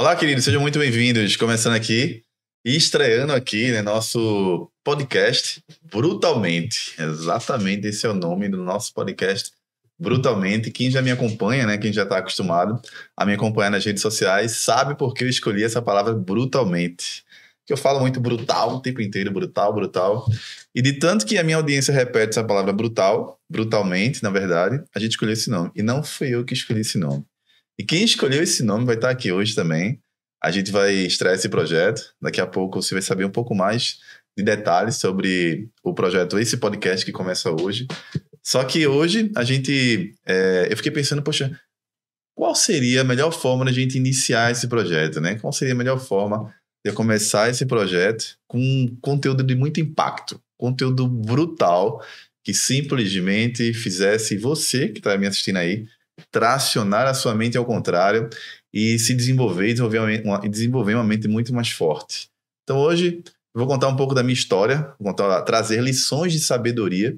Olá, queridos, sejam muito bem-vindos. Começando aqui e estreando aqui né, nosso podcast Brutalmente. Exatamente esse é o nome do nosso podcast Brutalmente. Quem já me acompanha, né, quem já está acostumado a me acompanhar nas redes sociais, sabe por que eu escolhi essa palavra brutalmente. Que eu falo muito brutal o tempo inteiro, brutal, brutal. E de tanto que a minha audiência repete essa palavra brutal, brutalmente, na verdade, a gente escolheu esse nome. E não fui eu que escolhi esse nome. E quem escolheu esse nome vai estar aqui hoje também. A gente vai estrear esse projeto. Daqui a pouco você vai saber um pouco mais de detalhes sobre o projeto, esse podcast que começa hoje. Só que hoje a gente. É, eu fiquei pensando, poxa, qual seria a melhor forma a gente iniciar esse projeto, né? Qual seria a melhor forma de começar esse projeto com conteúdo de muito impacto, conteúdo brutal que simplesmente fizesse você que está me assistindo aí tracionar a sua mente ao contrário e se desenvolver, desenvolver uma, desenvolver uma mente muito mais forte. Então hoje vou contar um pouco da minha história, vou contar, trazer lições de sabedoria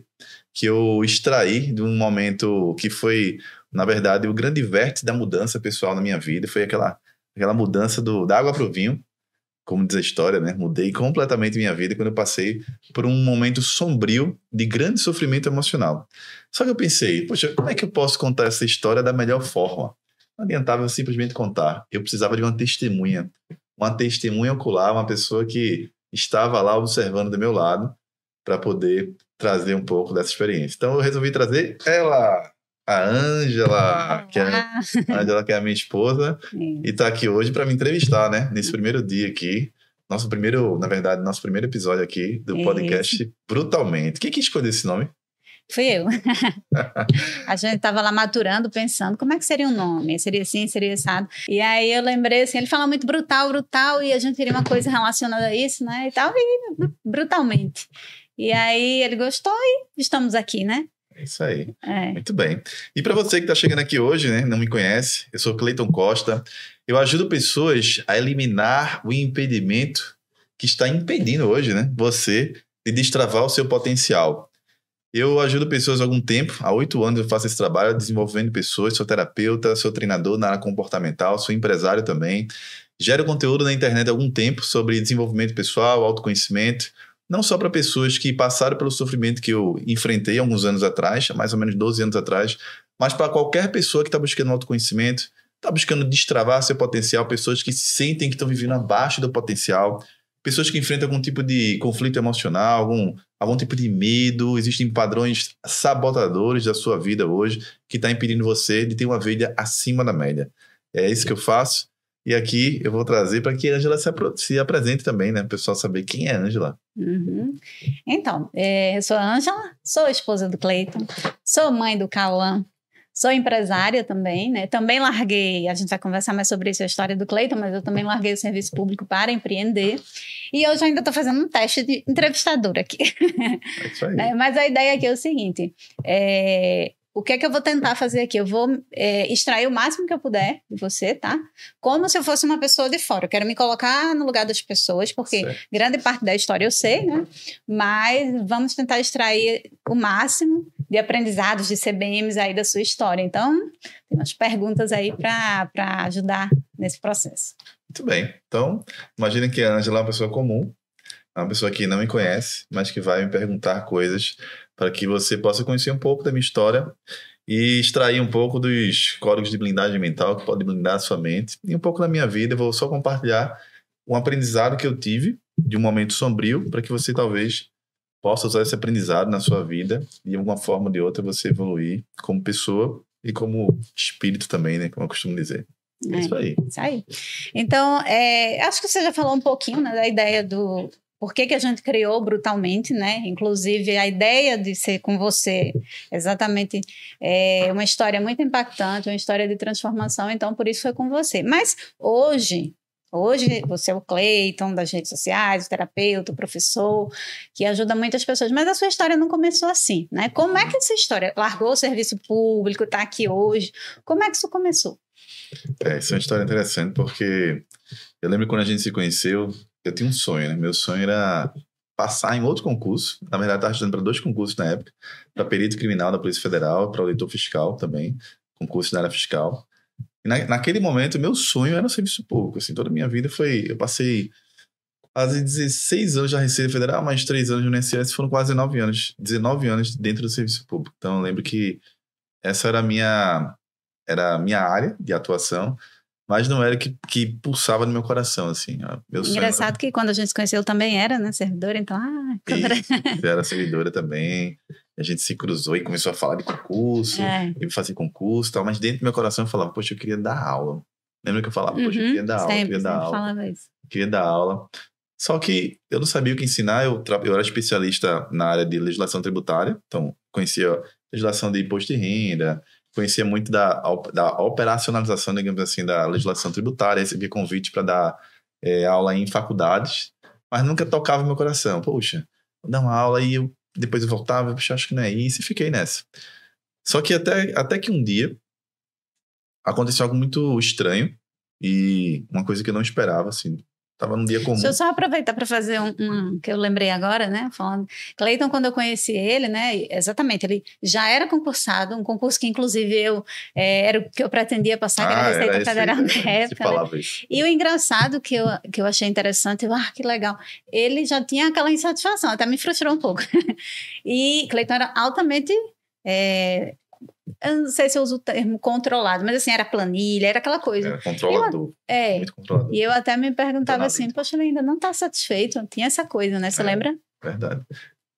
que eu extraí de um momento que foi, na verdade, o grande vértice da mudança pessoal na minha vida, foi aquela aquela mudança do, da água para o vinho como diz a história, né? Mudei completamente minha vida quando eu passei por um momento sombrio de grande sofrimento emocional. Só que eu pensei, poxa, como é que eu posso contar essa história da melhor forma? Não adiantava eu simplesmente contar. Eu precisava de uma testemunha. Uma testemunha ocular, uma pessoa que estava lá observando do meu lado para poder trazer um pouco dessa experiência. Então eu resolvi trazer ela, a Ângela, que, é, Angela, que é a minha esposa, e está aqui hoje para me entrevistar, né? Nesse primeiro dia aqui. Nosso primeiro, na verdade, nosso primeiro episódio aqui do é podcast Isso. Brutalmente. Quem que escolheu esse nome? Fui eu. a gente estava lá maturando, pensando como é que seria o um nome. Seria assim, seria assado. E aí eu lembrei assim, ele fala muito brutal, brutal, e a gente queria uma coisa relacionada a isso, né? E tal, e brutalmente. E aí ele gostou e estamos aqui, né? É isso aí. É. Muito bem. E para você que está chegando aqui hoje, né, não me conhece, eu sou Cleiton Costa. Eu ajudo pessoas a eliminar o impedimento que está impedindo hoje, né, você de destravar o seu potencial. Eu ajudo pessoas há algum tempo, há oito anos eu faço esse trabalho desenvolvendo pessoas, sou terapeuta, sou treinador na área comportamental, sou empresário também. Gero conteúdo na internet há algum tempo sobre desenvolvimento pessoal, autoconhecimento, não só para pessoas que passaram pelo sofrimento que eu enfrentei alguns anos atrás, mais ou menos 12 anos atrás, mas para qualquer pessoa que está buscando autoconhecimento, está buscando destravar seu potencial, pessoas que se sentem que estão vivendo abaixo do potencial, pessoas que enfrentam algum tipo de conflito emocional, algum, algum tipo de medo, existem padrões sabotadores da sua vida hoje que está impedindo você de ter uma vida acima da média. É isso que eu faço. E aqui eu vou trazer para que a Ângela se, se, apresente também, né? O pessoal saber quem é a Ângela. Uhum. Então, é, eu sou a Ângela, sou esposa do Cleiton, sou mãe do Cauã, sou empresária também, né? Também larguei, a gente vai conversar mais sobre isso, a história do Cleiton, mas eu também larguei o serviço público para empreender. E hoje ainda estou fazendo um teste de entrevistadora aqui. É isso aí. Né? mas a ideia aqui é o seguinte: é, o que é que eu vou tentar fazer aqui? Eu vou é, extrair o máximo que eu puder de você, tá? Como se eu fosse uma pessoa de fora. Eu quero me colocar no lugar das pessoas, porque certo. grande parte da história eu sei, né? Mas vamos tentar extrair o máximo de aprendizados de CBMs aí da sua história. Então, tem umas perguntas aí para ajudar nesse processo. Muito bem. Então, imagina que a Angela é uma pessoa comum, é uma pessoa que não me conhece, mas que vai me perguntar coisas para que você possa conhecer um pouco da minha história e extrair um pouco dos códigos de blindagem mental que pode blindar a sua mente e um pouco da minha vida. Eu vou só compartilhar um aprendizado que eu tive de um momento sombrio para que você talvez possa usar esse aprendizado na sua vida e de alguma forma ou de outra você evoluir como pessoa e como espírito também, né? Como eu costumo dizer. É, é. isso aí. Isso aí. Então, é, acho que você já falou um pouquinho né, da ideia do, por que, que a gente criou brutalmente, né? Inclusive, a ideia de ser com você, exatamente, é uma história muito impactante, uma história de transformação, então por isso foi com você. Mas hoje, hoje você é o Cleiton das redes sociais, o terapeuta, o professor, que ajuda muitas pessoas, mas a sua história não começou assim, né? Como é que essa história largou o serviço público, está aqui hoje? Como é que isso começou? É, isso é uma história interessante, porque eu lembro quando a gente se conheceu, eu tinha um sonho, né? Meu sonho era passar em outro concurso. Na verdade, eu estava estudando para dois concursos na época: para perito criminal da Polícia Federal, para auditor fiscal também, concurso na área fiscal. E na, naquele momento, meu sonho era o serviço público. Assim, toda a minha vida foi. Eu passei quase 16 anos na Receita Federal, mais 3 anos no INSS, foram quase 19 anos, 19 anos dentro do serviço público. Então, eu lembro que essa era a minha, era a minha área de atuação mas não era que, que pulsava no meu coração, assim. Meu Engraçado era... que quando a gente se conheceu também era, né, servidora, então, ah... Isso, era servidora também, a gente se cruzou e começou a falar de concurso, é. e fazer concurso e tal, mas dentro do meu coração eu falava, poxa, eu queria dar aula. Lembra que eu falava, poxa, eu uhum, queria dar aula, sempre, queria dar aula. falava isso. Queria dar aula. Só que eu não sabia o que ensinar, eu, tra... eu era especialista na área de legislação tributária, então conhecia legislação de imposto de renda, conhecia muito da, da operacionalização, digamos assim, da legislação tributária, recebi convite para dar é, aula em faculdades, mas nunca tocava meu coração. Poxa, vou dar uma aula e eu, depois eu voltava, poxa, acho que não é isso, e fiquei nessa. Só que até, até que um dia aconteceu algo muito estranho e uma coisa que eu não esperava, assim, Tava num dia comum. Deixa eu só aproveitar para fazer um, um, que eu lembrei agora, né? Falando. Cleiton, quando eu conheci ele, né? Exatamente, ele já era concursado, um concurso que, inclusive, eu é, era o que eu pretendia passar, que ah, era Receita era Federal na época. Né? E o engraçado que eu, que eu achei interessante, eu, ah, que legal. Ele já tinha aquela insatisfação, até me frustrou um pouco. e Cleiton era altamente é, eu não sei se eu uso o termo controlado, mas assim, era planilha, era aquela coisa. Era controlador. Eu, é. Muito controlador. E eu até me perguntava assim, poxa, ele ainda não está satisfeito. Tinha essa coisa, né? Você é, lembra? Verdade.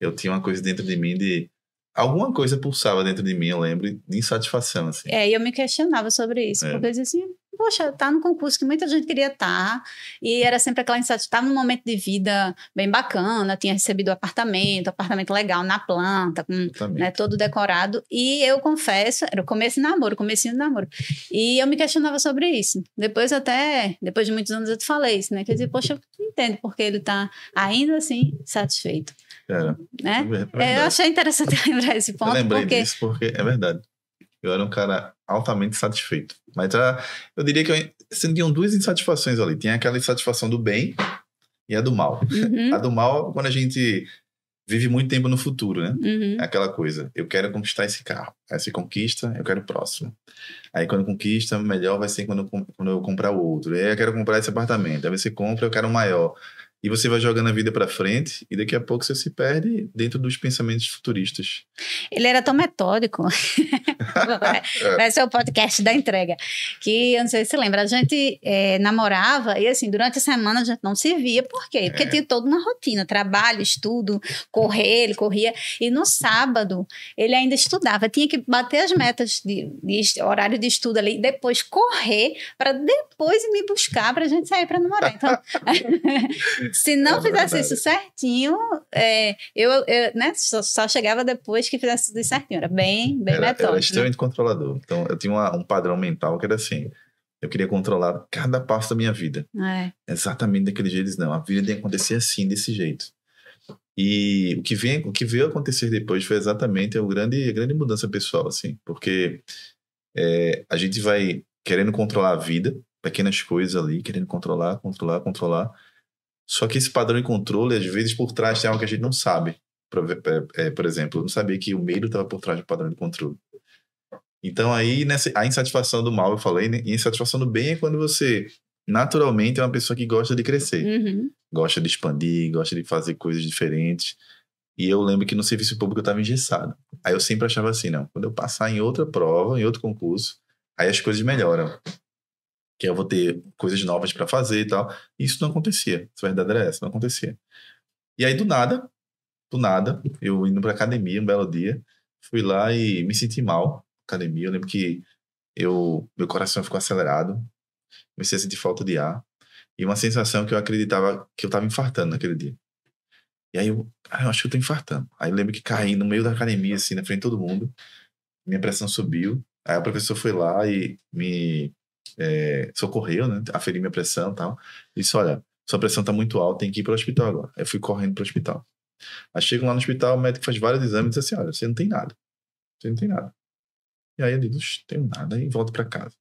Eu tinha uma coisa dentro de mim de alguma coisa pulsava dentro de mim, eu lembro, de insatisfação, assim. É, e eu me questionava sobre isso, é. porque eu dizia assim, poxa, tá no concurso que muita gente queria estar, tá", e era sempre aquela insatisfação, tava num momento de vida bem bacana, tinha recebido apartamento, apartamento legal na planta, com, né, todo decorado, e eu confesso, era o começo de namoro, comecinho de namoro, e eu me questionava sobre isso. Depois até, depois de muitos anos eu te falei isso, né, que eu dizia, poxa, eu entendo porque ele tá ainda assim satisfeito cara. Né? É, é, é eu achei interessante lembrar esse ponto. Eu lembrei porque... disso porque é verdade. Eu era um cara altamente satisfeito. Mas eu diria que eu sentiam duas insatisfações ali. Tinha aquela insatisfação do bem e a do mal. Uhum. A do mal, quando a gente vive muito tempo no futuro, né? Uhum. É aquela coisa, eu quero conquistar esse carro. Aí se conquista, eu quero o próximo. Aí quando conquista, melhor vai ser quando eu, quando eu comprar o outro. Aí eu quero comprar esse apartamento. Aí você compra, eu quero o um maior. E você vai jogando a vida para frente e daqui a pouco você se perde dentro dos pensamentos futuristas. Ele era tão metódico. É. vai ser o podcast da entrega. Que eu não sei se você lembra, a gente é, namorava e assim, durante a semana a gente não se via. Por quê? Porque é. tinha toda uma rotina: trabalho, estudo, correr, ele corria. E no sábado ele ainda estudava, tinha que bater as metas de, de horário de estudo ali, depois correr, para depois me buscar para a gente sair para namorar. Então. Se não é fizesse isso certinho, é, eu, eu né, só, só, chegava depois que fizesse tudo certinho. Era bem, bem era, metódico. Era extremamente controlador. Então, eu tinha uma, um padrão mental que era assim. Eu queria controlar cada passo da minha vida. É. Exatamente daquele jeito. Não, a vida tem que acontecer assim, desse jeito. E o que, vem, o que veio acontecer depois foi exatamente a grande, a grande mudança pessoal, assim. Porque é, a gente vai querendo controlar a vida, pequenas coisas ali, querendo controlar, controlar, controlar. Só que esse padrão de controle, às vezes, por trás tem algo que a gente não sabe. Por, é, é, por exemplo, eu não sabia que o medo estava por trás do padrão de controle. Então, aí, nessa, a insatisfação do mal, eu falei, né? e a insatisfação do bem é quando você, naturalmente, é uma pessoa que gosta de crescer, uhum. gosta de expandir, gosta de fazer coisas diferentes. E eu lembro que no serviço público eu estava engessado. Aí eu sempre achava assim, não, quando eu passar em outra prova, em outro concurso, aí as coisas melhoram que eu vou ter coisas novas para fazer e tal. E isso não acontecia. A é verdade era essa, não acontecia. E aí, do nada, do nada, eu indo pra academia um belo dia, fui lá e me senti mal. Academia, eu lembro que eu, meu coração ficou acelerado, comecei a sentir falta de ar e uma sensação que eu acreditava que eu estava infartando naquele dia. E aí eu, ah, eu acho que eu tô infartando. Aí eu lembro que caí no meio da academia, assim, na frente de todo mundo. Minha pressão subiu. Aí o professor foi lá e me é, socorreu, né? Aferi minha pressão e tal. Disse: Olha, sua pressão está muito alta, tem que ir para o hospital agora. Eu fui correndo para o hospital. Aí chego lá no hospital, o médico faz vários exames e diz assim: Olha, você não tem nada. Você não tem nada. E aí eu digo: Tenho nada, e volto para casa.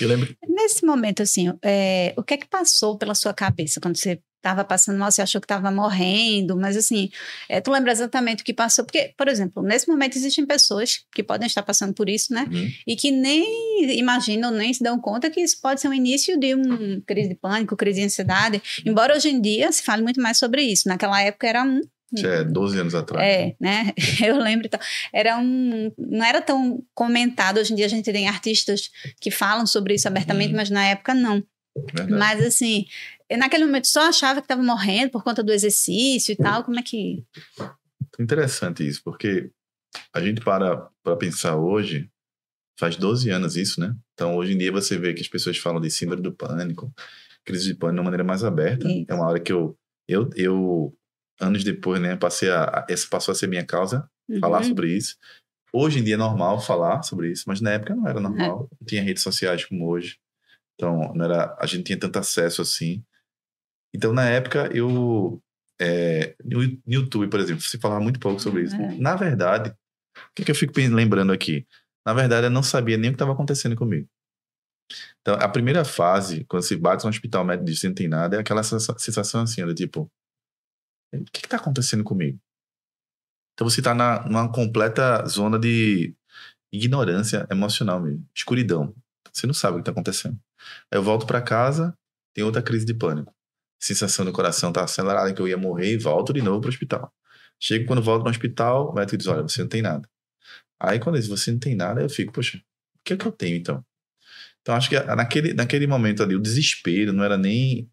Eu lembro. Nesse momento, assim, é, o que é que passou pela sua cabeça quando você estava passando mal, você achou que estava morrendo, mas assim, é, tu lembra exatamente o que passou, porque, por exemplo, nesse momento existem pessoas que podem estar passando por isso, né, uhum. e que nem imaginam, nem se dão conta que isso pode ser o início de um crise de pânico, crise de ansiedade, embora hoje em dia se fale muito mais sobre isso, naquela época era um isso é 12 anos atrás. É, né? Eu lembro. Então, era um, não era tão comentado. Hoje em dia a gente tem artistas que falam sobre isso abertamente, uhum. mas na época não. Verdade. Mas assim, naquele momento só achava que estava morrendo por conta do exercício e tal. Como é que. Interessante isso, porque a gente para para pensar hoje, faz 12 anos isso, né? Então hoje em dia você vê que as pessoas falam de síndrome do pânico, crise de pânico de uma maneira mais aberta. Isso. É uma hora que eu, eu, eu anos depois, né, passei a, essa passou a ser minha causa, uhum. falar sobre isso. Hoje em dia é normal falar sobre isso, mas na época não era é. normal. É. Não tinha redes sociais como hoje. Então, não era, a gente tinha tanto acesso assim. Então, na época, eu. É, no YouTube, por exemplo, se falava muito pouco sobre isso. É. Na verdade, o que, que eu fico lembrando aqui? Na verdade, eu não sabia nem o que estava acontecendo comigo. Então, a primeira fase, quando se bate no hospital médico e diz que não tem nada, é aquela sensação assim, olha, tipo, o que está acontecendo comigo? Então, você está numa completa zona de ignorância emocional mesmo, escuridão. Você não sabe o que está acontecendo. Aí eu volto para casa, tem outra crise de pânico sensação do coração tá acelerada, que eu ia morrer e volto de novo pro hospital. Chego quando volto no hospital, o médico diz: Olha, você não tem nada. Aí quando diz você não tem nada, eu fico: Poxa, o que é que eu tenho então? Então acho que naquele, naquele momento ali, o desespero não era nem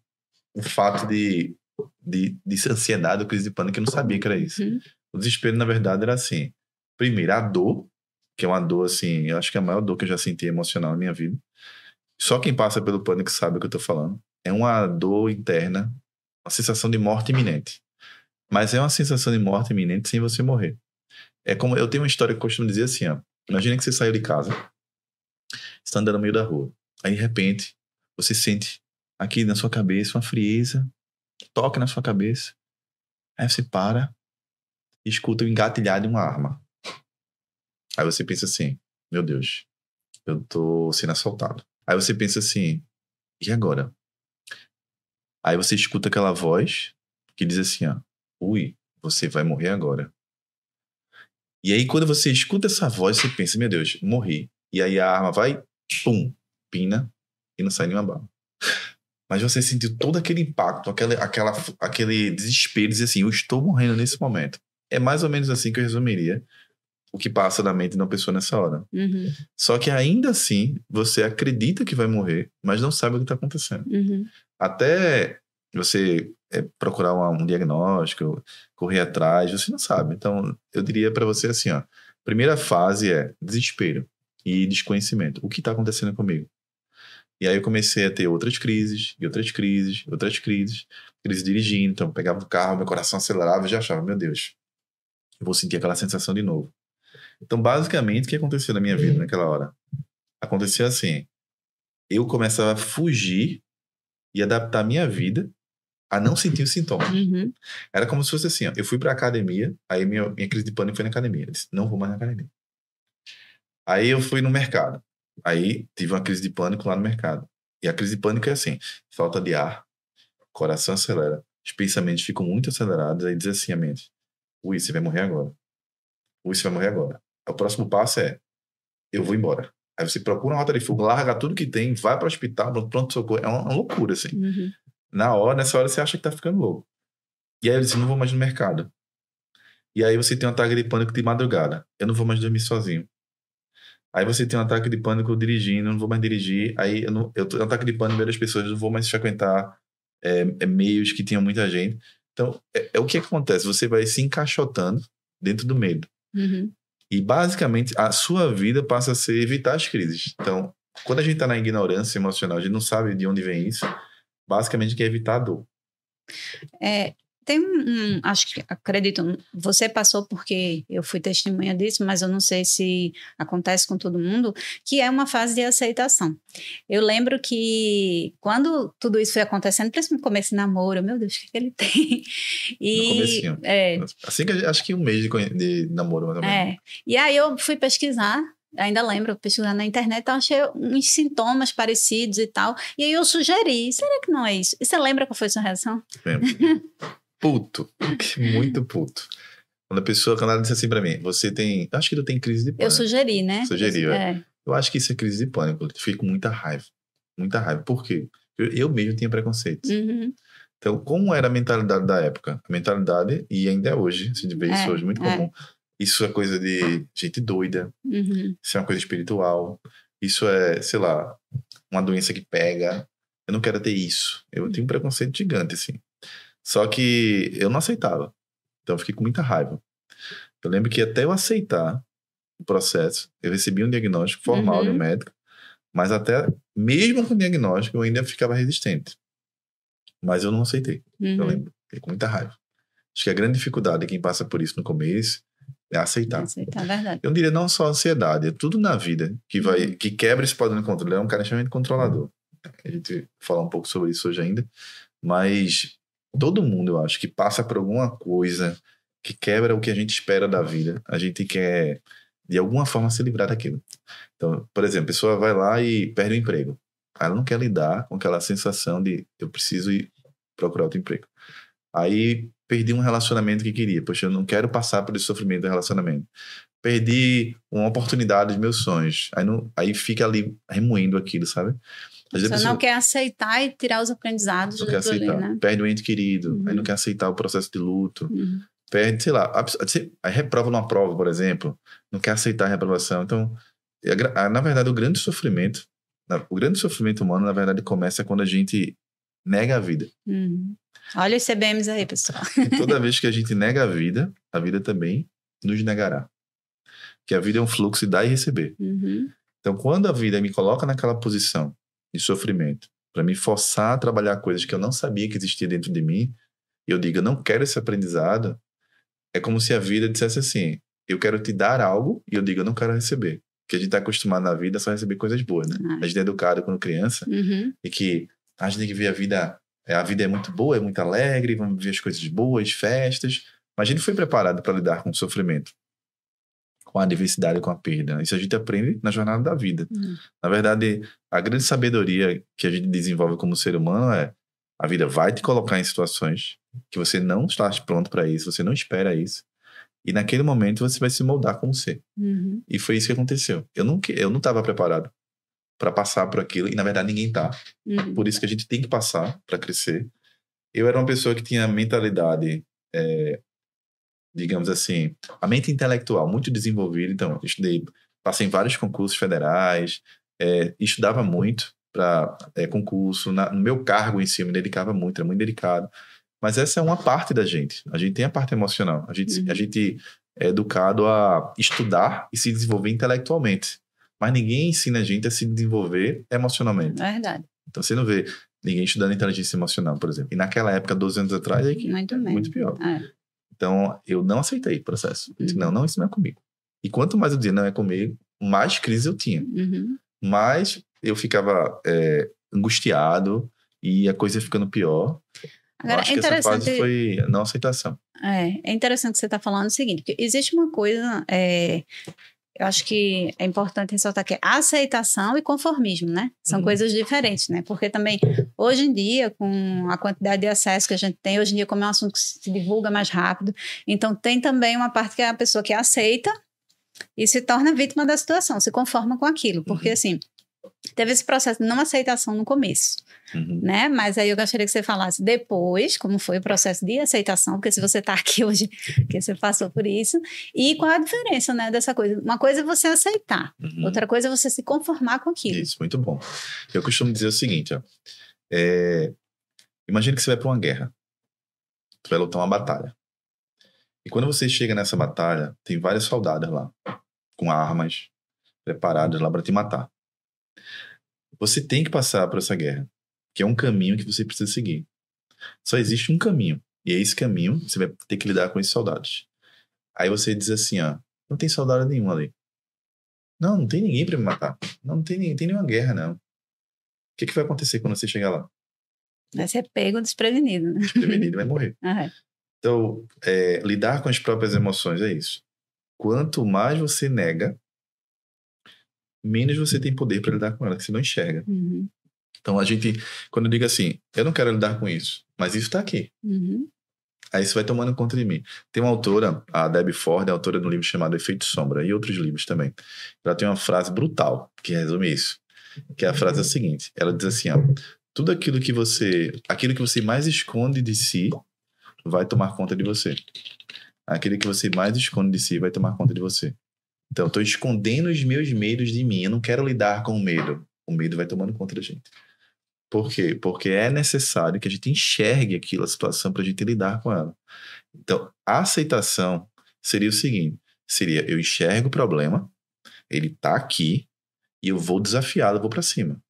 o fato de, de, de ansiedade ou crise de pânico, eu não sabia que era isso. Uhum. O desespero, na verdade, era assim: primeiro, a dor, que é uma dor assim, eu acho que é a maior dor que eu já senti emocional na minha vida. Só quem passa pelo pânico sabe o que eu tô falando é uma dor interna, uma sensação de morte iminente. Mas é uma sensação de morte iminente sem você morrer. É como eu tenho uma história que eu costumo dizer assim, ó, imagina que você saiu de casa, está andando no meio da rua, aí de repente você sente aqui na sua cabeça uma frieza, toque na sua cabeça, aí você para e escuta o engatilhar de uma arma. Aí você pensa assim, meu Deus, eu tô sendo assaltado. Aí você pensa assim, e agora? Aí você escuta aquela voz que diz assim, ó, ui, você vai morrer agora. E aí quando você escuta essa voz, você pensa, meu Deus, morri. E aí a arma vai, pum, pina e não sai nenhuma bala. Mas você sentiu todo aquele impacto, aquele, aquela, aquele desespero, dizer assim, eu estou morrendo nesse momento. É mais ou menos assim que eu resumiria o que passa na mente de uma pessoa nessa hora. Uhum. Só que ainda assim, você acredita que vai morrer, mas não sabe o que está acontecendo. Uhum até você é, procurar uma, um diagnóstico, correr atrás, você não sabe. Então, eu diria para você assim, ó, primeira fase é desespero e desconhecimento. O que está acontecendo comigo? E aí eu comecei a ter outras crises, e outras crises, outras crises. Crise dirigindo, então pegava o carro, meu coração acelerava, já achava, meu Deus, eu vou sentir aquela sensação de novo. Então, basicamente, o que aconteceu na minha vida naquela hora? Aconteceu assim, eu começava a fugir e adaptar a minha vida a não sentir os sintomas. Uhum. Era como se fosse assim, ó, eu fui para academia, aí minha, minha crise de pânico foi na academia. Eu disse, não vou mais na academia. Aí eu fui no mercado. Aí tive uma crise de pânico lá no mercado. E a crise de pânico é assim, falta de ar, coração acelera, os pensamentos ficam muito acelerados, aí diz assim a mente, ui, você vai morrer agora. Ui, você vai morrer agora. O próximo passo é, eu vou embora. Aí você procura uma rota de fuga, larga tudo que tem, vai para o hospital, pronto-socorro. É uma, loucura, assim. Uhum. Na hora, nessa hora, você acha que tá ficando louco. E aí eu disse, não vou mais no mercado. E aí você tem um ataque de pânico de madrugada. Eu não vou mais dormir sozinho. Aí você tem um ataque de pânico dirigindo, eu não vou mais dirigir. Aí eu, não, eu tô, é um ataque de pânico meio das pessoas, eu não vou mais frequentar é, é, meios que tinham muita gente. Então, é, é o que acontece? Você vai se encaixotando dentro do medo. Uhum. E basicamente a sua vida passa a ser evitar as crises. Então, quando a gente está na ignorância emocional, a gente não sabe de onde vem isso, basicamente quer é evitar a dor. É, tem um, acho que acredito, você passou porque eu fui testemunha disso, mas eu não sei se acontece com todo mundo, que é uma fase de aceitação. Eu lembro que quando tudo isso foi acontecendo, principalmente no começo de namoro, meu Deus, o que, é que ele tem? E, no é, assim que acho que um mês de, de namoro, mais ou menos. É. E aí eu fui pesquisar ainda lembro, pesquisando na internet, eu então achei uns sintomas parecidos e tal. E aí eu sugeri, será que não é isso? E você lembra qual foi a sua reação? Lembro. puto. Muito puto. Quando a pessoa, quando ela disse assim pra mim, você tem. Acho que tu tem crise de pânico. Eu sugeri, né? Sugeri, é. é. Eu acho que isso é crise de pânico. Eu fico com muita raiva. Muita raiva. Por quê? Eu, eu mesmo tinha preconceito. Uhum. Então, como era a mentalidade da época? A mentalidade, e ainda é hoje, se vê é, isso hoje, muito é. comum. É. Isso é coisa de gente doida. Uhum. Isso é uma coisa espiritual. Isso é, sei lá, uma doença que pega. Eu não quero ter isso. Eu tenho um preconceito gigante, assim. Só que eu não aceitava. Então eu fiquei com muita raiva. Eu lembro que até eu aceitar o processo, eu recebi um diagnóstico formal uhum. de um uhum. médico, mas até mesmo com o diagnóstico eu ainda ficava resistente. Mas eu não aceitei. Uhum. Eu lembro. Fiquei com muita raiva. Acho que a grande dificuldade de é quem passa por isso no começo é aceitar. Aceitar, é verdade. Eu diria não só a ansiedade, é tudo na vida que vai uhum. que quebra esse padrão de controle. É um cara extremamente controlador. A gente vai falar um pouco sobre isso hoje ainda, mas todo mundo, eu acho, que passa por alguma coisa que quebra o que a gente espera da vida. A gente quer, de alguma forma, se livrar daquilo. Então, por exemplo, a pessoa vai lá e perde o emprego. Ela não quer lidar com aquela sensação de eu preciso ir procurar outro emprego. Aí perdi um relacionamento que queria. Poxa, eu não quero passar por esse sofrimento do relacionamento. Perdi uma oportunidade dos meus sonhos. Aí, não, aí fica ali remoendo aquilo, sabe? A pessoa, pessoa não quer aceitar e tirar os aprendizados não quer aceitar. Ali, né? Perde o ente querido, uhum. aí não uhum. quer aceitar o processo de luto. Uhum. Perde, sei lá, a, a, a, reprova numa prova, por exemplo, não quer aceitar a reprovação. Então, a, na verdade, o grande sofrimento, o grande sofrimento humano, na verdade, começa quando a gente nega a vida. Uhum. Olha os CBMs aí, pessoal. toda vez que a gente nega a vida, a vida também nos negará. Que a vida é um fluxo de dar e receber. Uhum. Então, quando a vida me coloca naquela posição e sofrimento, para me forçar a trabalhar coisas que eu não sabia que existia dentro de mim, e eu digo, eu não quero esse aprendizado, é como se a vida dissesse assim: eu quero te dar algo e eu digo, eu não quero receber. Porque a gente está acostumado na vida só a receber coisas boas, né? Ah. A gente é educado quando criança uhum. e que a gente tem que ver a vida. A vida é muito boa, é muito alegre, vamos ver as coisas boas, festas. Mas a gente foi preparado para lidar com o sofrimento com a adversidade, com a perda. Isso a gente aprende na jornada da vida. Uhum. Na verdade, a grande sabedoria que a gente desenvolve como ser humano é a vida vai te colocar em situações que você não está pronto para isso, você não espera isso. E naquele momento você vai se moldar como ser. Uhum. E foi isso que aconteceu. Eu não eu não estava preparado para passar por aquilo e na verdade ninguém tá. Uhum. Por isso que a gente tem que passar para crescer. Eu era uma pessoa que tinha mentalidade é, digamos assim, a mente intelectual muito desenvolvida. Então, estudei, passei em vários concursos federais, é, estudava muito para é, concurso. Na, no meu cargo em si, eu me dedicava muito, era muito dedicado. Mas essa é uma parte da gente. A gente tem a parte emocional. A gente, uhum. a gente é educado a estudar e se desenvolver intelectualmente. Mas ninguém ensina a gente a se desenvolver emocionalmente. É verdade. Então você não vê ninguém estudando inteligência emocional, por exemplo. E naquela época, 12 anos atrás, é que muito, é muito pior. É. Então, eu não aceitei o processo. Eu disse, não, não, isso não é comigo. E quanto mais eu dizia, não é comigo, mais crise eu tinha. Uhum. Mais eu ficava é, angustiado e a coisa ia ficando pior. Agora, acho é interessante... que essa fase foi não aceitação. É, é interessante que você está falando o seguinte, existe uma coisa é, eu acho que é importante ressaltar que é aceitação e conformismo, né? São uhum. coisas diferentes, né? Porque também, hoje em dia, com a quantidade de acesso que a gente tem, hoje em dia, como é um assunto que se divulga mais rápido, então tem também uma parte que é a pessoa que aceita e se torna vítima da situação, se conforma com aquilo. Porque, uhum. assim, teve esse processo de não aceitação no começo, uhum. né? Mas aí eu gostaria que você falasse depois como foi o processo de aceitação, porque se você está aqui hoje, que você passou por isso, e qual é a diferença, né, dessa coisa? Uma coisa é você aceitar, uhum. outra coisa é você se conformar com aquilo. Isso, muito bom. Eu costumo dizer o seguinte, ó, é, imagine que você vai para uma guerra, você vai lutar uma batalha. E quando você chega nessa batalha, tem várias soldadas lá, com armas preparadas lá para te matar. Você tem que passar por essa guerra, que é um caminho que você precisa seguir. Só existe um caminho, e é esse caminho você vai ter que lidar com esses soldados. Aí você diz assim, ó, ah, não tem soldado nenhum ali. Não, não tem ninguém para me matar. Não, não tem, ninguém, tem nenhuma guerra, não. O que, que vai acontecer quando você chegar lá? Vai ser pego desprevenido. Né? Desprevenido, vai morrer. Então, é, lidar com as próprias emoções é isso. Quanto mais você nega, menos você tem poder para lidar com ela, que você não enxerga. Uhum. Então a gente, quando eu digo assim, eu não quero lidar com isso, mas isso está aqui. Uhum. Aí isso vai tomando conta de mim. Tem uma autora, a Debbie Ford, é autora de um livro chamado Efeito Sombra e outros livros também. Ela tem uma frase brutal que resume isso, que é a frase é a seguinte. Ela diz assim, ó, tudo aquilo que você, aquilo que você mais esconde de si, vai tomar conta de você. Aquilo que você mais esconde de si vai tomar conta de você. Então, eu estou escondendo os meus medos de mim. Eu não quero lidar com o medo. O medo vai tomando conta da gente. Por quê? Porque é necessário que a gente enxergue aquilo, a situação, para a gente lidar com ela. Então, a aceitação seria o seguinte: seria eu enxergo o problema, ele está aqui, e eu vou desafiá-lo, vou para cima. O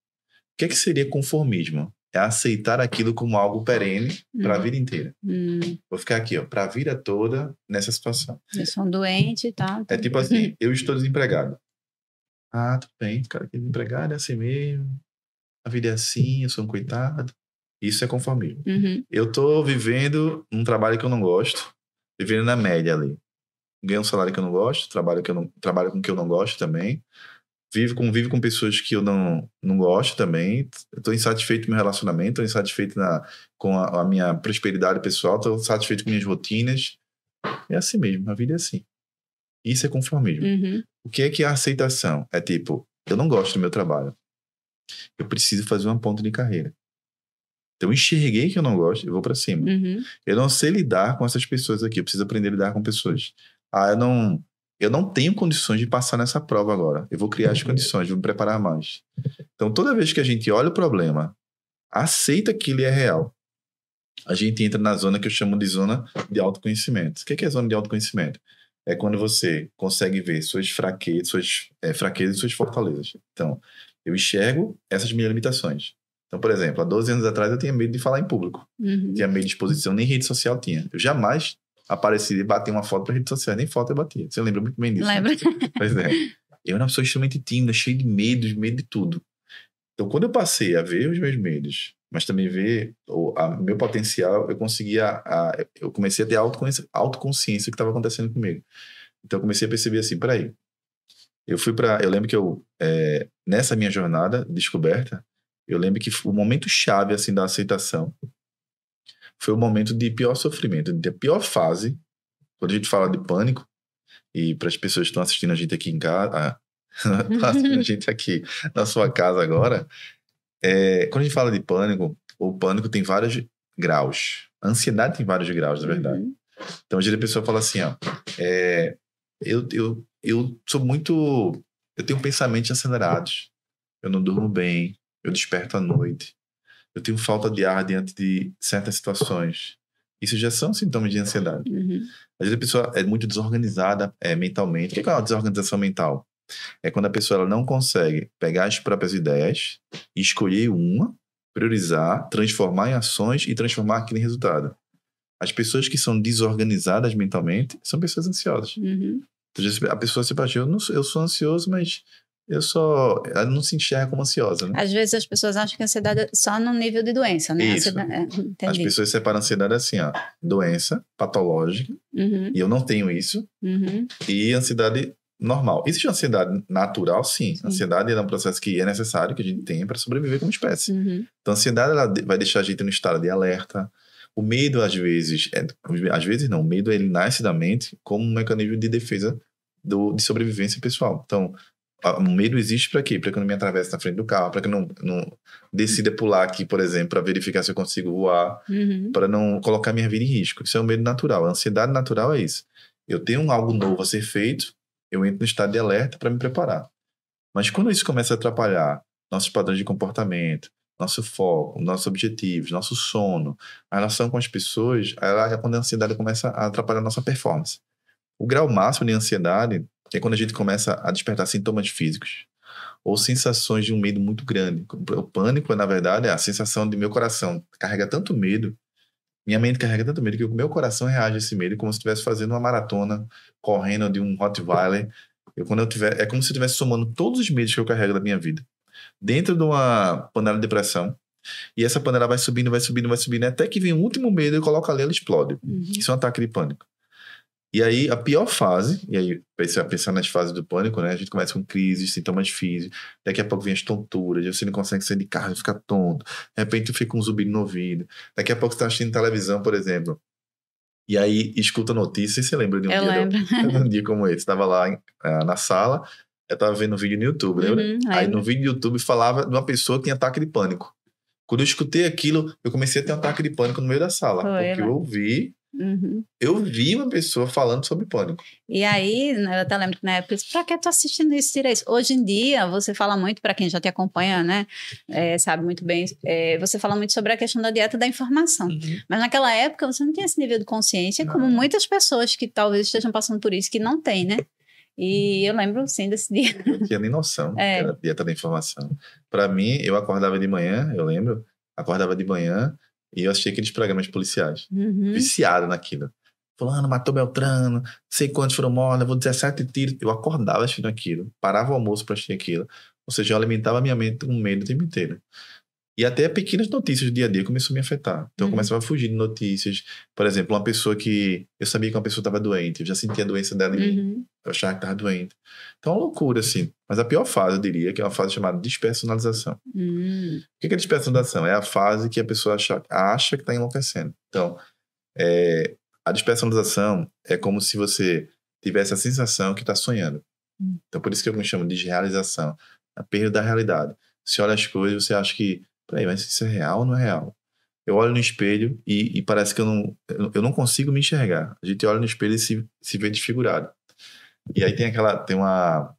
que, é que seria conformismo? é aceitar aquilo como algo perene para a uhum. vida inteira. Hum. Vou ficar aqui, ó, para a vida toda nessa situação. Eu sou um doente e tá, tal. É tipo assim, eu estou desempregado. Ah, tudo bem, cara, desempregado é assim mesmo. A vida é assim, eu sou um coitado. Isso é conformismo. Uhum. Eu estou vivendo um trabalho que eu não gosto, vivendo na média ali. Ganho um salário que eu não gosto, trabalho que eu não, trabalho com o que eu não gosto também vivo, convivo com pessoas que eu não, não gosto também. Estou insatisfeito com meu relacionamento, estou insatisfeito na, com a, a, minha prosperidade pessoal, estou insatisfeito com minhas rotinas. É assim mesmo, a vida é assim. Isso é conformismo. Uhum. O que é que é a aceitação? É tipo, eu não gosto do meu trabalho. Eu preciso fazer uma ponta de carreira. Então, eu enxerguei que eu não gosto, eu vou para cima. Uhum. Eu não sei lidar com essas pessoas aqui, eu preciso aprender a lidar com pessoas. Ah, eu não eu não tenho condições de passar nessa prova agora. Eu vou criar as uhum. condições, vou me preparar mais. Então, toda vez que a gente olha o problema, aceita que ele é real, a gente entra na zona que eu chamo de zona de autoconhecimento. O que é, é zona de autoconhecimento? É quando você consegue ver suas fraquezas, suas é, fraquezas e suas fortalezas. Então, eu enxergo essas minhas limitações. Então, por exemplo, há 12 anos atrás eu tinha medo de falar em público. Uhum. Tinha medo de exposição, nem rede social tinha. Eu jamais aparecer e bater uma foto para redes sociais. Nem foto eu batia. Você lembra muito bem disso. Lembra? Né? Pois é. Eu era uma pessoa extremamente tímida, cheia de medos, medo de tudo. Então, quando eu passei a ver os meus medos, mas também ver o a, meu potencial, eu conseguia. A, eu comecei a ter autoconsciência, autoconsciência do que estava acontecendo comigo. Então, eu comecei a perceber assim: peraí. Eu fui para. Eu lembro que eu. É, nessa minha jornada descoberta, eu lembro que o momento chave assim da aceitação foi o momento de pior sofrimento, de pior fase. Quando a gente fala de pânico, e para as pessoas que estão assistindo a gente aqui em casa, ah, tá assistindo a gente aqui na sua casa agora, é, quando a gente fala de pânico, o pânico tem vários graus. A ansiedade tem vários graus, na verdade. Uhum. Então, às vezes a pessoa fala assim, ó, é, eu, eu, eu sou muito... Eu tenho pensamentos acelerados. Eu não durmo bem, eu desperto à noite, eu tenho falta de ar diante de certas situações. Isso já são sintomas de ansiedade. Uhum. Às vezes a pessoa é muito desorganizada é, mentalmente. O é que é uma desorganização mental? É quando a pessoa ela não consegue pegar as próprias ideias, escolher uma, priorizar, transformar em ações e transformar aquilo em resultado. As pessoas que são desorganizadas mentalmente são pessoas ansiosas. Uhum. a pessoa se bate, eu, não, eu sou ansioso, mas eu só. Ela não se enxerga como ansiosa, né? Às vezes as pessoas acham que a ansiedade é só no nível de doença, né? Isso. Ansiedade... É, as pessoas separam a ansiedade assim, ó. Doença patológica, uhum. e eu não tenho isso, uhum. e ansiedade normal. Existe ansiedade natural, sim. sim. Ansiedade é um processo que é necessário que a gente tenha para sobreviver como espécie. Uhum. Então, a ansiedade ela vai deixar a gente no estado de alerta. O medo, às vezes, é, às vezes não, o medo ele nasce da mente como um mecanismo de defesa do, de sobrevivência pessoal. Então, o medo existe para quê? Para que eu não me atravesse na frente do carro, para que eu não, não decida pular aqui, por exemplo, para verificar se eu consigo voar, uhum. para não colocar minha vida em risco. Isso é um medo natural. A ansiedade natural é isso. Eu tenho algo novo a ser feito, eu entro no estado de alerta para me preparar. Mas quando isso começa a atrapalhar nossos padrões de comportamento, nosso foco, nossos objetivos, nosso sono, a relação com as pessoas, ela, quando a ansiedade começa a atrapalhar a nossa performance. O grau máximo de ansiedade é quando a gente começa a despertar sintomas físicos ou sensações de um medo muito grande. O pânico, na verdade, é a sensação de meu coração carrega tanto medo, minha mente carrega tanto medo que o meu coração reage a esse medo como se estivesse fazendo uma maratona, correndo de um Rottweiler. Eu, quando eu tiver, é como se eu estivesse somando todos os medos que eu carrego da minha vida dentro de uma panela de depressão. E essa panela vai subindo, vai subindo, vai subindo, até que vem o último medo e coloca ali, ela explode. Uhum. Isso é um ataque de pânico. E aí, a pior fase, e aí, pensando nas fases do pânico, né? A gente começa com crises, sintomas físicos, daqui a pouco vem as tonturas, você não consegue sair de casa, fica tonto, de repente fica um zumbido no ouvido, daqui a pouco você está assistindo televisão, por exemplo, e aí escuta notícia e se lembra de um, eu dia, lembro. De um dia como esse. Tava lá em, eh, na sala, eu estava vendo um vídeo no YouTube, lembra? Uhum, aí no vídeo do YouTube falava de uma pessoa que tinha ataque de pânico. Quando eu escutei aquilo, eu comecei a ter um ataque de pânico no meio da sala. Foi, porque eu né? ouvi Uhum. Eu vi uma pessoa falando sobre pânico. E aí, né, eu até lembro que na época, pra que tu assistindo isso direito? Hoje em dia, você fala muito, para quem já te acompanha, né, é, sabe muito bem, é, você fala muito sobre a questão da dieta da informação. Uhum. Mas naquela época, você não tinha esse nível de consciência, não. como muitas pessoas que talvez estejam passando por isso, que não tem, né? E eu lembro, sim, desse dia. Eu não tinha nem noção é. dieta da informação. Para mim, eu acordava de manhã, eu lembro, acordava de manhã, e eu achei aqueles programas policiais. Uhum. Viciado naquilo. falando matou Beltrano, sei quantos foram mortos, levou 17 tiros. Eu acordava assistindo aquilo, parava o almoço para assistir aquilo. Ou seja, eu alimentava minha mente com medo o tempo inteiro. E até pequenas notícias do dia a dia começou a me afetar. Então uhum. eu começava a fugir de notícias. Por exemplo, uma pessoa que. Eu sabia que uma pessoa estava doente, eu já sentia a doença dela em mim. Uhum. Eu achava que estava doente. Então é uma loucura, assim. Mas a pior fase, eu diria, que é uma fase chamada despersonalização. Uhum. O que é despersonalização? É a fase que a pessoa acha, acha que está enlouquecendo. Então, é, a despersonalização é como se você tivesse a sensação que está sonhando. Hum. Então, por isso que eu me chamo de desrealização a perda da realidade. Você olha as coisas, você acha que peraí, mas isso é real ou não é real? Eu olho no espelho e, e parece que eu não, eu não consigo me enxergar. A gente olha no espelho e se, se vê desfigurado. E aí tem aquela, tem uma,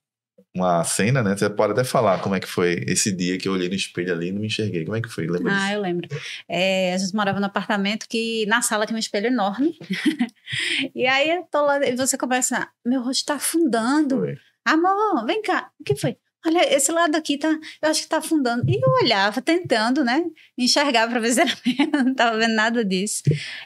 uma cena, né? Você pode até falar como é que foi esse dia que eu olhei no espelho ali e não me enxerguei. Como é que foi? Lembra ah, disso? eu lembro. É, a gente morava num apartamento que na sala tinha um espelho enorme. e aí eu tô lá e você começa, meu rosto tá afundando. Oi. Amor, vem cá. O que foi? Olha, esse lado aqui tá, eu acho que tá afundando. E eu olhava, tentando, né? Enxergar para ver se era mesmo, não tava vendo nada disso.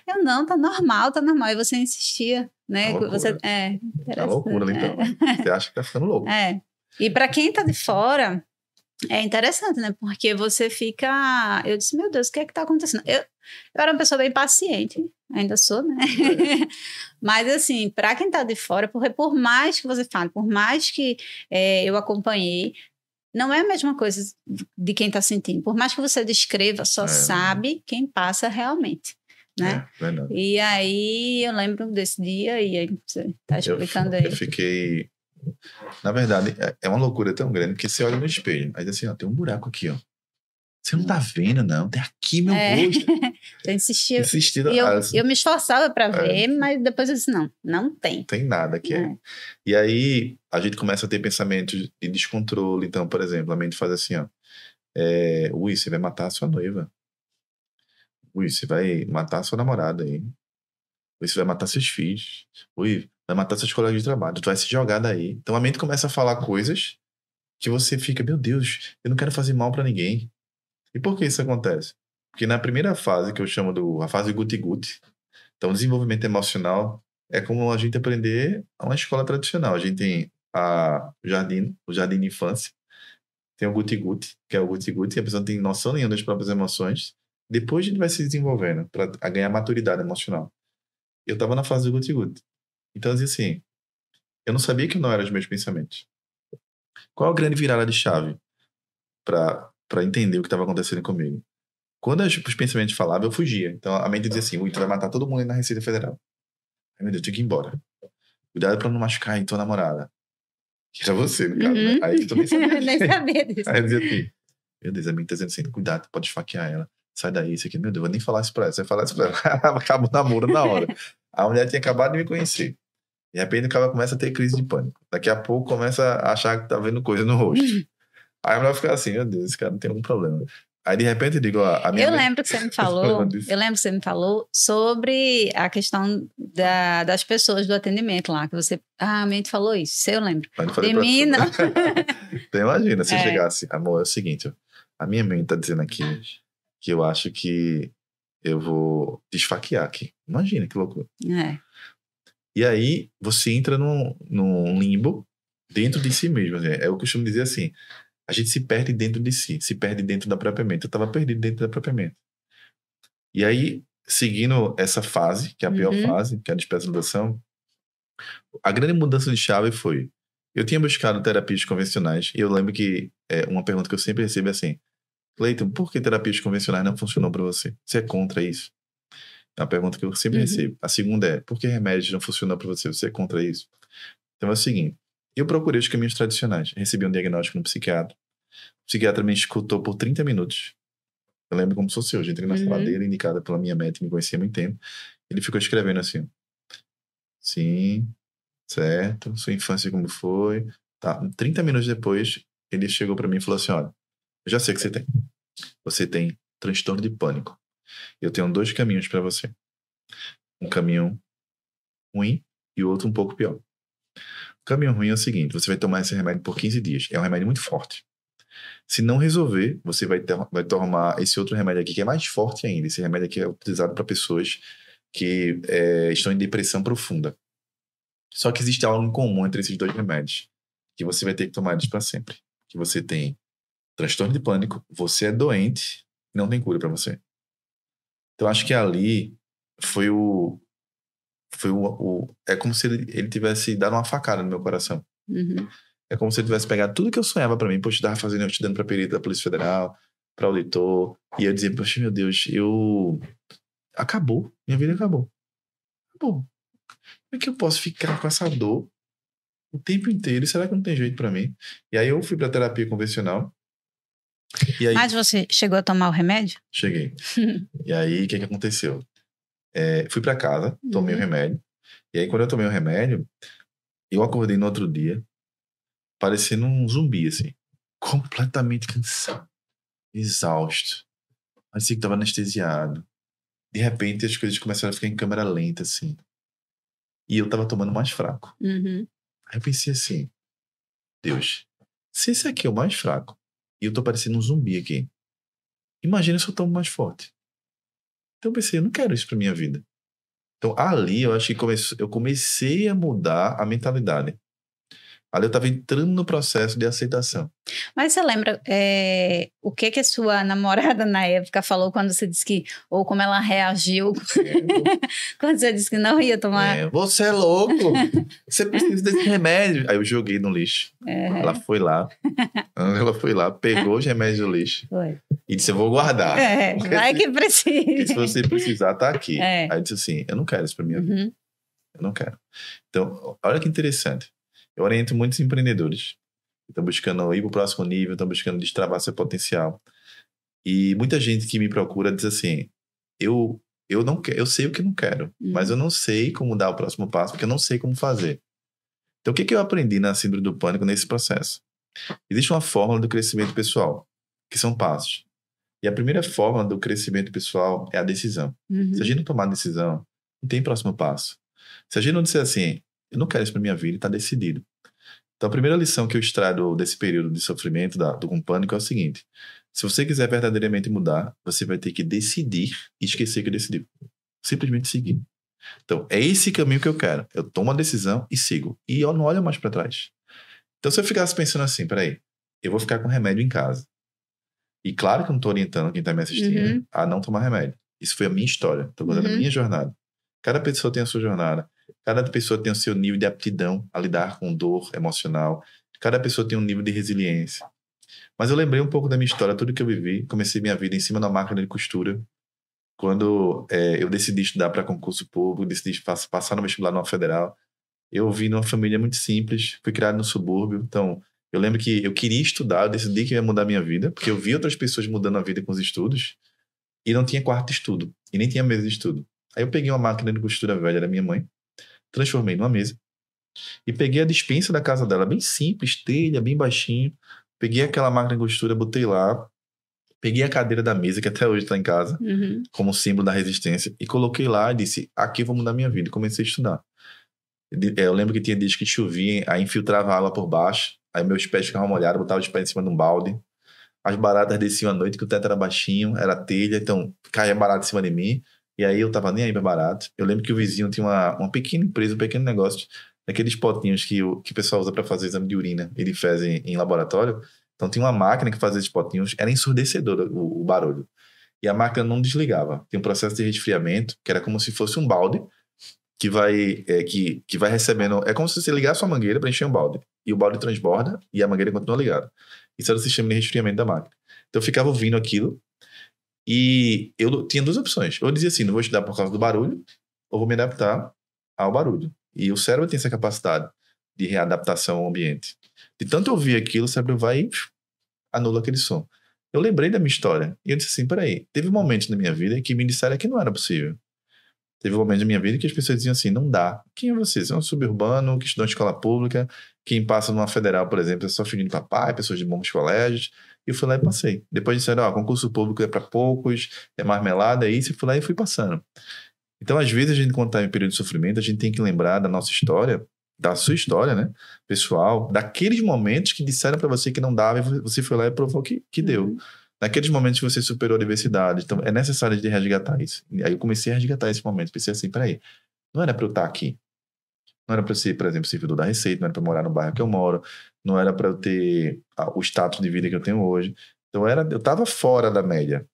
Eu não, tá normal, tá normal. E você insistia, né? Tá é você, tá é, loucura, né, então. É. Você acha que tá ficando louco. É. E para quem tá de fora, é interessante, né? Porque você fica. Eu disse, meu Deus, o que é que tá acontecendo? Eu, eu era uma pessoa bem paciente ainda sou, né? É. Mas, assim, para quem está de fora, porque por mais que você fale, por mais que é, eu acompanhei, não é a mesma coisa de quem está sentindo. Por mais que você descreva, só é. sabe quem passa realmente. Né? É, e aí eu lembro desse dia e aí você tá explicando eu, aí. Eu fiquei na verdade, é, é uma loucura tão grande que você olha no espelho, mas assim, ó, tem um buraco aqui, ó. Você não tá uhum. vendo, não. Tem aqui meu é. rosto. eu insistia. Ah, eu, eu me esforçava para é. ver, é. mas depois eu disse, não, não tem. Não tem nada aqui. É. E aí, a gente começa a ter pensamentos de descontrole. Então, por exemplo, a mente faz assim, ó. É, Ui, você vai matar a sua noiva. Ui, você vai matar a sua namorada aí. Ui, você vai matar seus filhos. Ui, vai matar seus colegas de trabalho. Tu vai se jogar daí. Então, a mente começa a falar coisas que você fica, meu Deus, eu não quero fazer mal para ninguém. E por que isso acontece? Porque na primeira fase, que eu chamo do, a fase guti-guti, então desenvolvimento emocional é como a gente aprender a uma escola tradicional. A gente tem a jardim, o jardim de infância, tem o guti-guti, que é o guti-guti, a pessoa não tem noção nenhuma das próprias emoções. Depois a gente vai se desenvolvendo para ganhar maturidade emocional. Eu estava na fase do guti-guti. Então, assim, eu não sabia que não era os meus pensamentos. Qual a grande virada de chave para para entender o que estava acontecendo comigo. Quando os pensamentos falavam, eu fugia. Então a mente dizia assim: o tu vai matar todo mundo na Receita Federal. Ai, meu Deus, eu tenho que ir embora. Cuidado para não machucar aí tua namorada. Que era você, no caso. Né? Uhum. Né? Aí tu nem sabia. nem sabia disso. Aí dizia assim: meu Deus, a mente tá dizendo assim: cuidado, pode esfaquear ela. Sai daí, isso aqui, meu Deus, eu vou nem falar isso pra ela. Você vai falar isso pra ela. Acaba o namoro na hora. A mulher tinha acabado de me conhecer. De repente o cara começa a ter crise de pânico. Daqui a pouco começa a achar que tá vendo coisa no rosto. Uhum. Aí a mulher fica assim, meu Deus, esse cara não tem algum problema. Aí de repente eu digo, ó, a minha. Eu lembro que você me falou, eu lembro que você me falou sobre a questão da, das pessoas do atendimento lá, que você. Ah, a mente falou isso, eu lembro. Mas eu de mim, não. então imagina, se é. chegasse, amor, é o seguinte, a minha mente tá dizendo aqui que eu acho que eu vou desfaquear aqui. Imagina que loucura. É. E aí você entra num, num limbo dentro de si mesmo. Né? Eu costumo dizer assim: a gente se perde dentro de si, se perde dentro da própria mente. Eu estava uhum. perdido dentro da própria mente. E aí, seguindo essa fase, que é a pior uhum. fase, que é a despersonalização, a grande mudança de chave foi: eu tinha buscado terapias convencionais, e eu lembro que é, uma pergunta que eu sempre recebo é assim: Leiton, por que terapias convencionais não funcionou para você? Você é contra isso? É uma pergunta que eu sempre uhum. recebo. A segunda é: por que remédios não funcionou para você? Você é contra isso? Então é o seguinte: eu procurei os caminhos tradicionais. Recebi um diagnóstico no psiquiatra. O psiquiatra me escutou por 30 minutos. Eu lembro como se fosse hoje. Entrei na uhum. sala dele, indicada pela minha médica, me conhecia há muito tempo. Ele ficou escrevendo assim: Sim, certo. Sua infância como foi? Tá. 30 minutos depois, ele chegou para mim e falou assim: Olha, eu já sei o que você tem. Você tem transtorno de pânico. Eu tenho dois caminhos para você. Um caminho ruim e o outro um pouco pior. Caminho ruim é o seguinte: você vai tomar esse remédio por 15 dias. É um remédio muito forte. Se não resolver, você vai, ter, vai tomar esse outro remédio aqui que é mais forte ainda. Esse remédio aqui é utilizado para pessoas que é, estão em depressão profunda. Só que existe algo em comum entre esses dois remédios, que você vai ter que tomar eles para sempre. Que você tem transtorno de pânico, você é doente, não tem cura para você. Então acho que ali foi o, foi o, o, é como se ele, ele tivesse dado uma facada no meu coração. Uhum. É como se ele tivesse pegado tudo que eu sonhava para mim, poxa, tava fazendo eu te dando para perito da Polícia Federal, para auditor, e eu dizia, poxa, meu Deus, eu acabou, minha vida acabou. Acabou. Como é que eu posso ficar com essa dor o tempo inteiro? Será que não tem jeito para mim? E aí eu fui para terapia convencional. Aí... Mas você chegou a tomar o remédio? Cheguei. e aí, o que, que aconteceu? É, fui para casa, tomei uhum. o remédio. E aí, quando eu tomei o remédio, eu acordei no outro dia, parecendo um zumbi, assim. Completamente cansado, exausto. Parecia que tava anestesiado. De repente, as coisas começaram a ficar em câmera lenta, assim. E eu tava tomando mais fraco. Uhum. Aí eu pensei assim: Deus, se esse aqui é o mais fraco, e eu tô parecendo um zumbi aqui, imagina se eu tomo mais forte. Então eu pensei, eu não quero isso para minha vida. Então ali eu acho que comece, eu comecei a mudar a mentalidade. Ali eu estava entrando no processo de aceitação. Mas você lembra é, o que que a sua namorada na época falou quando você disse que, ou como ela reagiu quando você disse que não ia tomar? É, você é louco, você precisa desse remédio. Aí eu joguei no lixo. É. Ela foi lá, ela foi lá, pegou os remédios do lixo foi. e disse: Eu vou guardar. É, vai que precisa. Se você precisar, tá aqui. É. Aí eu disse assim: Eu não quero isso pra mim. uhum. Eu não quero. Então, olha que interessante eu oriento muitos empreendedores que estão buscando ir para o próximo nível, estão buscando destravar seu potencial. E muita gente que me procura diz assim: eu eu não quero, eu sei o que não quero, uhum. mas eu não sei como dar o próximo passo, porque eu não sei como fazer. Então, o que, que eu aprendi na síndrome do pânico nesse processo? Existe uma fórmula do crescimento pessoal, que são passos. E a primeira forma do crescimento pessoal é a decisão. Uhum. Se a gente não tomar decisão, não tem próximo passo. Se a gente não disser assim, eu não quero isso para minha vida, está decidido. Então, a primeira lição que eu extraio desse período de sofrimento da, do pânico é o seguinte: se você quiser verdadeiramente mudar, você vai ter que decidir e esquecer que decidiu. Simplesmente seguir. Então, é esse caminho que eu quero. Eu tomo a decisão e sigo. E eu não olho mais para trás. Então, se eu ficasse pensando assim, peraí, eu vou ficar com remédio em casa. E claro que eu não estou orientando quem está me assistindo uhum. a não tomar remédio. Isso foi a minha história. Estou contando uhum. a minha jornada. Cada pessoa tem a sua jornada. Cada pessoa tem o seu nível de aptidão a lidar com dor emocional. Cada pessoa tem um nível de resiliência. Mas eu lembrei um pouco da minha história, tudo que eu vivi. Comecei minha vida em cima da máquina de costura. Quando é, eu decidi estudar para concurso público, decidi passar no vestibular numa federal, eu vim numa família muito simples, fui criado no subúrbio. Então, eu lembro que eu queria estudar, eu decidi que ia mudar minha vida, porque eu vi outras pessoas mudando a vida com os estudos e não tinha quarto de estudo, e nem tinha mesa de estudo. Aí eu peguei uma máquina de costura velha da minha mãe, transformei numa mesa e peguei a dispensa da casa dela, bem simples, telha, bem baixinho. Peguei aquela máquina de costura, botei lá, peguei a cadeira da mesa, que até hoje está em casa, uhum. como símbolo da resistência, e coloquei lá e disse: Aqui eu vou mudar minha vida. E comecei a estudar. É, eu lembro que tinha dias que chovia, aí infiltrava água por baixo, aí meus pés ficavam molhados, botava os pés em cima de um balde. As baratas desciam à noite, que o teto era baixinho, era telha, então caía barata em cima de mim. E aí eu tava nem aí pra barato. Eu lembro que o vizinho tinha uma, uma pequena empresa, um pequeno negócio, daqueles potinhos que o, que o pessoal usa para fazer exame de urina ele fez em, em, laboratório. Então tinha uma máquina que fazia esses potinhos, era ensurdecedor o, o barulho. E a máquina não desligava. Tem um processo de resfriamento, que era como se fosse um balde, que vai é, que, que vai recebendo. É como se você ligasse a sua mangueira para encher um balde. E o balde transborda e a mangueira continua ligada. Isso era o sistema de resfriamento da máquina. Então eu ficava ouvindo aquilo e eu tinha duas opções. Ou eu dizia assim, não vou estudar por causa do barulho, ou vou me adaptar ao barulho. E o cérebro tem essa capacidade de readaptação ao ambiente. De tanto ouvir aquilo, o cérebro vai e anula aquele som. Eu lembrei da minha história. E eu disse assim, peraí, teve momentos na minha vida que me disseram que não era possível. Teve um momentos na minha vida que as pessoas diziam assim: não dá. Quem é você? Você é um suburbano que estudou em escola pública, quem passa numa federal, por exemplo, é só filho de papai, pessoas de bons colégios. E fui lá e passei. Depois disseram, ó, oh, concurso público é para poucos, é marmelada, é isso. E fui lá e fui passando. Então, às vezes, a gente, quando está em período de sofrimento, a gente tem que lembrar da nossa história, da sua história, né? Pessoal, daqueles momentos que disseram para você que não dava e você foi lá e provou que, que deu. Uhum. Naqueles momentos que você superou a diversidade. Então, é necessário de resgatar isso. E aí eu comecei a resgatar esse momento. Pensei assim, peraí, não era para eu estar tá aqui. Não era para ser, por exemplo, servidor da Receita, não era para morar no bairro que eu moro, não era para eu ter ah, o status de vida que eu tenho hoje. Então era, eu estava fora da média.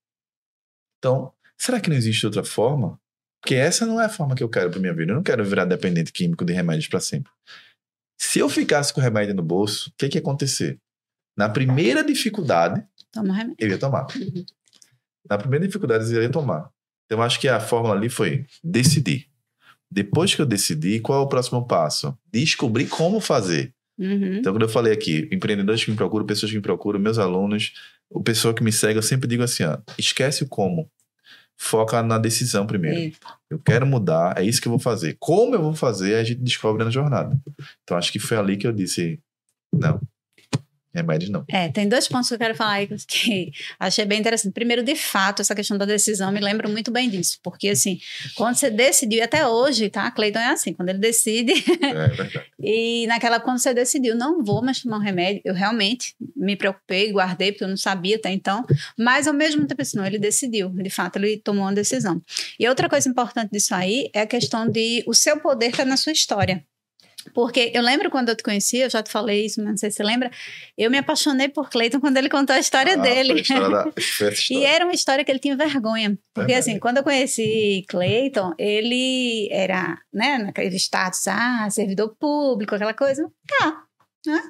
Então, será que não existe outra forma? Porque essa não é a forma que eu quero para minha vida. Eu não quero virar dependente químico de remédios para sempre. Se eu ficasse com o remédio no bolso, o que, que ia acontecer? Na primeira dificuldade, eu ia tomar. Uhum. Na primeira dificuldade, eu ia tomar. Então, acho que a fórmula ali foi decidir. Depois que eu decidi, qual é o próximo passo? Descobrir como fazer. Uhum. Então, quando eu falei aqui, empreendedores que me procuram, pessoas que me procuram, meus alunos, o pessoal que me segue, eu sempre digo assim: ó, esquece o como. Foca na decisão primeiro. Eu quero mudar, é isso que eu vou fazer. Como eu vou fazer, a gente descobre na jornada. Então, acho que foi ali que eu disse: não, remédios é, não. É, tem dois pontos que eu quero falar aí que achei bem interessante. Primeiro, de fato, essa questão da decisão me lembra muito bem disso, porque assim, quando você decidiu, e até hoje, tá? Cleiton é assim, quando ele decide. É, é e naquela, quando você decidiu, não vou mais tomar um remédio, eu realmente me preocupei, guardei, porque eu não sabia até então, mas ao mesmo tempo, assim, não, ele decidiu, de fato, ele tomou uma decisão. E outra coisa importante disso aí é a questão de o seu poder estar tá na sua história. Porque eu lembro quando eu te conheci, eu já te falei isso, mas não sei se você lembra. Eu me apaixonei por Cleiton quando ele contou a história ah, dele. a história da... história. E era uma história que ele tinha vergonha. Porque, é assim, quando eu conheci Cleiton, ele era, né, naquele status, ah, servidor público, aquela coisa. Tá. Né?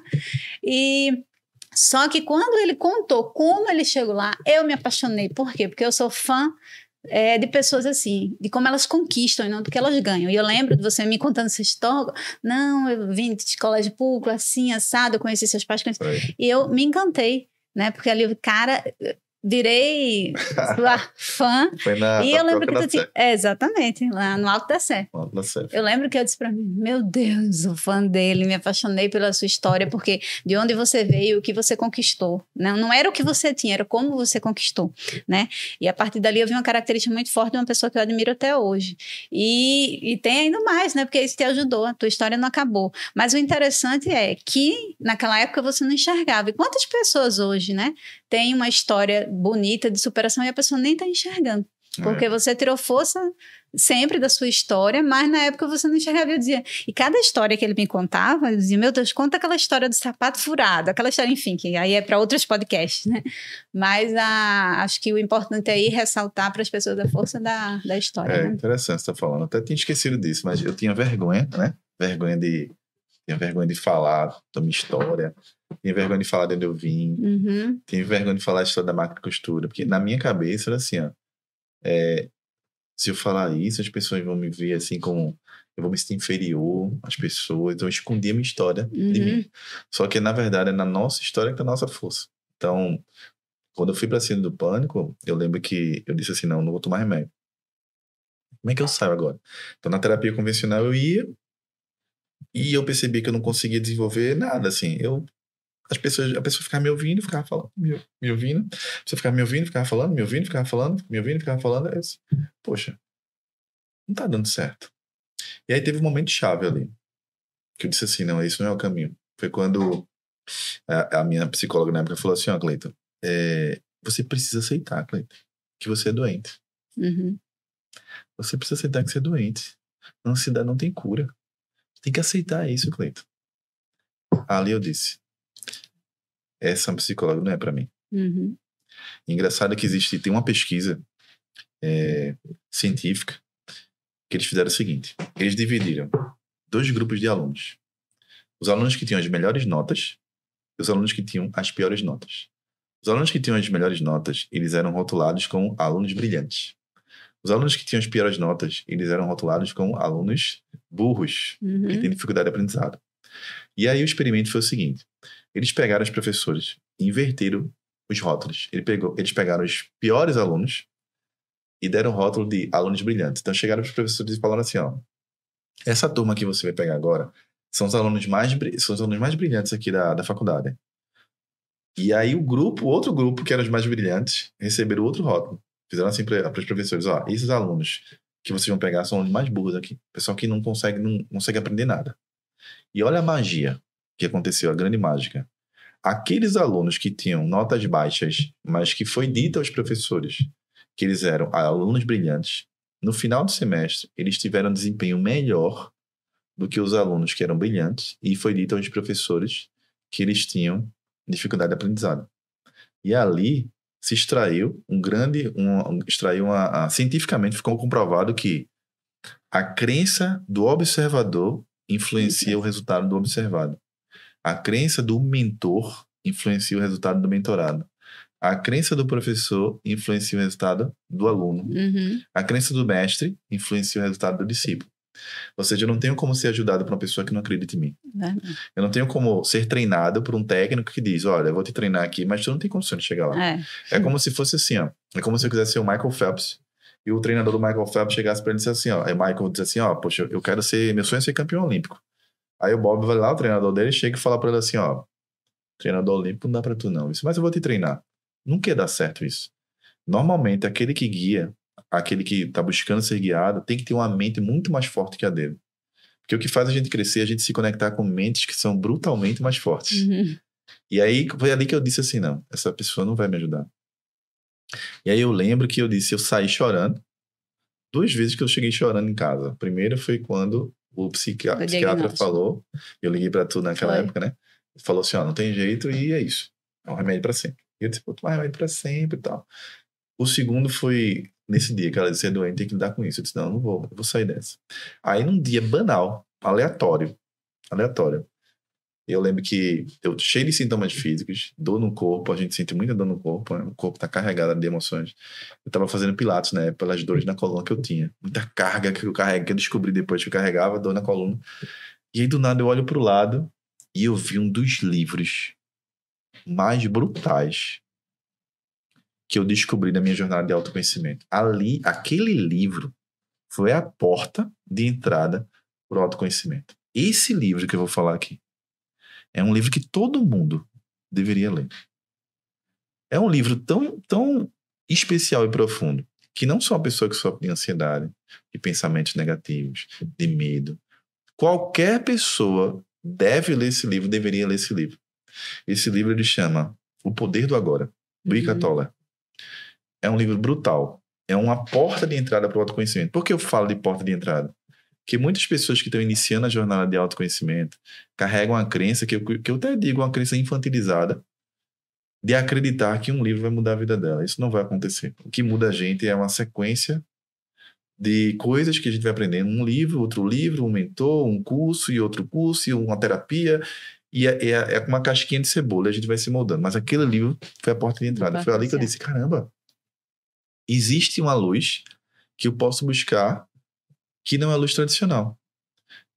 E só que quando ele contou como ele chegou lá, eu me apaixonei. Por quê? Porque eu sou fã é, de pessoas assim, de como elas conquistam e não do que elas ganham. E eu lembro de você me contando essa história. Não, eu vim de colégio público, assim, assado, eu conheci seus pais. Conheci... E eu me encantei, né? Porque ali o cara virei lá, fã. Foi na, e eu lembro que tu tinha. É, exatamente, lá no Alto da Sé. Alto da Sé. Eu lembro que eu disse pra mim: Meu Deus, o fã dele, me apaixonei pela sua história, porque de onde você veio, o que você conquistou. Né? Não era o que você tinha, era como você conquistou. né? E a partir dali eu vi uma característica muito forte de uma pessoa que eu admiro até hoje. E, e tem ainda mais, né? Porque isso te ajudou, a tua história não acabou. Mas o interessante é que naquela época você não enxergava. E quantas pessoas hoje, né? tem uma história bonita de superação e a pessoa nem está enxergando. É. Porque é. você tirou força sempre da sua história, mas na época você não enxergava. Eu dizia. E cada história que ele me contava, eu dizia: Meu Deus, conta aquela história do sapato furado, aquela história, enfim, que aí é para outros podcasts, né? Mas a, ah, acho que o importante é ir ressaltar para as pessoas a força da, da história. É né? interessante você tá falando. Até tinha esquecido disso, mas eu tinha vergonha, né? Vergonha de. Tinha vergonha de falar da minha história. Tem vergonha de falar de onde eu vim. Uhum. Tem vergonha de falar a história da máquina de costura. Porque na minha cabeça era assim, ó. É, se eu falar isso, as pessoas vão me ver assim como... Eu vou me sentir inferior às pessoas. Então eu escondi a minha história uhum. de mim. Só que, na verdade, é na nossa história que tá a nossa força. Então, quando eu fui pra cima do pânico, eu lembro que eu disse assim, não, não vou tomar remédio. Como é que eu saio agora? Então, na terapia convencional, eu ia e eu percebi que eu não conseguia desenvolver nada, assim. Eu as pessoas, a pessoa ficava me ouvindo, ficava falando, me, me ouvindo, a pessoa ficava me ouvindo, ficava falando, me ouvindo, ficava falando, me ouvindo, ficava falando. eu é disse, poxa, não tá dando certo. E aí teve um momento chave ali, que eu disse assim, não, isso não é o caminho. Foi quando a, a minha psicóloga na época falou assim, ó, oh, Cleiton, é, você precisa aceitar, Cleiton, que você é doente. Uhum. Você precisa aceitar que você é doente. A ansiedade não tem cura. Tem que aceitar isso, Cleiton. Ali eu disse, essa é psicóloga não é para mim. Uhum. Engraçado que existe, tem uma pesquisa é, científica que eles fizeram o seguinte: eles dividiram dois grupos de alunos. Os alunos que tinham as melhores notas e os alunos que tinham as piores notas. Os alunos que tinham as melhores notas, eles eram rotulados como alunos brilhantes. Os alunos que tinham as piores notas, eles eram rotulados como alunos burros, uhum. que têm dificuldade de aprendizado. E aí o experimento foi o seguinte: eles pegaram os professores e inverteram os rótulos. Ele pegou, eles pegaram os piores alunos e deram o rótulo de alunos brilhantes. Então chegaram os professores e falaram assim, ó, essa turma que você vai pegar agora são os alunos mais, são os alunos mais brilhantes aqui da, da faculdade. E aí o grupo, outro grupo, que eram os mais brilhantes, receberam outro rótulo. Fizeram assim para os professores, ó, esses alunos que vocês vão pegar são os mais burros aqui. Pessoal que não consegue, não consegue aprender nada. E olha a magia que aconteceu a grande mágica. Aqueles alunos que tinham notas baixas, mas que foi dito aos professores que eles eram alunos brilhantes, no final do semestre eles tiveram um desempenho melhor do que os alunos que eram brilhantes e foi dito aos professores que eles tinham dificuldade de aprendizado. E ali se extraiu um grande, um, extraiu uma, cientificamente ficou comprovado que a crença do observador influencia o resultado do observado. A crença do mentor influencia o resultado do mentorado. A crença do professor influencia o resultado do aluno. Uhum. A crença do mestre influencia o resultado do discípulo. Ou seja, eu não tenho como ser ajudado por uma pessoa que não acredita em mim. Não. Eu não tenho como ser treinado por um técnico que diz: olha, eu vou te treinar aqui, mas tu não tem condições de chegar lá. É, é como se fosse assim, ó. É como se eu quisesse ser o Michael Phelps e o treinador do Michael Phelps chegasse para ele e disse assim: ó, aí Michael diz assim: ó, poxa, eu quero ser, meu sonho é ser campeão olímpico. Aí o Bob vai lá, o treinador dele, chega e fala pra ele assim: ó, treinador olímpico não dá pra tu não, isso, mas eu vou te treinar. Nunca ia dar certo isso. Normalmente, aquele que guia, aquele que tá buscando ser guiado, tem que ter uma mente muito mais forte que a dele. Porque o que faz a gente crescer é a gente se conectar com mentes que são brutalmente mais fortes. Uhum. E aí foi ali que eu disse assim: não, essa pessoa não vai me ajudar. E aí eu lembro que eu disse: eu saí chorando. Duas vezes que eu cheguei chorando em casa. A primeira foi quando o psiquiatra, psiquiatra falou, eu liguei para tu naquela Foi. época, né? Falou assim, ó, não tem jeito e é isso. É um remédio para sempre. E eu disse, tipo, vou tomar remédio para sempre e tal. O segundo foi nesse dia que ela disse, é doente, tem que lidar com isso. Eu disse, não, não vou, eu vou sair dessa. Aí num dia banal, aleatório, aleatório, eu lembro que eu cheio de sintomas físicos, dor no corpo, a gente sente muita dor no corpo, né? o corpo tá carregado de emoções. Eu tava fazendo pilates, né, pelas dores na coluna que eu tinha. Muita carga que eu carrega, que eu descobri depois que eu carregava, dor na coluna. E aí do nada eu olho pro lado e eu vi um dos livros mais brutais que eu descobri na minha jornada de autoconhecimento. Ali, aquele livro foi a porta de entrada para o autoconhecimento. Esse livro que eu vou falar aqui é um livro que todo mundo deveria ler. É um livro tão, tão especial e profundo que não só a pessoa que sofre de ansiedade, de pensamentos negativos, de medo, qualquer pessoa deve ler esse livro, deveria ler esse livro. Esse livro ele chama O Poder do Agora, do uhum. Icatola. É um livro brutal. É uma porta de entrada para o autoconhecimento. Por que eu falo de porta de entrada? que muitas pessoas que estão iniciando a jornada de autoconhecimento carregam a crença, que eu, que eu até digo uma crença infantilizada, de acreditar que um livro vai mudar a vida dela. Isso não vai acontecer. O que muda a gente é uma sequência de coisas que a gente vai aprendendo. Um livro, outro livro, um mentor, um curso e outro curso, e uma terapia. E é, é, é uma casquinha de cebola, a gente vai se moldando. Mas aquele livro foi a porta de entrada. Foi ali que eu disse: caramba, existe uma luz que eu posso buscar que não é luz tradicional.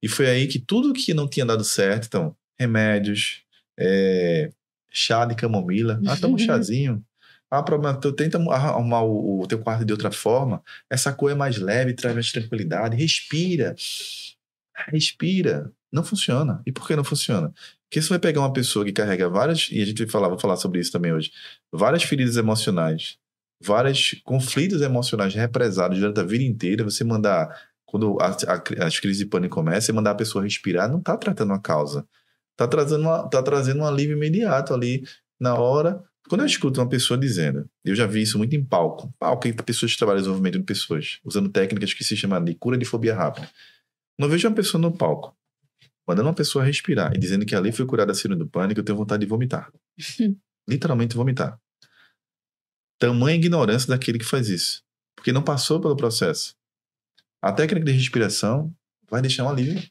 E foi aí que tudo que não tinha dado certo, então, remédios, é, chá de camomila, ah, toma um uhum. chazinho. Ah, problema, tu tenta ah, arrumar o, o, teu quarto de outra forma. Essa cor é mais leve, traz mais tranquilidade. Respira. Respira. Não funciona. E por que não funciona? Porque você vai pegar uma pessoa que carrega várias, e a gente vai falar, vou falar sobre isso também hoje, várias feridas emocionais, vários conflitos emocionais represados durante a vida inteira, você mandar quando a, a, as crises de pânico começam, e mandar a pessoa respirar, não está tratando a causa. Está trazendo, tá trazendo um alívio imediato ali, na hora. Quando eu escuto uma pessoa dizendo, eu já vi isso muito em palco, palco em pessoas que trabalham desenvolvimento de pessoas, usando técnicas que se chamam de cura de fobia rápida. Não vejo uma pessoa no palco mandando uma pessoa respirar e dizendo que ali foi curada a síndrome do pânico, eu tenho vontade de vomitar. Literalmente vomitar. Tamanha ignorância daquele que faz isso. Porque não passou pelo processo. A técnica de respiração vai deixar um alívio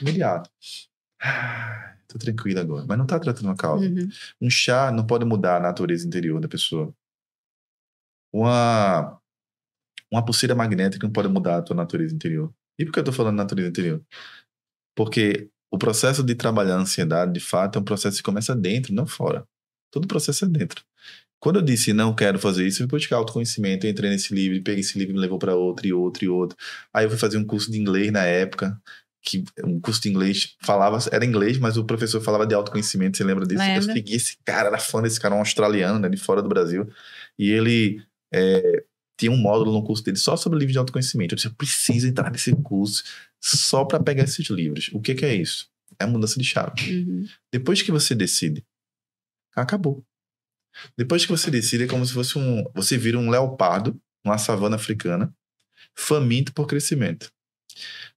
imediato. Estou ah, tranquilo agora. Mas não está tratando a causa. Uhum. Um chá não pode mudar a natureza interior da pessoa. Uma, uma pulseira magnética não pode mudar a tua natureza interior. E por que eu estou falando natureza interior? Porque o processo de trabalhar a ansiedade, de fato, é um processo que começa dentro, não fora. Todo o processo é dentro. Quando eu disse não quero fazer isso, eu fui praticar autoconhecimento. Eu entrei nesse livro, peguei esse livro, me levou para outro e outro e outro. Aí eu fui fazer um curso de inglês na época, que um curso de inglês falava, era inglês, mas o professor falava de autoconhecimento, você lembra disso? Lembra. Eu peguei esse cara, era fã desse cara, um australiano, né, de fora do Brasil, e ele é, tinha um módulo no curso dele só sobre livros de autoconhecimento. Eu disse, eu preciso entrar nesse curso só para pegar esses livros. O que, que é isso? É a mudança de chave. Uhum. Depois que você decide, acabou. Depois que você decide, é como se fosse um. Você vira um leopardo numa savana africana, faminto por crescimento.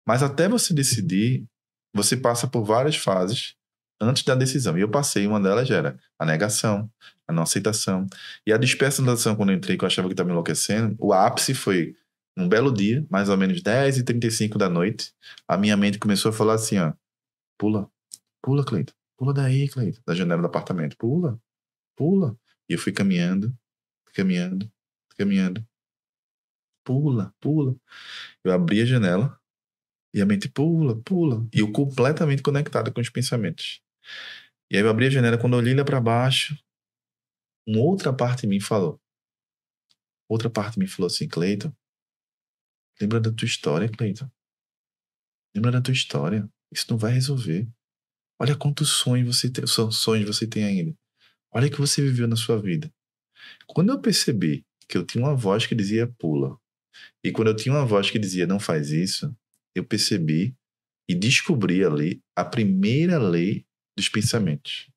Mas até você decidir, você passa por várias fases antes da decisão. E eu passei, uma delas era a negação, a não aceitação. E a despersonalização, quando eu entrei, que eu achava que estava enlouquecendo, o ápice foi um belo dia, mais ou menos 10h35 da noite, a minha mente começou a falar assim, ó, pula, pula, Cleiton, pula daí, Cleiton, da janela do apartamento, pula, pula. E eu fui caminhando, caminhando, caminhando. Pula, pula. Eu abri a janela e a mente pula, pula. E eu completamente conectado com os pensamentos. E aí eu abri a janela, quando eu olhei lá para baixo, uma outra parte de mim falou. Outra parte me falou assim, Cleiton, lembra da tua história, Cleiton? Lembra da tua história. Isso não vai resolver. Olha quantos sonhos você tem, sonhos você tem ainda. Olha o que você viveu na sua vida. Quando eu percebi que eu tinha uma voz que dizia pula, e quando eu tinha uma voz que dizia não faz isso, eu percebi e descobri ali a primeira lei dos pensamentos.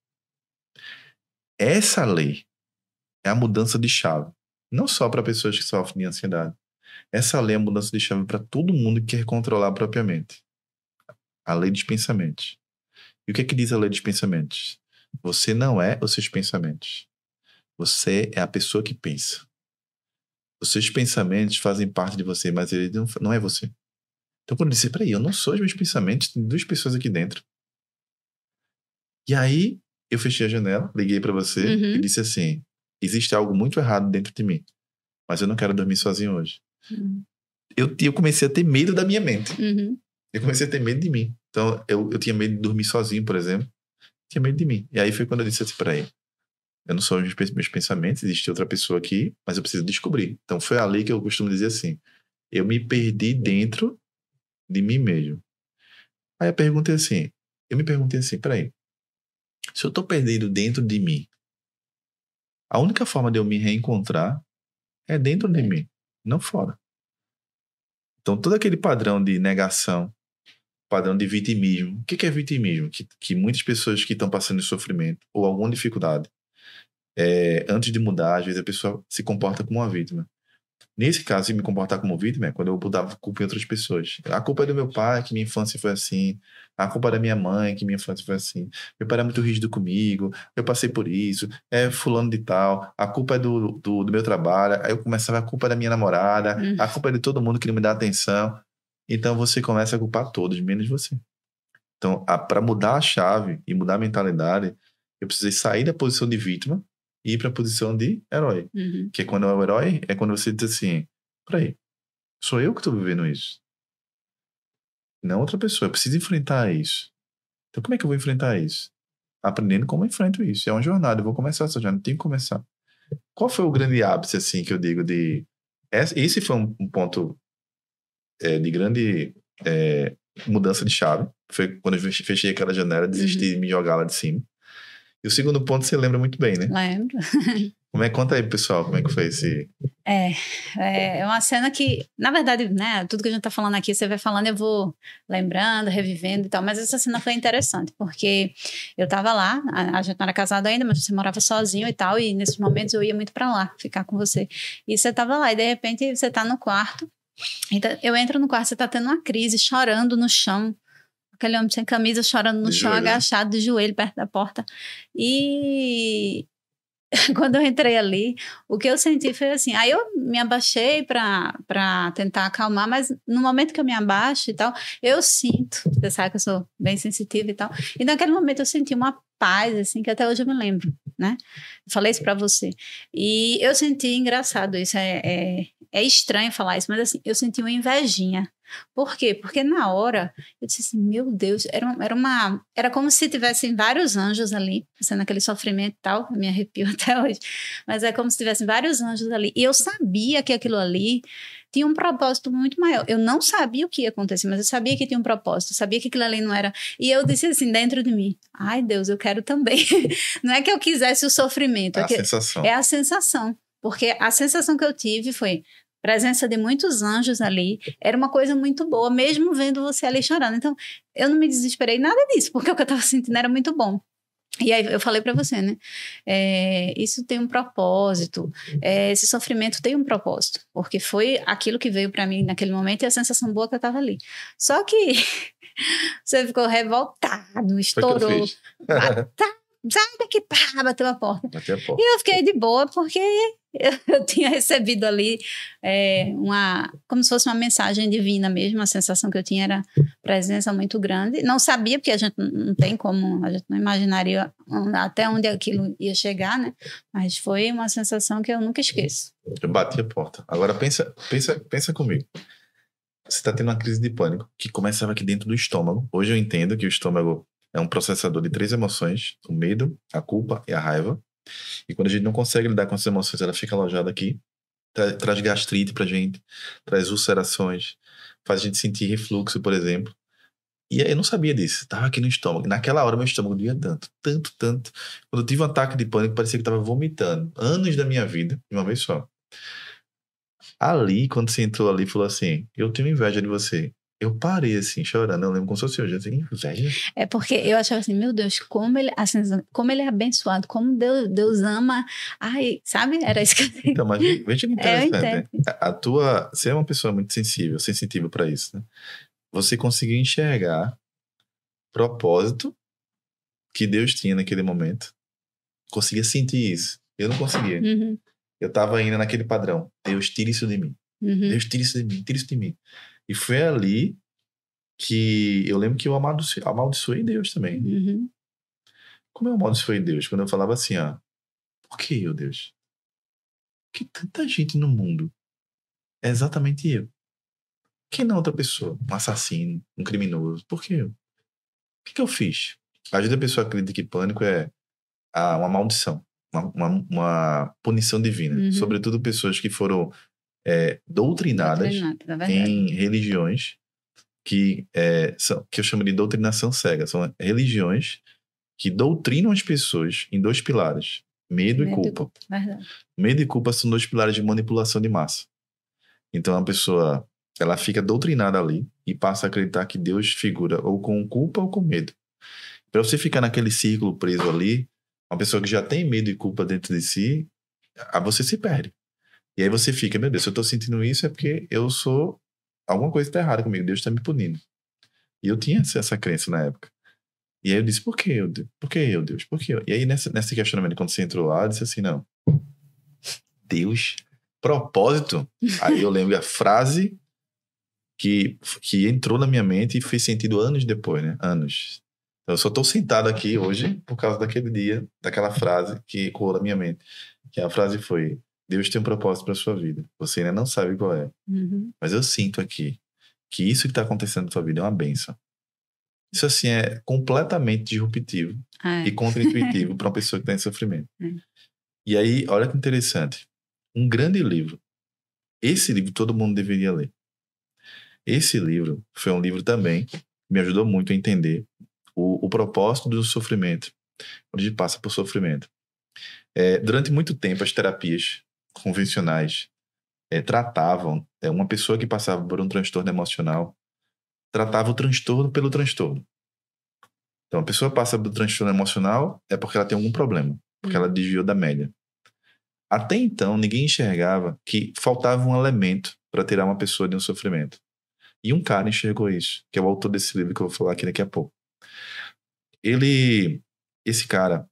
Essa lei é a mudança de chave, não só para pessoas que sofrem de ansiedade. Essa lei é a mudança de chave para todo mundo que quer controlar a própria mente. A lei dos pensamentos. E o que é que diz a lei dos pensamentos? Você não é os seus pensamentos. Você é a pessoa que pensa. Os seus pensamentos fazem parte de você, mas ele não, não é você. Então, quando eu disse, peraí, eu não sou os meus pensamentos, tem duas pessoas aqui dentro. E aí, eu fechei a janela, liguei para você uhum. e disse assim: existe algo muito errado dentro de mim, mas eu não quero dormir sozinho hoje. Uhum. Eu, eu comecei a ter medo da minha mente. Uhum. Eu comecei a ter medo de mim. Então, eu, eu tinha medo de dormir sozinho, por exemplo tinha medo de mim. E aí foi quando eu disse assim para ele: eu não sou meus, meus pensamentos, existe outra pessoa aqui, mas eu preciso descobrir. Então foi ali que eu costumo dizer assim: eu me perdi dentro de mim mesmo. Aí eu perguntei é assim, eu me perguntei assim, peraí, se eu tô perdido dentro de mim, a única forma de eu me reencontrar é dentro de é. mim, não fora. Então todo aquele padrão de negação, padrão de vitimismo. O que é vitimismo? Que, que muitas pessoas que estão passando sofrimento ou alguma dificuldade, é, antes de mudar, às vezes a pessoa se comporta como uma vítima. Nesse caso, se me comportar como vítima é quando eu mudava culpa em outras pessoas. A culpa é do meu pai, que minha infância foi assim. A culpa é da minha mãe, que minha infância foi assim. Meu pai era muito rígido comigo, eu passei por isso. É fulano de tal. A culpa é do, do, do meu trabalho. Aí eu começava, a culpa é da minha namorada. A uhum. culpa é de todo mundo que não me dá atenção. Então você começa a culpar todos, menos você. Então, para mudar a chave e mudar a mentalidade, eu precisei sair da posição de vítima e ir para a posição de herói. Uhum. Que é quando é o herói, é quando você diz assim: peraí, sou eu que estou vivendo isso. Não outra pessoa. Eu preciso enfrentar isso. Então, como é que eu vou enfrentar isso? Aprendendo como eu enfrento isso. É uma jornada. Eu vou começar essa jornada. Tenho que começar. Qual foi o grande ápice, assim, que eu digo de... Esse foi um ponto é, de grande é, mudança de chave. Foi quando eu fechei aquela janela, desisti uhum. de me jogar lá de cima. E o segundo ponto você lembra muito bem, né? Lembro. Como é, conta aí, pessoal, como é que foi esse... É, é, é uma cena que, na verdade, né, tudo que a gente tá falando aqui, você vai falando, eu vou lembrando, revivendo e tal, mas essa cena foi interessante, porque eu tava lá, a, a gente não era casado ainda, mas você morava sozinho e tal, e nesses momentos eu ia muito para lá, ficar com você. E você tava lá, e de repente você tá no quarto, então, eu entro no quarto, você tá tendo uma crise, chorando no chão. Aquele homem sem camisa chorando no de chão, joelho. Né? agachado, de joelho perto da porta. E quando eu entrei ali, o que eu senti foi assim. Aí eu me abaixei para tentar acalmar, mas no momento que eu me abaixo e tal, eu sinto. Você sabe que eu sou bem sensitiva e tal. E naquele momento eu senti uma paz, assim, que até hoje eu me lembro, né? falei isso para você. E eu senti engraçado isso. É, é, é estranho falar isso, mas assim, eu senti uma invejinha. Por quê? Porque na hora eu disse assim, meu Deus, era uma, era, uma, era como se tivessem vários anjos ali, sendo aquele sofrimento e tal, me arrepio até hoje, mas é como se tivessem vários anjos ali. E eu sabia que aquilo ali tinha um propósito muito maior. Eu não sabia o que ia acontecer, mas eu sabia que tinha um propósito, sabia que aquilo ali não era. E eu disse assim, dentro de mim, ai Deus, eu quero também. não é que eu quisesse o sofrimento. É, é a que, sensação. É a sensação. Porque a sensação que eu tive foi presença de muitos anjos ali, era uma coisa muito boa, mesmo vendo você ali chorando. Então, eu não me desesperei nada disso, porque o que eu estava sentindo era muito bom. E aí eu falei para você, né? É, isso tem um propósito. É, esse sofrimento tem um propósito, porque foi aquilo que veio para mim naquele momento e a sensação boa que eu tava ali. Só que você ficou revoltado, estourou, bateu, sai daqui, pá, bateu a porta. Bateu a porta. E eu fiquei de boa porque eu, eu tinha recebido ali é, uma, como se fosse uma mensagem divina mesmo, a sensação que eu tinha era presença muito grande. Não sabia, porque a gente não tem como, a gente não imaginaria até onde aquilo ia chegar, né? Mas foi uma sensação que eu nunca esqueço. Eu bati a porta. Agora pensa, pensa, pensa comigo. Você está tendo uma crise de pânico que começava aqui dentro do estômago. Hoje eu entendo que o estômago é um processador de três emoções: o medo, a culpa e a raiva. E quando a gente não consegue lidar com essas emoções, ela fica alojada aqui, tra traz gastrite pra gente, traz ulcerações, faz a gente sentir refluxo, por exemplo. E eu não sabia disso, tava aqui no estômago. Naquela hora meu estômago doía tanto, tanto, tanto. Quando eu tive um ataque de pânico, parecia que tava vomitando. Anos da minha vida, de uma vez só. Ali, quando você entrou ali, falou assim: Eu tenho inveja de você. Eu parei assim, chorando. Eu lembro como se fosse hoje. Assim, Zélia? É porque eu achava assim, meu Deus, como ele, assim, como ele é abençoado, como Deus, Deus ama. Ai, sabe? Era isso que eu Então, mas veja que interessante. É, né? A tua. Você é uma pessoa muito sensível, sensitiva para isso, né? Você conseguiu enxergar propósito que Deus tinha naquele momento. Conseguia sentir isso. Eu não conseguia. Uhum. Eu tava ainda naquele padrão. Deus, tira isso de mim. Uhum. Deus, tira isso de mim, tira isso de mim. E foi ali que eu lembro que eu amaldiçoei, amaldiçoei Deus também. Uhum. Como eu amaldiçoei Deus? Quando eu falava assim, ó, ah, por que eu, Deus? Que tanta gente no mundo é exatamente eu. Quem não é outra pessoa? Um assassino, um criminoso. Por que eu? O que, que eu fiz? Ajuda a pessoa acredita que pânico é ah, uma maldição, uma, uma, uma punição divina. Uhum. Sobretudo pessoas que foram é, doutrinadas Doutrinada, em religiões que, é, são, que eu chamo de doutrinação cega. São religiões que doutrinam as pessoas em dois pilares: medo, medo e culpa. Verdade. Medo e culpa são dois pilares de manipulação de massa. Então a pessoa ela fica doutrinada ali e passa a acreditar que Deus figura ou com culpa ou com medo. Para você ficar naquele círculo preso ali, uma pessoa que já tem medo e culpa dentro de si, você se perde. E aí você fica, meu Deus, se eu estou sentindo isso é porque eu sou. Alguma coisa está errada comigo, Deus está me punindo. E eu tinha essa crença na época. E aí eu disse, por que eu, Por que eu, Deus? Por que eu? E aí nessa, nesse questionamento, quando você entrou lá, eu disse assim, não. Deus, propósito. aí eu lembro a frase que, que entrou na minha mente e fez sentido anos depois, né? Anos. Então, eu só estou sentado aqui hoje por causa daquele dia, daquela frase que ecoou na minha mente. Que a frase foi: Deus tem um propósito para sua vida. Você ainda não sabe qual é. Uhum. Mas eu sinto aqui que isso que está acontecendo na sua vida é uma benção. Isso, assim, é completamente disruptivo é. e contraintuitivo para uma pessoa que está em sofrimento. É. E aí, olha que interessante. Um grande livro. Esse livro todo mundo deveria ler. Esse livro foi um livro também que me ajudou muito a entender o, o propósito do sofrimento, onde a gente passa por sofrimento. É, durante muito tempo, as terapias convencionais é, tratavam é, uma pessoa que passava por um transtorno emocional tratava o transtorno pelo transtorno. Então, a pessoa passa por transtorno emocional é porque ela tem algum problema, porque hum. ela desviou da média. Até então, ninguém enxergava que faltava um elemento para tirar uma pessoa de um sofrimento. E um cara enxergou isso, que é o autor desse livro que eu vou falar aqui daqui a pouco. Ele, esse cara,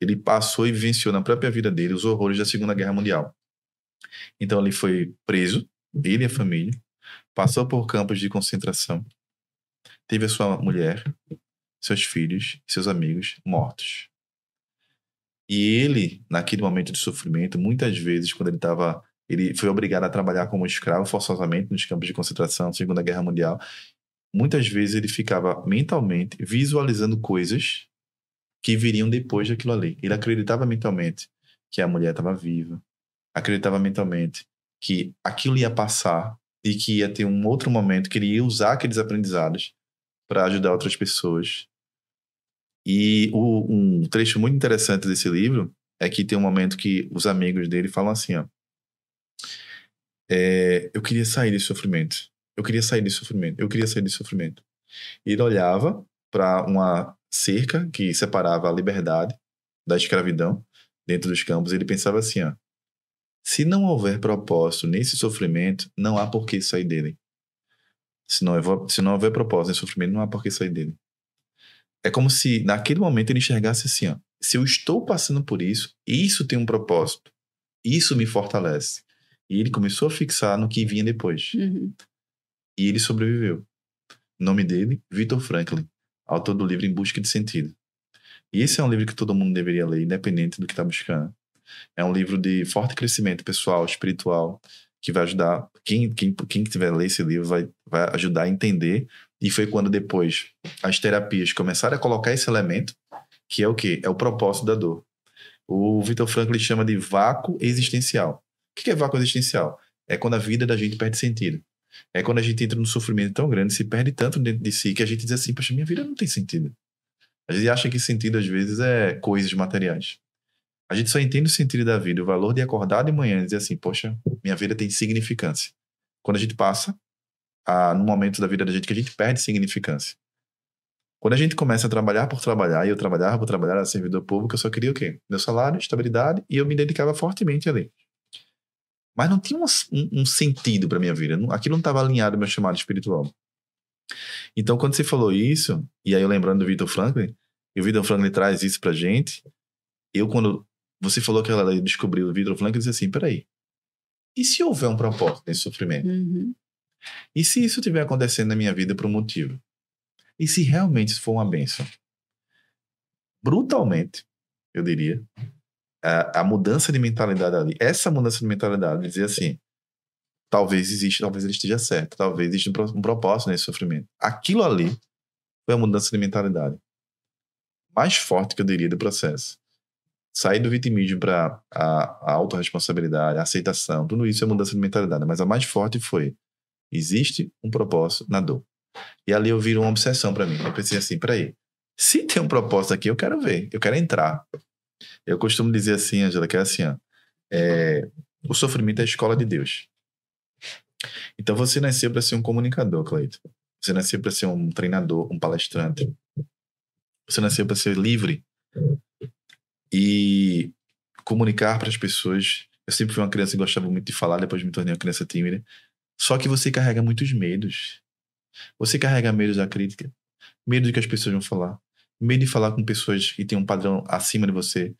ele passou e vivenciou na própria vida dele os horrores da Segunda Guerra Mundial. Então ele foi preso, ele e a família, passou por campos de concentração, teve a sua mulher, seus filhos, seus amigos mortos. E ele, naquele momento de sofrimento, muitas vezes quando ele estava ele foi obrigado a trabalhar como escravo forçosamente nos campos de concentração, Segunda Guerra Mundial. Muitas vezes ele ficava mentalmente visualizando coisas que viriam depois daquilo ali. Ele acreditava mentalmente que a mulher estava viva, acreditava mentalmente que aquilo ia passar e que ia ter um outro momento que ele ia usar aqueles aprendizados para ajudar outras pessoas. E o, um trecho muito interessante desse livro é que tem um momento que os amigos dele falam assim, ó, é, eu queria sair desse sofrimento, eu queria sair desse sofrimento, eu queria sair desse sofrimento. E Ele olhava para uma cerca que separava a liberdade da escravidão dentro dos campos, ele pensava assim, ó, se não houver propósito nesse sofrimento, não há por que sair dele. Se não, se não houver propósito nesse sofrimento, não há por que sair dele. É como se naquele momento ele enxergasse assim, ó, se eu estou passando por isso, isso tem um propósito. Isso me fortalece. E ele começou a fixar no que vinha depois. Uhum. E ele sobreviveu. nome dele, Victor Franklin autor do livro Em Busca de Sentido. E esse é um livro que todo mundo deveria ler, independente do que está buscando. É um livro de forte crescimento pessoal, espiritual, que vai ajudar. Quem, quem, quem tiver ler esse livro vai, vai ajudar a entender. E foi quando depois as terapias começaram a colocar esse elemento, que é o quê? É o propósito da dor. O Victor Franklin chama de vácuo existencial. O que é vácuo existencial? É quando a vida da gente perde sentido. É quando a gente entra num sofrimento tão grande, se perde tanto dentro de si, que a gente diz assim, poxa, minha vida não tem sentido. A gente acha que sentido, às vezes, é coisas materiais. A gente só entende o sentido da vida, o valor de acordar de manhã e dizer assim, poxa, minha vida tem significância. Quando a gente passa, a, num momento da vida da gente que a gente perde significância. Quando a gente começa a trabalhar por trabalhar, e eu trabalhava por trabalhar, era servidor público, eu só queria o quê? Meu salário, estabilidade, e eu me dedicava fortemente ali. Mas não tinha um, um, sentido para minha vida. Aquilo não estava alinhado ao meu chamado espiritual. Então, quando você falou isso, e aí eu lembrando do Vitor Franklin, e o Vitor Franklin traz isso a gente, eu quando você falou que ela descobriu o Vitor Franklin, eu disse assim, peraí, e se houver um propósito nesse sofrimento? Uhum. E se isso estiver acontecendo na minha vida por um motivo? E se realmente isso for uma bênção? Brutalmente, eu diria, a, a, mudança de mentalidade ali, essa mudança de mentalidade, dizer assim, talvez exista, talvez ele esteja certo, talvez exista um propósito nesse sofrimento. Aquilo ali foi a mudança de mentalidade mais forte que eu diria do processo. Sair do vitimismo para a, a autorresponsabilidade, a aceitação, tudo isso é mudança de mentalidade, mas a mais forte foi existe um propósito na dor. E ali eu viro uma obsessão para mim. Eu pensei assim, peraí, se tem um propósito aqui, eu quero ver, eu quero entrar, eu costumo dizer assim, Angela, que é assim, ó, é, o sofrimento é a escola de Deus. Então você nasceu para ser um comunicador, Cleito. Você nasceu para ser um treinador, um palestrante. Você nasceu para ser livre e comunicar para as pessoas. Eu sempre fui uma criança que gostava muito de falar, depois me tornei uma criança tímida. Só que você carrega muitos medos. Você carrega medos da crítica, medo do que as pessoas vão falar, medo de falar com pessoas que têm um padrão acima de você,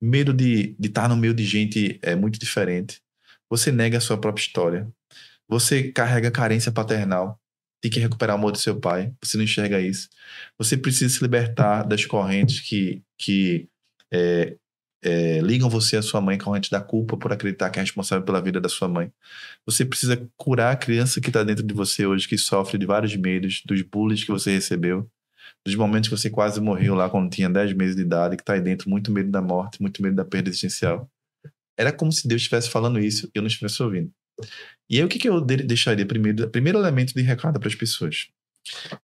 medo de, de estar no meio de gente é muito diferente. Você nega a sua própria história. Você carrega carência paternal. Tem que recuperar o amor do seu pai. Você não enxerga isso. Você precisa se libertar das correntes que, que é, é, ligam você à sua mãe, corrente é da culpa por acreditar que é responsável pela vida da sua mãe. Você precisa curar a criança que está dentro de você hoje, que sofre de vários medos, dos bullies que você recebeu dos momentos que você quase morreu lá quando tinha 10 meses de idade, que está aí dentro, muito medo da morte, muito medo da perda existencial. Era como se Deus estivesse falando isso e eu não estivesse ouvindo. E aí o que, que eu deixaria primeiro, primeiro elemento de recado para as pessoas?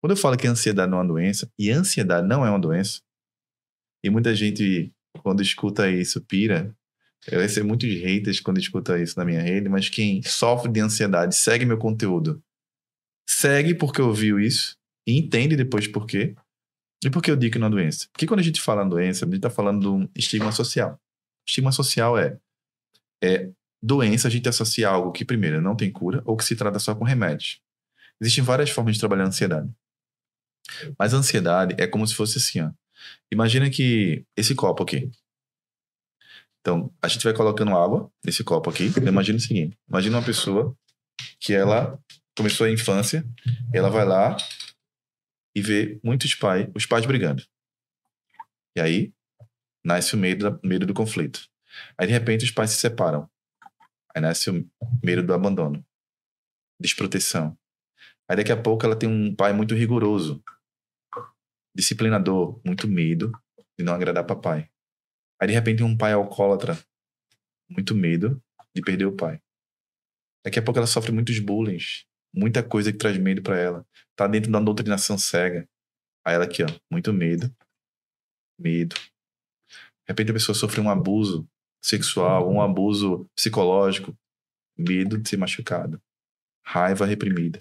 Quando eu falo que a ansiedade não é uma doença, e a ansiedade não é uma doença, e muita gente, quando escuta isso, pira, eu recebo muitos haters quando escuta isso na minha rede, mas quem sofre de ansiedade, segue meu conteúdo. Segue porque ouviu isso, e entende depois por quê. E por que eu digo que não é doença? Porque quando a gente fala em doença, a gente está falando de um estigma social. Estigma social é, é doença, a gente associa algo que, primeiro, não tem cura ou que se trata só com remédios. Existem várias formas de trabalhar a ansiedade. Mas a ansiedade é como se fosse assim, ó. Imagina que esse copo aqui. Então, a gente vai colocando água nesse copo aqui. Então, imagina o seguinte: imagina uma pessoa que ela começou a infância, ela vai lá, e vê muitos pais, os pais brigando. E aí nasce o medo, medo do conflito. Aí de repente os pais se separam. Aí nasce o medo do abandono, desproteção. Aí daqui a pouco ela tem um pai muito rigoroso, disciplinador, muito medo de não agradar papai. Aí de repente um pai alcoólatra, muito medo de perder o pai. Daqui a pouco ela sofre muitos bullying, muita coisa que traz medo para ela. Tá dentro da doutrinação cega. Aí ela aqui, ó, muito medo. Medo. De repente a pessoa sofre um abuso sexual, um abuso psicológico, medo de ser machucada raiva reprimida.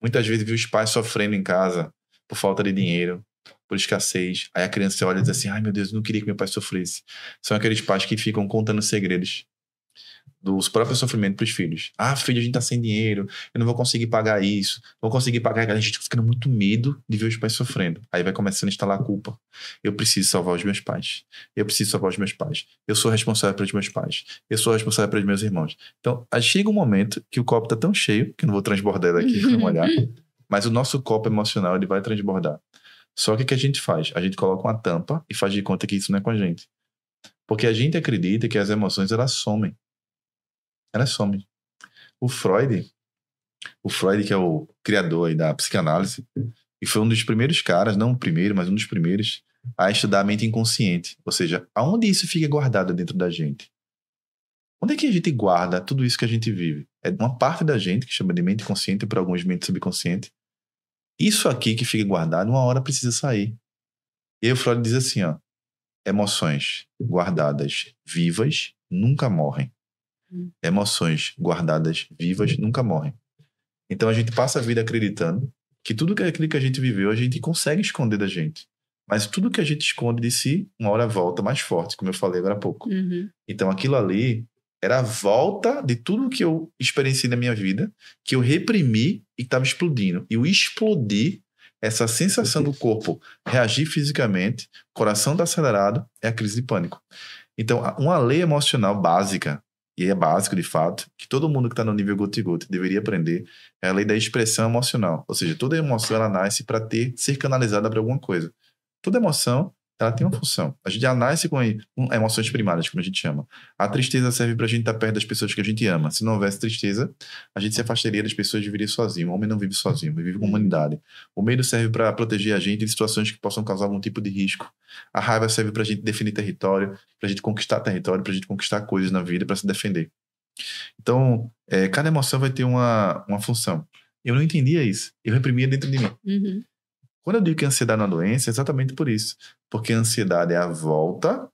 Muitas vezes viu os pais sofrendo em casa por falta de dinheiro, por escassez. Aí a criança olha e diz assim: ai meu Deus, eu não queria que meu pai sofresse. São aqueles pais que ficam contando segredos dos próprios sofrimentos para os filhos. Ah, filho, a gente está sem dinheiro, eu não vou conseguir pagar isso, vou conseguir pagar aquilo. A gente fica tá ficando muito medo de ver os pais sofrendo. Aí vai começando a instalar a culpa. Eu preciso salvar os meus pais. Eu preciso salvar os meus pais. Eu sou responsável pelos meus pais. Eu sou responsável pelos meus irmãos. Então, chega um momento que o copo está tão cheio, que eu não vou transbordar daqui aqui molhar, mas o nosso copo emocional ele vai transbordar. Só que o que a gente faz? A gente coloca uma tampa e faz de conta que isso não é com a gente. Porque a gente acredita que as emoções elas somem ela some. O Freud, o Freud que é o criador aí da psicanálise, e foi um dos primeiros caras, não o primeiro, mas um dos primeiros, a estudar a mente inconsciente. Ou seja, aonde isso fica guardado dentro da gente? Onde é que a gente guarda tudo isso que a gente vive? É uma parte da gente que chama de mente consciente, para alguns mente subconsciente. Isso aqui que fica guardado, uma hora precisa sair. E aí o Freud diz assim, ó, emoções guardadas vivas nunca morrem. Emoções guardadas vivas uhum. nunca morrem. Então a gente passa a vida acreditando que tudo aquilo que a gente viveu a gente consegue esconder da gente. Mas tudo que a gente esconde de si, uma hora volta mais forte, como eu falei agora há pouco. Uhum. Então aquilo ali era a volta de tudo que eu experienciei na minha vida, que eu reprimi e estava explodindo. E o explodir, essa sensação do corpo reagir fisicamente, coração tá acelerado, é a crise de pânico. Então, uma lei emocional básica e é básico de fato, que todo mundo que está no nível guti-guti deveria aprender, é a lei da expressão emocional. Ou seja, toda emoção ela nasce para ter, ser canalizada para alguma coisa. Toda emoção ela tem uma função. A gente nasce com emoções primárias, como a gente chama. A tristeza serve para a gente estar tá perto das pessoas que a gente ama. Se não houvesse tristeza, a gente se afastaria das pessoas e viveria sozinho. O homem não vive sozinho, ele vive com humanidade. O medo serve para proteger a gente de situações que possam causar algum tipo de risco. A raiva serve para a gente definir território, para a gente conquistar território, para a gente conquistar coisas na vida, para se defender. Então, é, cada emoção vai ter uma, uma função. Eu não entendia isso. Eu reprimia dentro de mim. Uhum. Quando eu digo que a ansiedade é uma doença, é exatamente por isso porque a ansiedade é a volta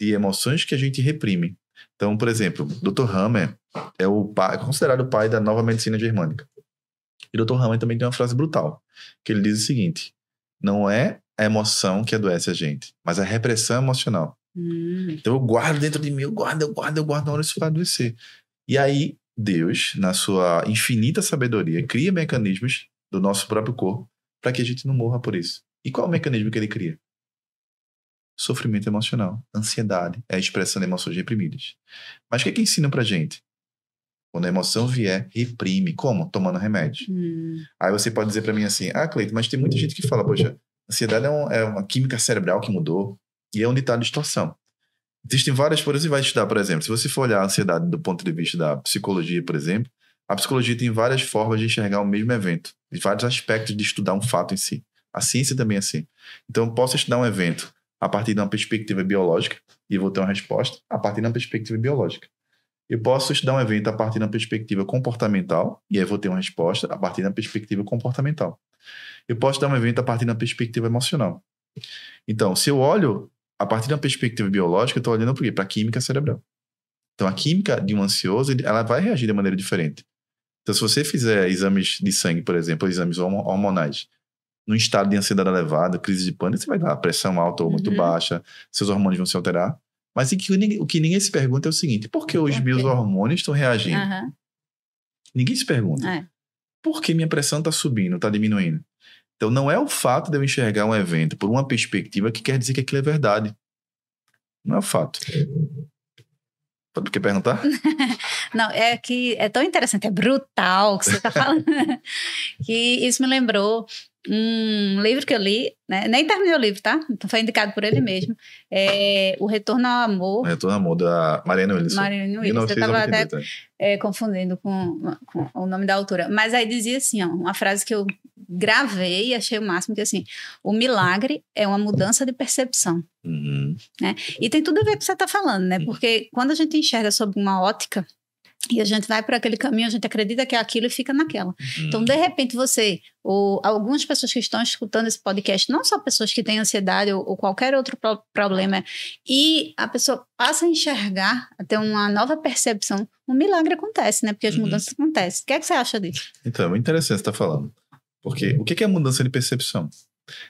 de emoções que a gente reprime. Então, por exemplo, Dr. Hammer é o pai, é considerado o pai da nova medicina germânica. E Dr. Hammer também tem uma frase brutal, que ele diz o seguinte: não é a emoção que adoece a gente, mas a repressão emocional. Hum. Então eu guardo dentro de mim, eu guardo, eu guardo, eu guardo, na hora isso vai adoecer. E aí, Deus, na sua infinita sabedoria, cria mecanismos do nosso próprio corpo para que a gente não morra por isso. E qual é o mecanismo que ele cria? sofrimento emocional. Ansiedade é a expressão de emoções reprimidas. Mas o que é que ensinam pra gente? Quando a emoção vier, reprime. Como? Tomando remédio. Hum. Aí você pode dizer para mim assim, ah, Cleiton, mas tem muita gente que fala, poxa, ansiedade é, um, é uma química cerebral que mudou e é um ditado de tá distorção. Existem várias, por você vai estudar, por exemplo, se você for olhar a ansiedade do ponto de vista da psicologia, por exemplo, a psicologia tem várias formas de enxergar o mesmo evento, vários aspectos de estudar um fato em si. A ciência também é assim. Então, eu posso estudar um evento a partir de uma perspectiva biológica e vou ter uma resposta a partir de uma perspectiva biológica. Eu posso estudar um evento a partir de uma perspectiva comportamental e aí vou ter uma resposta a partir de uma perspectiva comportamental. Eu posso estudar um evento a partir de uma perspectiva emocional. Então, se eu olho a partir de uma perspectiva biológica, eu estou olhando para a química cerebral. Então, a química de um ansioso, ela vai reagir de maneira diferente. Então, se você fizer exames de sangue, por exemplo, exames hormonais, num estado de ansiedade elevada, crise de pânico, você vai dar pressão alta ou muito uhum. baixa, seus hormônios vão se alterar. Mas que, o que ninguém se pergunta é o seguinte: por que os meus hormônios estão reagindo? Uhum. Ninguém se pergunta. É. Por que minha pressão está subindo, está diminuindo? Então, não é o fato de eu enxergar um evento por uma perspectiva que quer dizer que aquilo é verdade. Não é o fato. Pode quer perguntar? Não, é que é tão interessante, é brutal o que você está falando, que isso me lembrou um livro que eu li, né? nem terminei o livro, tá? Então, foi indicado por ele mesmo. É O Retorno ao Amor. O Retorno ao Amor, da Mariana Wilson. Mariana Wilson. Eu estava até né? é, confundindo com, com, o nome da autora. Mas aí dizia assim, ó, uma frase que eu gravei e achei o máximo, que é assim, o milagre é uma mudança de percepção. Uhum. Né? E tem tudo a ver com o que você está falando, né? Uhum. Porque quando a gente enxerga sob uma ótica e a gente vai para aquele caminho, a gente acredita que é aquilo e fica naquela. Uhum. Então, de repente, você, ou algumas pessoas que estão escutando esse podcast, não só pessoas que têm ansiedade ou, ou qualquer outro pro problema, e a pessoa passa a enxergar, a ter uma nova percepção, um milagre acontece, né? Porque as uhum. mudanças acontecem. O que é que você acha disso? Então, é interessante você estar tá falando. Porque o que é mudança de percepção?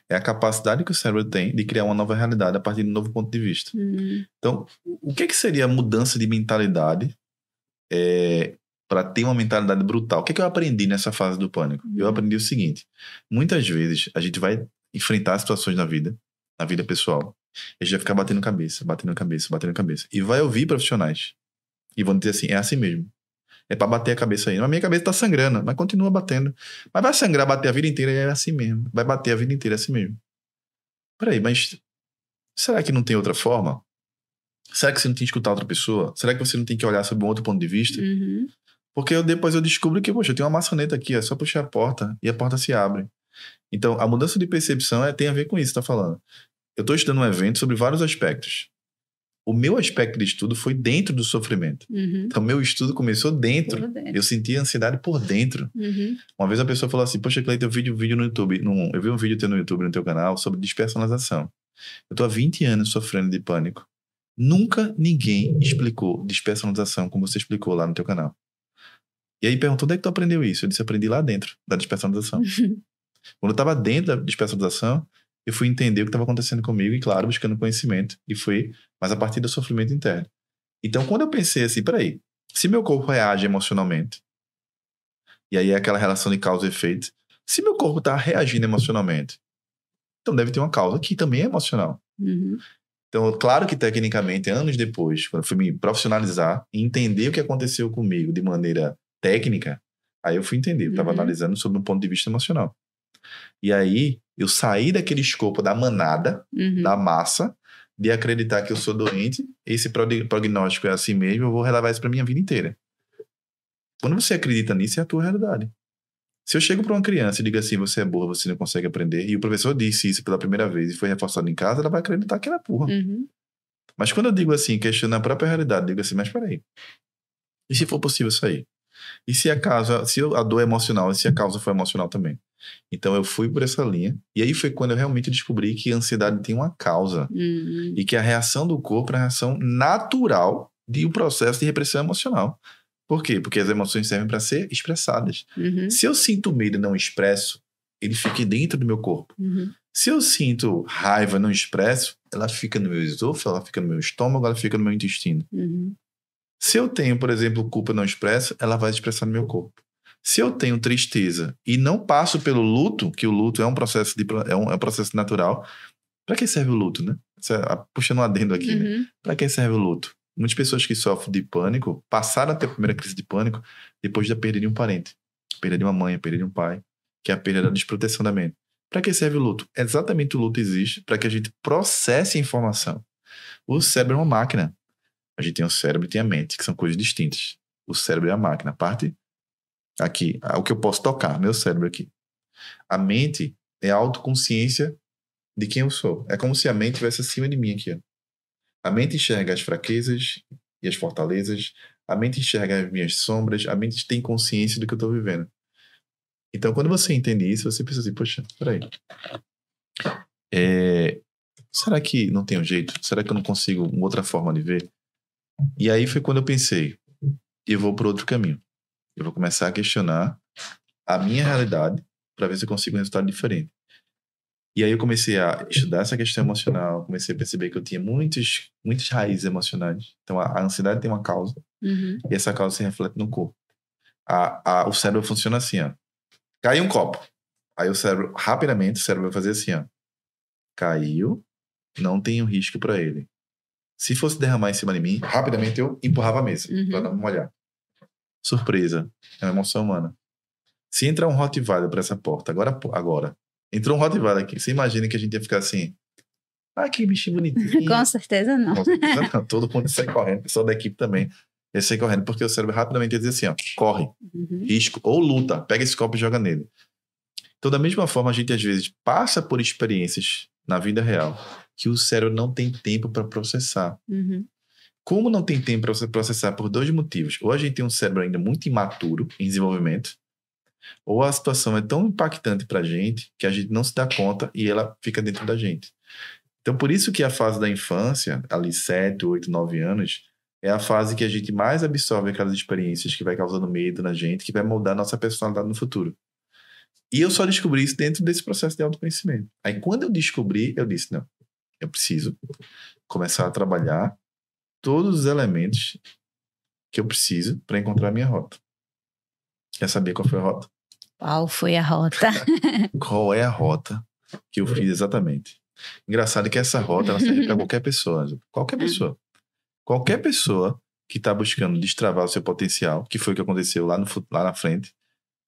É a capacidade que o cérebro tem de criar uma nova realidade a partir de um novo ponto de vista. Uhum. Então, o que, que seria a mudança de mentalidade é, para ter uma mentalidade brutal. O que, é que eu aprendi nessa fase do pânico? Eu uhum. aprendi o seguinte: muitas vezes a gente vai enfrentar situações na vida, na vida pessoal, a gente vai ficar batendo cabeça, batendo cabeça, batendo cabeça, e vai ouvir profissionais e vão dizer assim: é assim mesmo. É para bater a cabeça aí. Mas minha cabeça tá sangrando, mas continua batendo. Mas vai sangrar, bater a vida inteira é assim mesmo. Vai bater a vida inteira é assim mesmo. Peraí, mas será que não tem outra forma? Será que você não tem que escutar outra pessoa? Será que você não tem que olhar sobre um outro ponto de vista? Uhum. Porque eu, depois eu descubro que, poxa, eu tenho uma maçaneta aqui, é só puxar a porta e a porta se abre. Então, a mudança de percepção é, tem a ver com isso, tá falando. Eu estou estudando um evento sobre vários aspectos. O meu aspecto de estudo foi dentro do sofrimento. Uhum. Então, meu estudo começou dentro. dentro. Eu senti ansiedade por dentro. Uhum. Uma vez a pessoa falou assim: Poxa, Cleiton, eu vi um vídeo no YouTube. no eu vi um vídeo teu no YouTube, no teu canal, sobre despersonalização. Eu estou há 20 anos sofrendo de pânico. Nunca ninguém explicou despersonalização como você explicou lá no teu canal. E aí perguntou, onde é que tu aprendeu isso? Eu disse, aprendi lá dentro da despersonalização. Quando eu estava dentro da despersonalização, eu fui entender o que estava acontecendo comigo e, claro, buscando conhecimento. E foi mas a partir do sofrimento interno. Então, quando eu pensei assim, peraí, se meu corpo reage emocionalmente, e aí é aquela relação de causa e efeito, se meu corpo está reagindo emocionalmente, então deve ter uma causa que também é emocional. Uhum. Então, claro que tecnicamente, anos depois, quando eu fui me profissionalizar e entender o que aconteceu comigo de maneira técnica, aí eu fui entender, eu estava uhum. analisando sob um ponto de vista emocional. E aí eu saí daquele escopo da manada, uhum. da massa, de acreditar que eu sou doente, esse prognóstico é assim mesmo, eu vou relevar isso para minha vida inteira. Quando você acredita nisso, é a tua realidade. Se eu chego para uma criança e digo assim, você é burra, você não consegue aprender, e o professor disse isso pela primeira vez e foi reforçado em casa, ela vai acreditar que ela é burra. Uhum. Mas quando eu digo assim, questionando a própria realidade, digo assim, mas peraí. E se for possível sair? E se a causa, se a dor é emocional, e se a causa foi emocional também? Então eu fui por essa linha. E aí foi quando eu realmente descobri que a ansiedade tem uma causa. Uhum. E que a reação do corpo é a reação natural de um processo de repressão emocional. Por quê? Porque as emoções servem para ser expressadas. Uhum. Se eu sinto medo e não expresso, ele fica dentro do meu corpo. Uhum. Se eu sinto raiva e não expresso, ela fica no meu esôfago, ela fica no meu estômago, ela fica no meu intestino. Uhum. Se eu tenho, por exemplo, culpa e não expresso, ela vai expressar no meu corpo. Se eu tenho tristeza e não passo pelo luto, que o luto é um processo de, é um, é um processo natural, para que serve o luto, né? É, puxando um adendo aqui, né? Uhum. Para que serve o luto? Muitas pessoas que sofrem de pânico passaram a ter a primeira crise de pânico depois da perda de um parente, perda de uma mãe, perda de um pai, que é a perda da uhum. desproteção da mente. Para que serve o luto? Exatamente o luto existe para que a gente processe a informação. O cérebro é uma máquina. A gente tem o cérebro e tem a mente, que são coisas distintas. O cérebro é a máquina, a parte aqui, o que eu posso tocar, meu cérebro aqui. A mente é a autoconsciência de quem eu sou. É como se a mente estivesse acima de mim aqui. Ó. A mente enxerga as fraquezas e as fortalezas, a mente enxerga as minhas sombras, a mente tem consciência do que eu estou vivendo. Então, quando você entende isso, você precisa dizer: poxa, peraí. É, será que não tem um jeito? Será que eu não consigo uma outra forma de ver? E aí foi quando eu pensei: eu vou para outro caminho. Eu vou começar a questionar a minha realidade para ver se eu consigo um resultado diferente. E aí eu comecei a estudar essa questão emocional, comecei a perceber que eu tinha muitos, muitas raízes emocionais. Então a, a ansiedade tem uma causa uhum. e essa causa se reflete no corpo. A, a, o cérebro funciona assim, ó. caiu um copo. Aí o cérebro, rapidamente, o cérebro vai fazer assim, ó. Caiu, não tem um risco para ele. Se fosse derramar em cima de mim, rapidamente eu empurrava a mesa uhum. para não molhar. Surpresa. É uma emoção humana. Se entrar um Rottweiler para essa porta agora, agora Entrou um Rottweiler aqui. Você imagina que a gente ia ficar assim. Ah, que bicho bonitinho. Com certeza não. Com certeza não. Todo mundo sai correndo. O pessoal da equipe também ia sair correndo. Porque o cérebro rapidamente ia dizer assim: ó, corre, uhum. risco, ou luta, pega esse copo e joga nele. Então, da mesma forma, a gente às vezes passa por experiências na vida real que o cérebro não tem tempo para processar. Uhum. Como não tem tempo para você processar? Por dois motivos. Ou a gente tem um cérebro ainda muito imaturo em desenvolvimento, ou a situação é tão impactante para a gente que a gente não se dá conta e ela fica dentro da gente. Então, por isso que a fase da infância, ali 7, 8, 9 anos, é a fase que a gente mais absorve aquelas experiências que vai causando medo na gente, que vai moldar nossa personalidade no futuro. E eu só descobri isso dentro desse processo de autoconhecimento. Aí, quando eu descobri, eu disse: não, eu preciso começar a trabalhar todos os elementos que eu preciso para encontrar a minha rota. Quer saber qual foi a rota? Qual foi a rota? Qual é a rota que eu fiz exatamente? Engraçado que essa rota ela serve para qualquer pessoa. Qualquer é. pessoa. Qualquer pessoa que está buscando destravar o seu potencial, que foi o que aconteceu lá, no, lá na frente,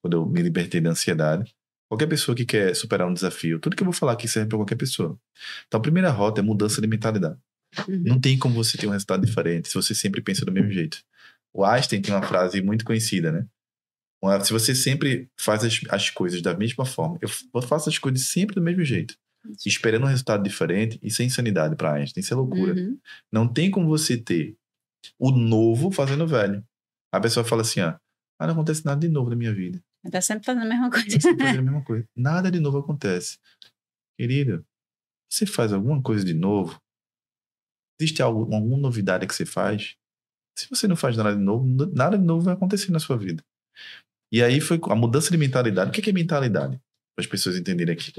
quando eu me libertei da ansiedade. Qualquer pessoa que quer superar um desafio, tudo que eu vou falar aqui serve para qualquer pessoa. Então, a primeira rota é mudança de mentalidade. Uhum. Não tem como você ter um resultado diferente se você sempre pensa do mesmo jeito. O Einstein tem uma frase muito conhecida, né? Se você sempre faz as, as coisas da mesma forma, eu faço as coisas sempre do mesmo jeito, Isso. esperando um resultado diferente, isso é insanidade para Einstein, isso é loucura. Uhum. Não tem como você ter o novo fazendo o velho. A pessoa fala assim: ah, não acontece nada de novo na minha vida. Tá sempre fazendo a mesma tá coisa. Sempre fazendo a mesma coisa. Nada de novo acontece. Querido, você faz alguma coisa de novo? Existe algo, alguma novidade que você faz? Se você não faz nada de novo, nada de novo vai acontecer na sua vida. E aí foi a mudança de mentalidade. O que é, é mentalidade? Para as pessoas entenderem aqui.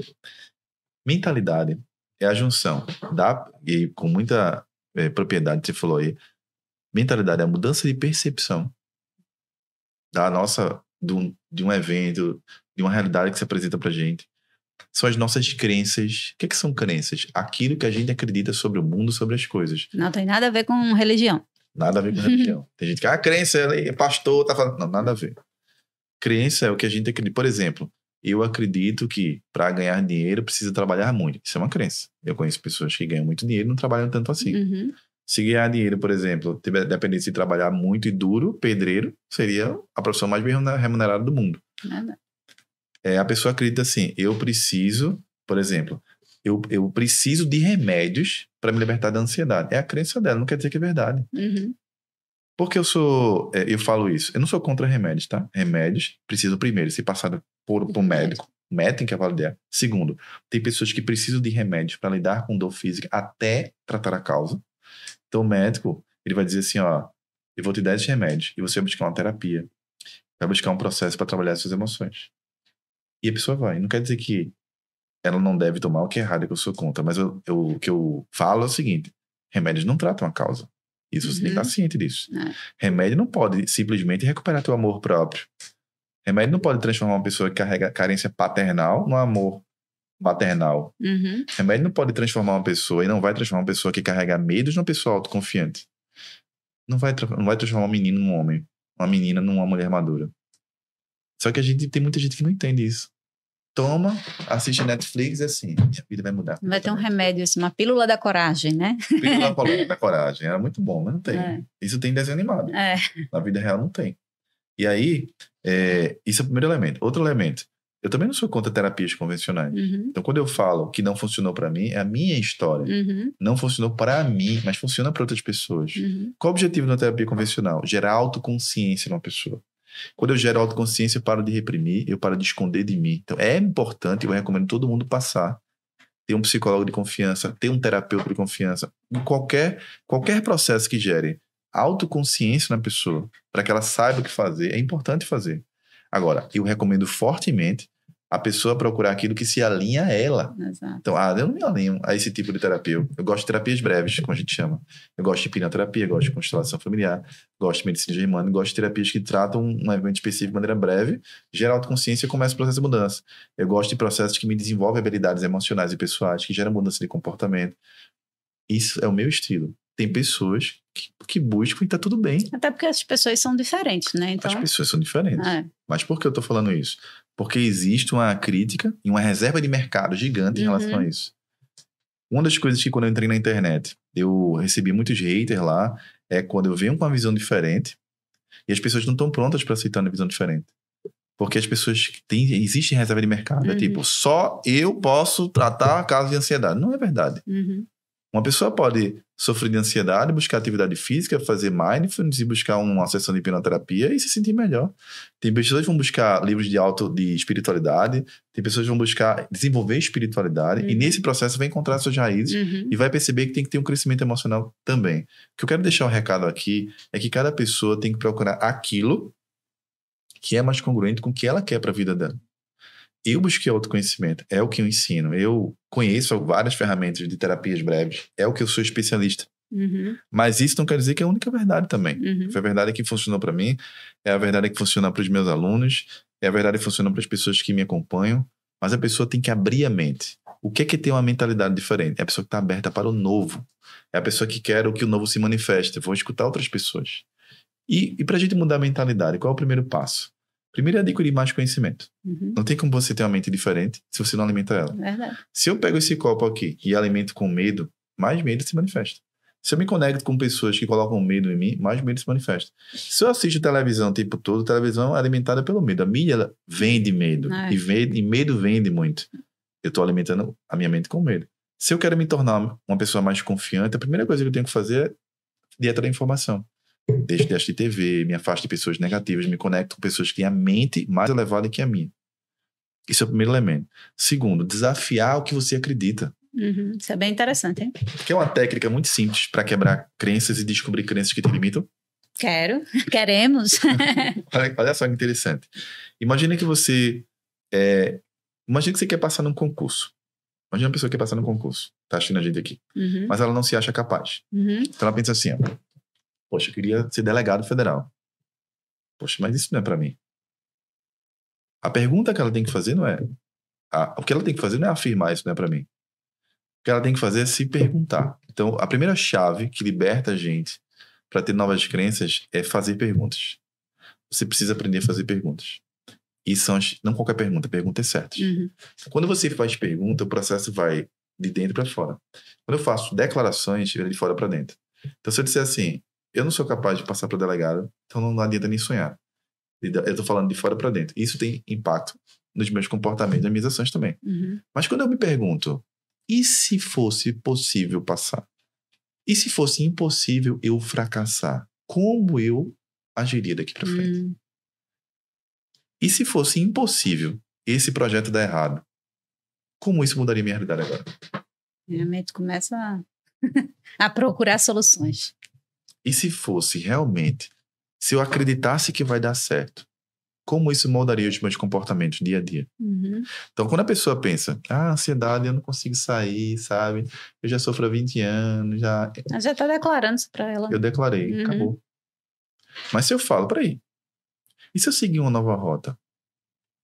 Mentalidade é a junção da, e com muita é, propriedade você falou aí, mentalidade é a mudança de percepção da nossa, de um, de um evento, de uma realidade que se apresenta para gente. São as nossas crenças. O que, é que são crenças? Aquilo que a gente acredita sobre o mundo, sobre as coisas. Não tem nada a ver com religião. Nada a ver com religião. Tem gente que, ah, a crença, é pastor, tá falando. Não, nada a ver. Crença é o que a gente acredita. Por exemplo, eu acredito que para ganhar dinheiro precisa trabalhar muito. Isso é uma crença. Eu conheço pessoas que ganham muito dinheiro e não trabalham tanto assim. Uhum. Se ganhar dinheiro, por exemplo, dependesse de trabalhar muito e duro, pedreiro, seria a profissão mais bem remunerada do mundo. Nada. É, a pessoa acredita assim: eu preciso, por exemplo, eu, eu preciso de remédios para me libertar da ansiedade. É a crença dela, não quer dizer que é verdade. Uhum. Porque eu sou. É, eu falo isso. Eu não sou contra remédios, tá? Remédios precisam, primeiro, ser passado por, por um médico. O médico tem que avaliar. Segundo, tem pessoas que precisam de remédios para lidar com dor física até tratar a causa. Então, o médico, ele vai dizer assim: ó, eu vou te dar esses remédios e você vai buscar uma terapia. Vai buscar um processo para trabalhar suas emoções. E a pessoa vai. Não quer dizer que ela não deve tomar o que é errado, é que eu sou contra. Mas eu, eu, o que eu falo é o seguinte: remédios não tratam a causa isso você uhum. tem que uhum. estar ciente disso. É. Remédio não pode simplesmente recuperar teu amor próprio. Remédio não pode transformar uma pessoa que carrega carência paternal num amor maternal. Uhum. Remédio não pode transformar uma pessoa e não vai transformar uma pessoa que carrega medos numa pessoa autoconfiante. Não vai, não vai transformar um menino num homem, uma menina numa mulher madura. Só que a gente tem muita gente que não entende isso toma, assiste Netflix e assim, a vida vai mudar. Vai ter um remédio, assim, uma pílula da coragem, né? Pílula da coragem. Era muito bom, mas não tem. É. Isso tem desenho animado. É. Na vida real não tem. E aí, é, isso é o primeiro elemento. Outro elemento, eu também não sou contra terapias convencionais. Uhum. Então, quando eu falo que não funcionou para mim, é a minha história. Uhum. Não funcionou para mim, mas funciona para outras pessoas. Uhum. Qual o objetivo da terapia convencional? Gerar autoconsciência numa pessoa. Quando eu gero autoconsciência, eu paro de reprimir, eu paro de esconder de mim. Então, é importante, eu recomendo todo mundo passar. Ter um psicólogo de confiança, ter um terapeuta de confiança. Em qualquer, qualquer processo que gere autoconsciência na pessoa, para que ela saiba o que fazer, é importante fazer. Agora, eu recomendo fortemente a pessoa procurar aquilo que se alinha a ela. Exato. Então, ah, eu não me alinho a esse tipo de terapia. Eu gosto de terapias breves, como a gente chama. Eu gosto de hipnoterapia, gosto de constelação familiar, gosto de medicina germânica, gosto de terapias que tratam um evento específico de maneira breve, gera autoconsciência e começa o processo de mudança. Eu gosto de processos que me desenvolvem habilidades emocionais e pessoais, que geram mudança de comportamento. Isso é o meu estilo. Tem pessoas que, que buscam e tá tudo bem. Até porque as pessoas são diferentes, né? Então... As pessoas são diferentes. É. Mas por que eu tô falando isso? porque existe uma crítica e uma reserva de mercado gigante em uhum. relação a isso. Uma das coisas que quando eu entrei na internet, eu recebi muitos haters lá, é quando eu venho com uma visão diferente e as pessoas não estão prontas para aceitar uma visão diferente. Porque as pessoas têm, existem reserva de mercado. Uhum. É tipo, uhum. só eu posso tratar casos de ansiedade. Não é verdade. Uhum. Uma pessoa pode sofrer de ansiedade, buscar atividade física, fazer mindfulness e buscar uma sessão de hipnoterapia e se sentir melhor. Tem pessoas que vão buscar livros de auto de espiritualidade, tem pessoas que vão buscar desenvolver espiritualidade uhum. e nesse processo vai encontrar suas raízes uhum. e vai perceber que tem que ter um crescimento emocional também. O que eu quero deixar um recado aqui é que cada pessoa tem que procurar aquilo que é mais congruente com o que ela quer para a vida dela eu busquei autoconhecimento, é o que eu ensino. Eu conheço várias ferramentas de terapias breves, é o que eu sou especialista. Uhum. Mas isso não quer dizer que é a única verdade também. Uhum. Foi a verdade que funcionou para mim, é a verdade que funciona para os meus alunos, é a verdade que funciona para as pessoas que me acompanham. Mas a pessoa tem que abrir a mente. O que é que tem uma mentalidade diferente? É a pessoa que está aberta para o novo. É a pessoa que quer o que o novo se manifeste. Vou escutar outras pessoas. E, e para a gente mudar a mentalidade, qual é o primeiro passo? Primeiro é adquirir mais conhecimento. Uhum. Não tem como você ter uma mente diferente se você não alimenta ela. Verdade. Se eu pego esse copo aqui e alimento com medo, mais medo se manifesta. Se eu me conecto com pessoas que colocam medo em mim, mais medo se manifesta. Se eu assisto televisão o tempo todo, televisão é alimentada pelo medo. A mídia ela vende medo. Ah, é. E, vende, e medo vende muito. Eu estou alimentando a minha mente com medo. Se eu quero me tornar uma pessoa mais confiante, a primeira coisa que eu tenho que fazer é dieta da informação. Deixo de assistir TV, me afasto de pessoas negativas, me conecto com pessoas que têm a mente mais elevada que a minha. Isso é o primeiro elemento. Segundo, desafiar o que você acredita. Uhum, isso é bem interessante, hein? Que é uma técnica muito simples para quebrar crenças e descobrir crenças que te limitam. Quero, queremos. olha, olha, só que interessante. Imagina que você. É, imagina que você quer passar num concurso. Imagina uma pessoa que quer passar num concurso. Tá assistindo a gente aqui. Uhum. Mas ela não se acha capaz. Uhum. Então ela pensa assim: ó, Poxa, eu queria ser delegado federal. Poxa, mas isso não é para mim. A pergunta que ela tem que fazer não é. A, o que ela tem que fazer não é afirmar isso não é para mim. O que ela tem que fazer é se perguntar. Então, a primeira chave que liberta a gente para ter novas crenças é fazer perguntas. Você precisa aprender a fazer perguntas. E são as, não qualquer pergunta, perguntas é certas. Uhum. Quando você faz pergunta, o processo vai de dentro para fora. Quando eu faço declarações, ele de fora para dentro. Então, se eu disser assim, eu não sou capaz de passar para delegado, então não adianta nem sonhar. Eu estou falando de fora para dentro. Isso tem impacto nos meus comportamentos, nas minhas ações também. Uhum. Mas quando eu me pergunto, e se fosse possível passar? E se fosse impossível eu fracassar? Como eu agiria daqui para frente? Uhum. E se fosse impossível esse projeto dar errado? Como isso mudaria minha realidade agora? Realmente começa a, a procurar soluções. E se fosse realmente, se eu acreditasse que vai dar certo, como isso moldaria os meus comportamentos dia a dia? Uhum. Então, quando a pessoa pensa, ah, ansiedade, eu não consigo sair, sabe? Eu já sofro há 20 anos, já. Ela é já tá declarando isso pra ela. Eu declarei, uhum. acabou. Mas se eu falo, peraí, e se eu seguir uma nova rota?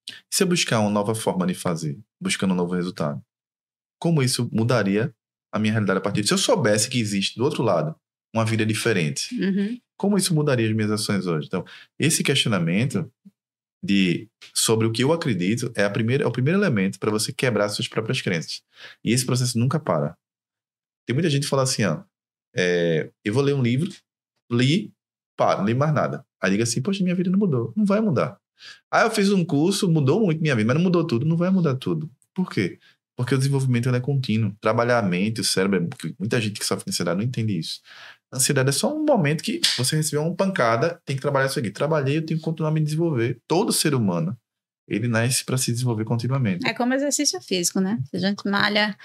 E se eu buscar uma nova forma de fazer, buscando um novo resultado? Como isso mudaria a minha realidade a partir disso? Se eu soubesse que existe do outro lado uma vida diferente. Uhum. Como isso mudaria as minhas ações hoje? Então, esse questionamento de sobre o que eu acredito é, a primeira, é o primeiro elemento para você quebrar suas próprias crenças. E esse processo nunca para. Tem muita gente que fala assim, ó, é, eu vou ler um livro, li, paro, não li mais nada. Aí diga assim, poxa, minha vida não mudou. Não vai mudar. Ah, eu fiz um curso, mudou muito minha vida, mas não mudou tudo. Não vai mudar tudo. Por quê? Porque o desenvolvimento é contínuo. Trabalhar a mente, o cérebro, é muita gente que sofre de ansiedade não entende isso. Ansiedade é só um momento que você recebeu uma pancada, tem que trabalhar isso aqui. Trabalhei, eu tenho que continuar a me desenvolver. Todo ser humano, ele nasce para se desenvolver continuamente. É como exercício físico, né? a gente malha,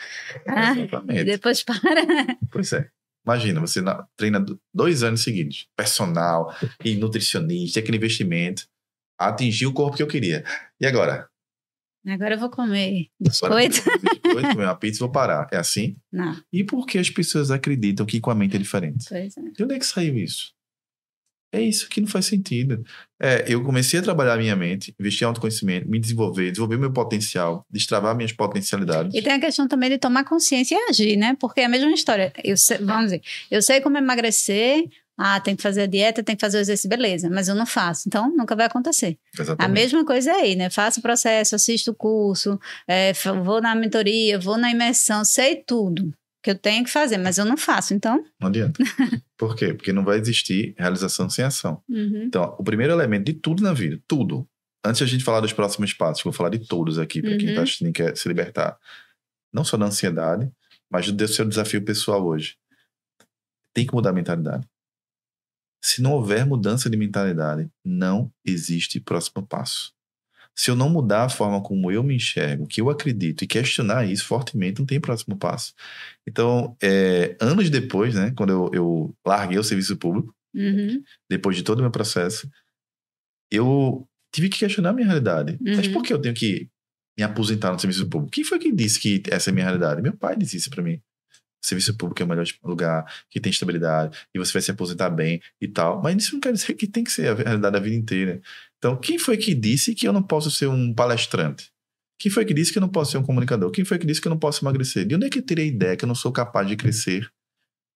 é, ah, e depois para. Pois é. Imagina, você treina dois anos seguidos, personal e nutricionista, aquele investimento, atingir o corpo que eu queria. E agora? Agora eu vou comer biscoito. Depois de comer uma pizza, vou parar. É assim? Não. E por que as pessoas acreditam que com a mente é diferente? Pois é. De onde é que saiu isso? É isso que não faz sentido. É, eu comecei a trabalhar a minha mente, investir em autoconhecimento, me desenvolver, desenvolver meu potencial, destravar minhas potencialidades. E tem a questão também de tomar consciência e agir, né? Porque é a mesma história. Eu sei, vamos dizer, eu sei como emagrecer, ah, tem que fazer a dieta, tem que fazer o exercício, beleza, mas eu não faço. Então, nunca vai acontecer. Exatamente. A mesma coisa aí, né? Faço o processo, assisto o curso, é, vou na mentoria, vou na imersão, sei tudo que eu tenho que fazer, mas eu não faço, então. Não adianta. Por quê? Porque não vai existir realização sem ação. Uhum. Então, o primeiro elemento de tudo na vida, tudo. Antes a gente falar dos próximos passos, vou falar de todos aqui, para uhum. quem tá uhum. assistindo e quer se libertar. Não só da ansiedade, mas do seu desafio pessoal hoje. Tem que mudar a mentalidade. Se não houver mudança de mentalidade, não existe próximo passo. Se eu não mudar a forma como eu me enxergo, que eu acredito e questionar isso fortemente, não tem próximo passo. Então, é, anos depois, né, quando eu, eu larguei o serviço público, uhum. depois de todo o meu processo, eu tive que questionar a minha realidade. Uhum. Mas por que eu tenho que me aposentar no serviço público? Quem foi que disse que essa é a minha realidade? Meu pai disse isso para mim serviço público é o melhor tipo lugar, que tem estabilidade, e você vai se aposentar bem e tal. Mas isso não quer dizer que tem que ser a realidade da vida inteira. Então, quem foi que disse que eu não posso ser um palestrante? Quem foi que disse que eu não posso ser um comunicador? Quem foi que disse que eu não posso emagrecer? De onde é que eu tirei a ideia que eu não sou capaz de crescer?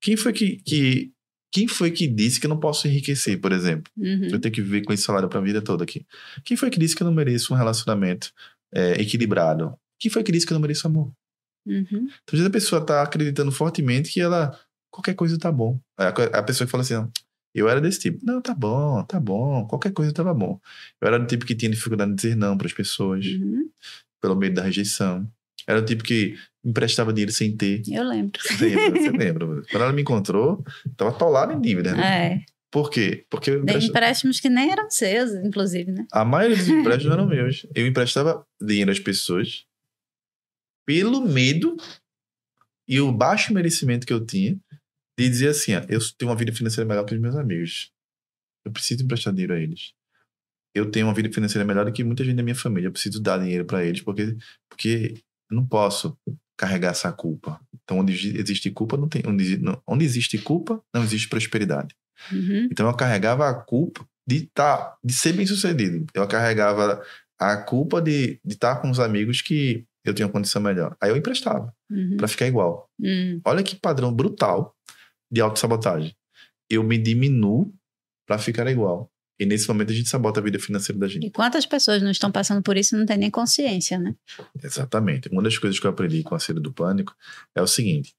Quem foi que, que quem foi que disse que eu não posso enriquecer, por exemplo? Uhum. Eu tenho que viver com esse salário para a vida toda aqui. Quem foi que disse que eu não mereço um relacionamento é, equilibrado? Quem foi que disse que eu não mereço amor? Uhum. Então, às vezes a pessoa está acreditando fortemente que ela, qualquer coisa tá bom. A, a pessoa que fala assim, eu era desse tipo, não, tá bom, tá bom, qualquer coisa tava bom. Eu era do tipo que tinha dificuldade de dizer não para as pessoas, uhum. pelo medo da rejeição. Era o tipo que emprestava dinheiro sem ter. Eu lembro. Você lembra? Você lembra? Quando ela me encontrou, tava atolada em dívida, né? É. Por quê? Porque eu empréstimos que nem eram seus, inclusive, né? A maioria dos empréstimos eram meus. Eu emprestava dinheiro às pessoas pelo medo e o baixo merecimento que eu tinha de dizer assim: ó, ah, eu tenho uma vida financeira melhor que os meus amigos. Eu preciso emprestar dinheiro a eles. Eu tenho uma vida financeira melhor do que muita gente da minha família. Eu preciso dar dinheiro para eles porque, porque eu não posso carregar essa culpa. Então, onde existe culpa, não tem. Onde, onde existe culpa, não existe prosperidade. Uhum. Então, eu carregava a culpa de, tá, de ser bem sucedido. Eu carregava a culpa de estar de tá com os amigos que eu tinha uma condição melhor. Aí eu emprestava uhum. para ficar igual. Uhum. Olha que padrão brutal de autossabotagem. Eu me diminuo para ficar igual. E nesse momento a gente sabota a vida financeira da gente. E quantas pessoas não estão passando por isso e não têm nem consciência, né? Exatamente. Uma das coisas que eu aprendi com a cera do pânico é o seguinte: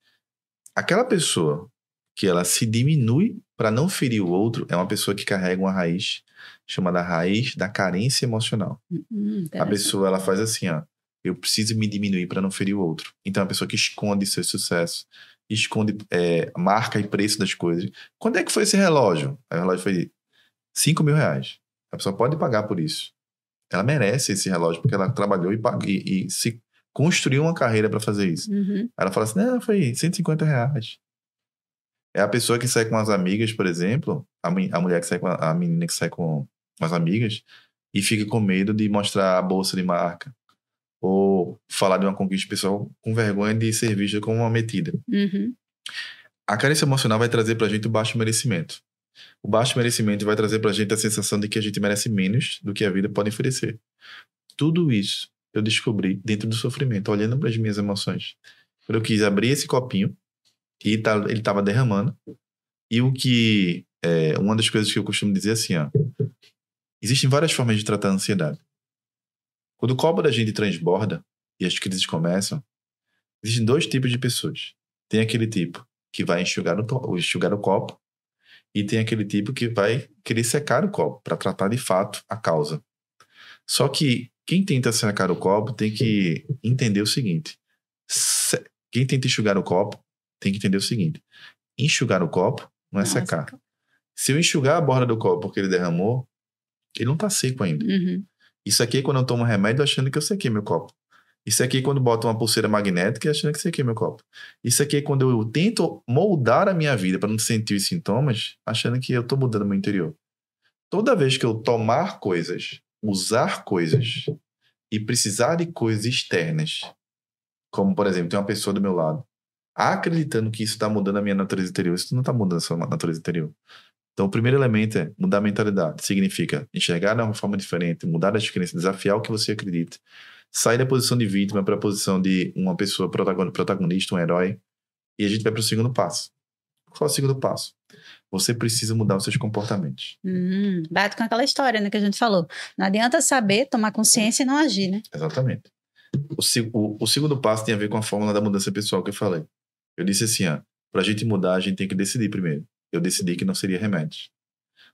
aquela pessoa que ela se diminui para não ferir o outro é uma pessoa que carrega uma raiz chamada raiz da carência emocional. Hum, hum a pessoa ela faz assim, ó. Eu preciso me diminuir para não ferir o outro. Então, a pessoa que esconde seu sucesso, esconde é, marca e preço das coisas. Quando é que foi esse relógio? o relógio foi 5 mil reais. A pessoa pode pagar por isso. Ela merece esse relógio, porque ela trabalhou e, e, e se construiu uma carreira para fazer isso. Uhum. Ela fala assim: não, foi 150 reais. É a pessoa que sai com as amigas, por exemplo, a, a mulher que sai com a, a menina que sai com as amigas e fica com medo de mostrar a bolsa de marca, ou falar de uma conquista pessoal com vergonha de ser vista como uma metida. Uhum. A carência emocional vai trazer pra gente o baixo merecimento. O baixo merecimento vai trazer pra gente a sensação de que a gente merece menos do que a vida pode oferecer. Tudo isso eu descobri dentro do sofrimento, olhando para as minhas emoções. Eu quis abrir esse copinho e tá, ele estava derramando. E o que é uma das coisas que eu costumo dizer é assim, ó, existem várias formas de tratar a ansiedade. Quando o copo da gente transborda e as crises começam, existem dois tipos de pessoas. Tem aquele tipo que vai enxugar o, enxugar o copo e tem aquele tipo que vai querer secar o copo para tratar de fato a causa. Só que quem tenta secar o copo tem que entender o seguinte: quem tenta enxugar o copo tem que entender o seguinte: enxugar o copo não é, é secar. Se eu enxugar a borda do copo porque ele derramou, ele não está seco ainda. Uhum. Isso aqui é quando eu tomo remédio achando que eu sequei meu copo. Isso aqui é quando boto uma pulseira magnética achando que sequei meu copo. Isso aqui é quando eu tento moldar a minha vida para não sentir os sintomas, achando que eu estou mudando meu interior. Toda vez que eu tomar coisas, usar coisas e precisar de coisas externas, como por exemplo, tem uma pessoa do meu lado, acreditando que isso está mudando a minha natureza interior, isso não está mudando a sua natureza interior. Então, o primeiro elemento é mudar a mentalidade. Significa enxergar de uma forma diferente, mudar a experiência, desafiar o que você acredita. Sair da posição de vítima para a posição de uma pessoa protagonista, um herói. E a gente vai para o segundo passo. Qual é o segundo passo? Você precisa mudar os seus comportamentos. Hum, bate com aquela história né, que a gente falou. Não adianta saber, tomar consciência e não agir, né? Exatamente. O, o, o segundo passo tem a ver com a fórmula da mudança pessoal que eu falei. Eu disse assim, para a gente mudar, a gente tem que decidir primeiro eu decidi que não seria remédio.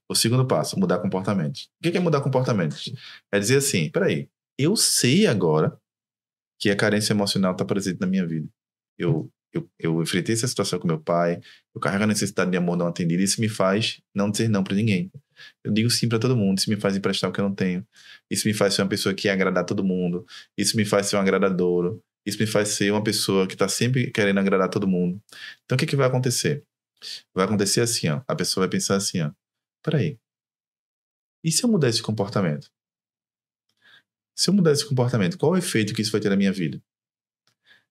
O segundo passo, mudar comportamento. O que é mudar comportamento? É dizer assim, peraí, eu sei agora que a carência emocional está presente na minha vida. Eu, eu, eu enfrentei essa situação com meu pai, eu carrego a necessidade de amor não atendido, e isso me faz não dizer não para ninguém. Eu digo sim para todo mundo, isso me faz emprestar o que eu não tenho, isso me faz ser uma pessoa que agradar todo mundo, isso me faz ser um agraдаdouro, isso me faz ser uma pessoa que está sempre querendo agradar todo mundo. Então o que, é que vai acontecer? Vai acontecer assim, ó. A pessoa vai pensar assim, ó. Peraí. E se eu mudar esse comportamento? Se eu mudar esse comportamento, qual é o efeito que isso vai ter na minha vida?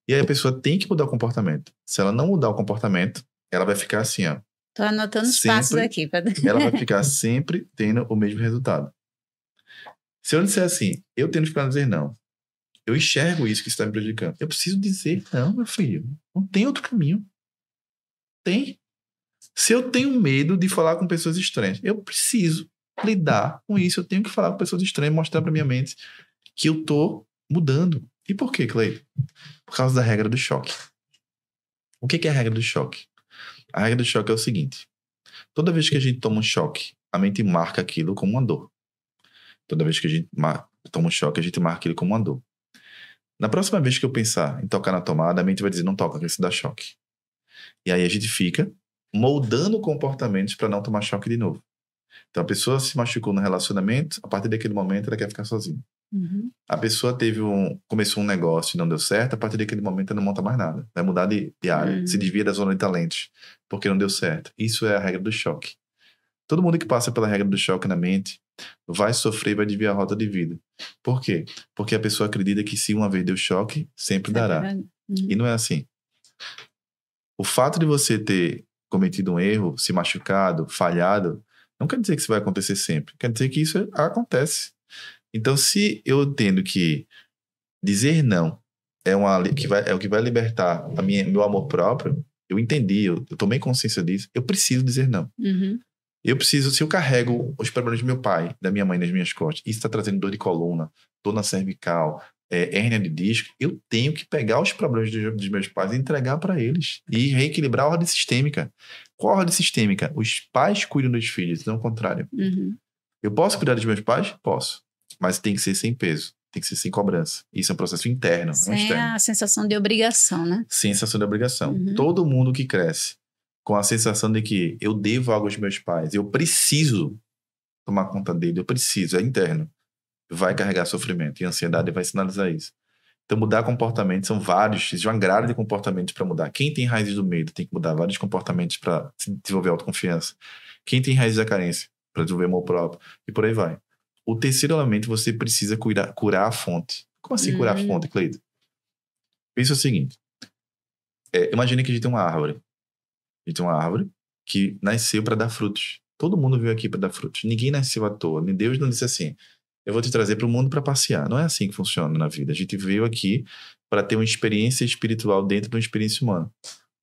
E aí a pessoa tem que mudar o comportamento. Se ela não mudar o comportamento, ela vai ficar assim, ó. Tô anotando os passos aqui. Pra... ela vai ficar sempre tendo o mesmo resultado. Se eu disser assim, eu tendo que dizer não, eu enxergo isso que está me prejudicando. Eu preciso dizer não, meu filho. Não tem outro caminho. Tem. Se eu tenho medo de falar com pessoas estranhas, eu preciso lidar com isso. Eu tenho que falar com pessoas estranhas, mostrar para minha mente que eu tô mudando. E por quê, Clay? Por causa da regra do choque. O que é a regra do choque? A regra do choque é o seguinte: toda vez que a gente toma um choque, a mente marca aquilo como uma dor. Toda vez que a gente toma um choque, a gente marca aquilo como uma dor. Na próxima vez que eu pensar em tocar na tomada, a mente vai dizer: não toca, que isso dá choque. E aí a gente fica moldando comportamentos para não tomar choque de novo. Então a pessoa se machucou no relacionamento, a partir daquele momento ela quer ficar sozinha. Uhum. A pessoa teve um, começou um negócio e não deu certo, a partir daquele momento ela não monta mais nada, vai mudar de, de área, uhum. se desvia da zona de talentos, porque não deu certo. Isso é a regra do choque. Todo mundo que passa pela regra do choque na mente vai sofrer, vai desviar a rota de vida. Por quê? Porque a pessoa acredita que se uma vez deu choque, sempre dará. Uhum. E não é assim. O fato de você ter cometido um erro, se machucado, falhado, não quer dizer que isso vai acontecer sempre. Quer dizer que isso acontece. Então, se eu entendo que dizer não é, uma, que vai, é o que vai libertar a minha, meu amor próprio, eu entendi, eu, eu tomei consciência disso, eu preciso dizer não. Uhum. Eu preciso, se eu carrego os problemas do meu pai, da minha mãe nas minhas costas, isso está trazendo dor de coluna, dor na cervical, é, hérnia de disco, eu tenho que pegar os problemas dos, dos meus pais e entregar para eles. E reequilibrar a ordem sistêmica. Qual a ordem sistêmica? Os pais cuidam dos filhos, não o contrário. Uhum. Eu posso cuidar dos meus pais? Posso. Mas tem que ser sem peso. Tem que ser sem cobrança. Isso é um processo interno, sem externo. a sensação de obrigação, né? Sensação de obrigação. Uhum. Todo mundo que cresce com a sensação de que eu devo algo aos meus pais, eu preciso tomar conta dele, eu preciso, é interno vai carregar sofrimento e ansiedade vai sinalizar isso. Então, mudar comportamento são vários, existe uma grade de comportamentos para mudar. Quem tem raízes do medo tem que mudar vários comportamentos para desenvolver autoconfiança. Quem tem raízes da carência para desenvolver amor próprio e por aí vai. O terceiro elemento, você precisa cuidar, curar a fonte. Como assim curar a uhum. fonte, Cleide? Pensa o seguinte: é, imagine que a gente tem uma árvore. A gente tem uma árvore que nasceu para dar frutos. Todo mundo veio aqui para dar frutos. Ninguém nasceu à toa. Nem Deus não disse assim: eu vou te trazer para o mundo para passear. Não é assim que funciona na vida. A gente veio aqui para ter uma experiência espiritual dentro de uma experiência humana.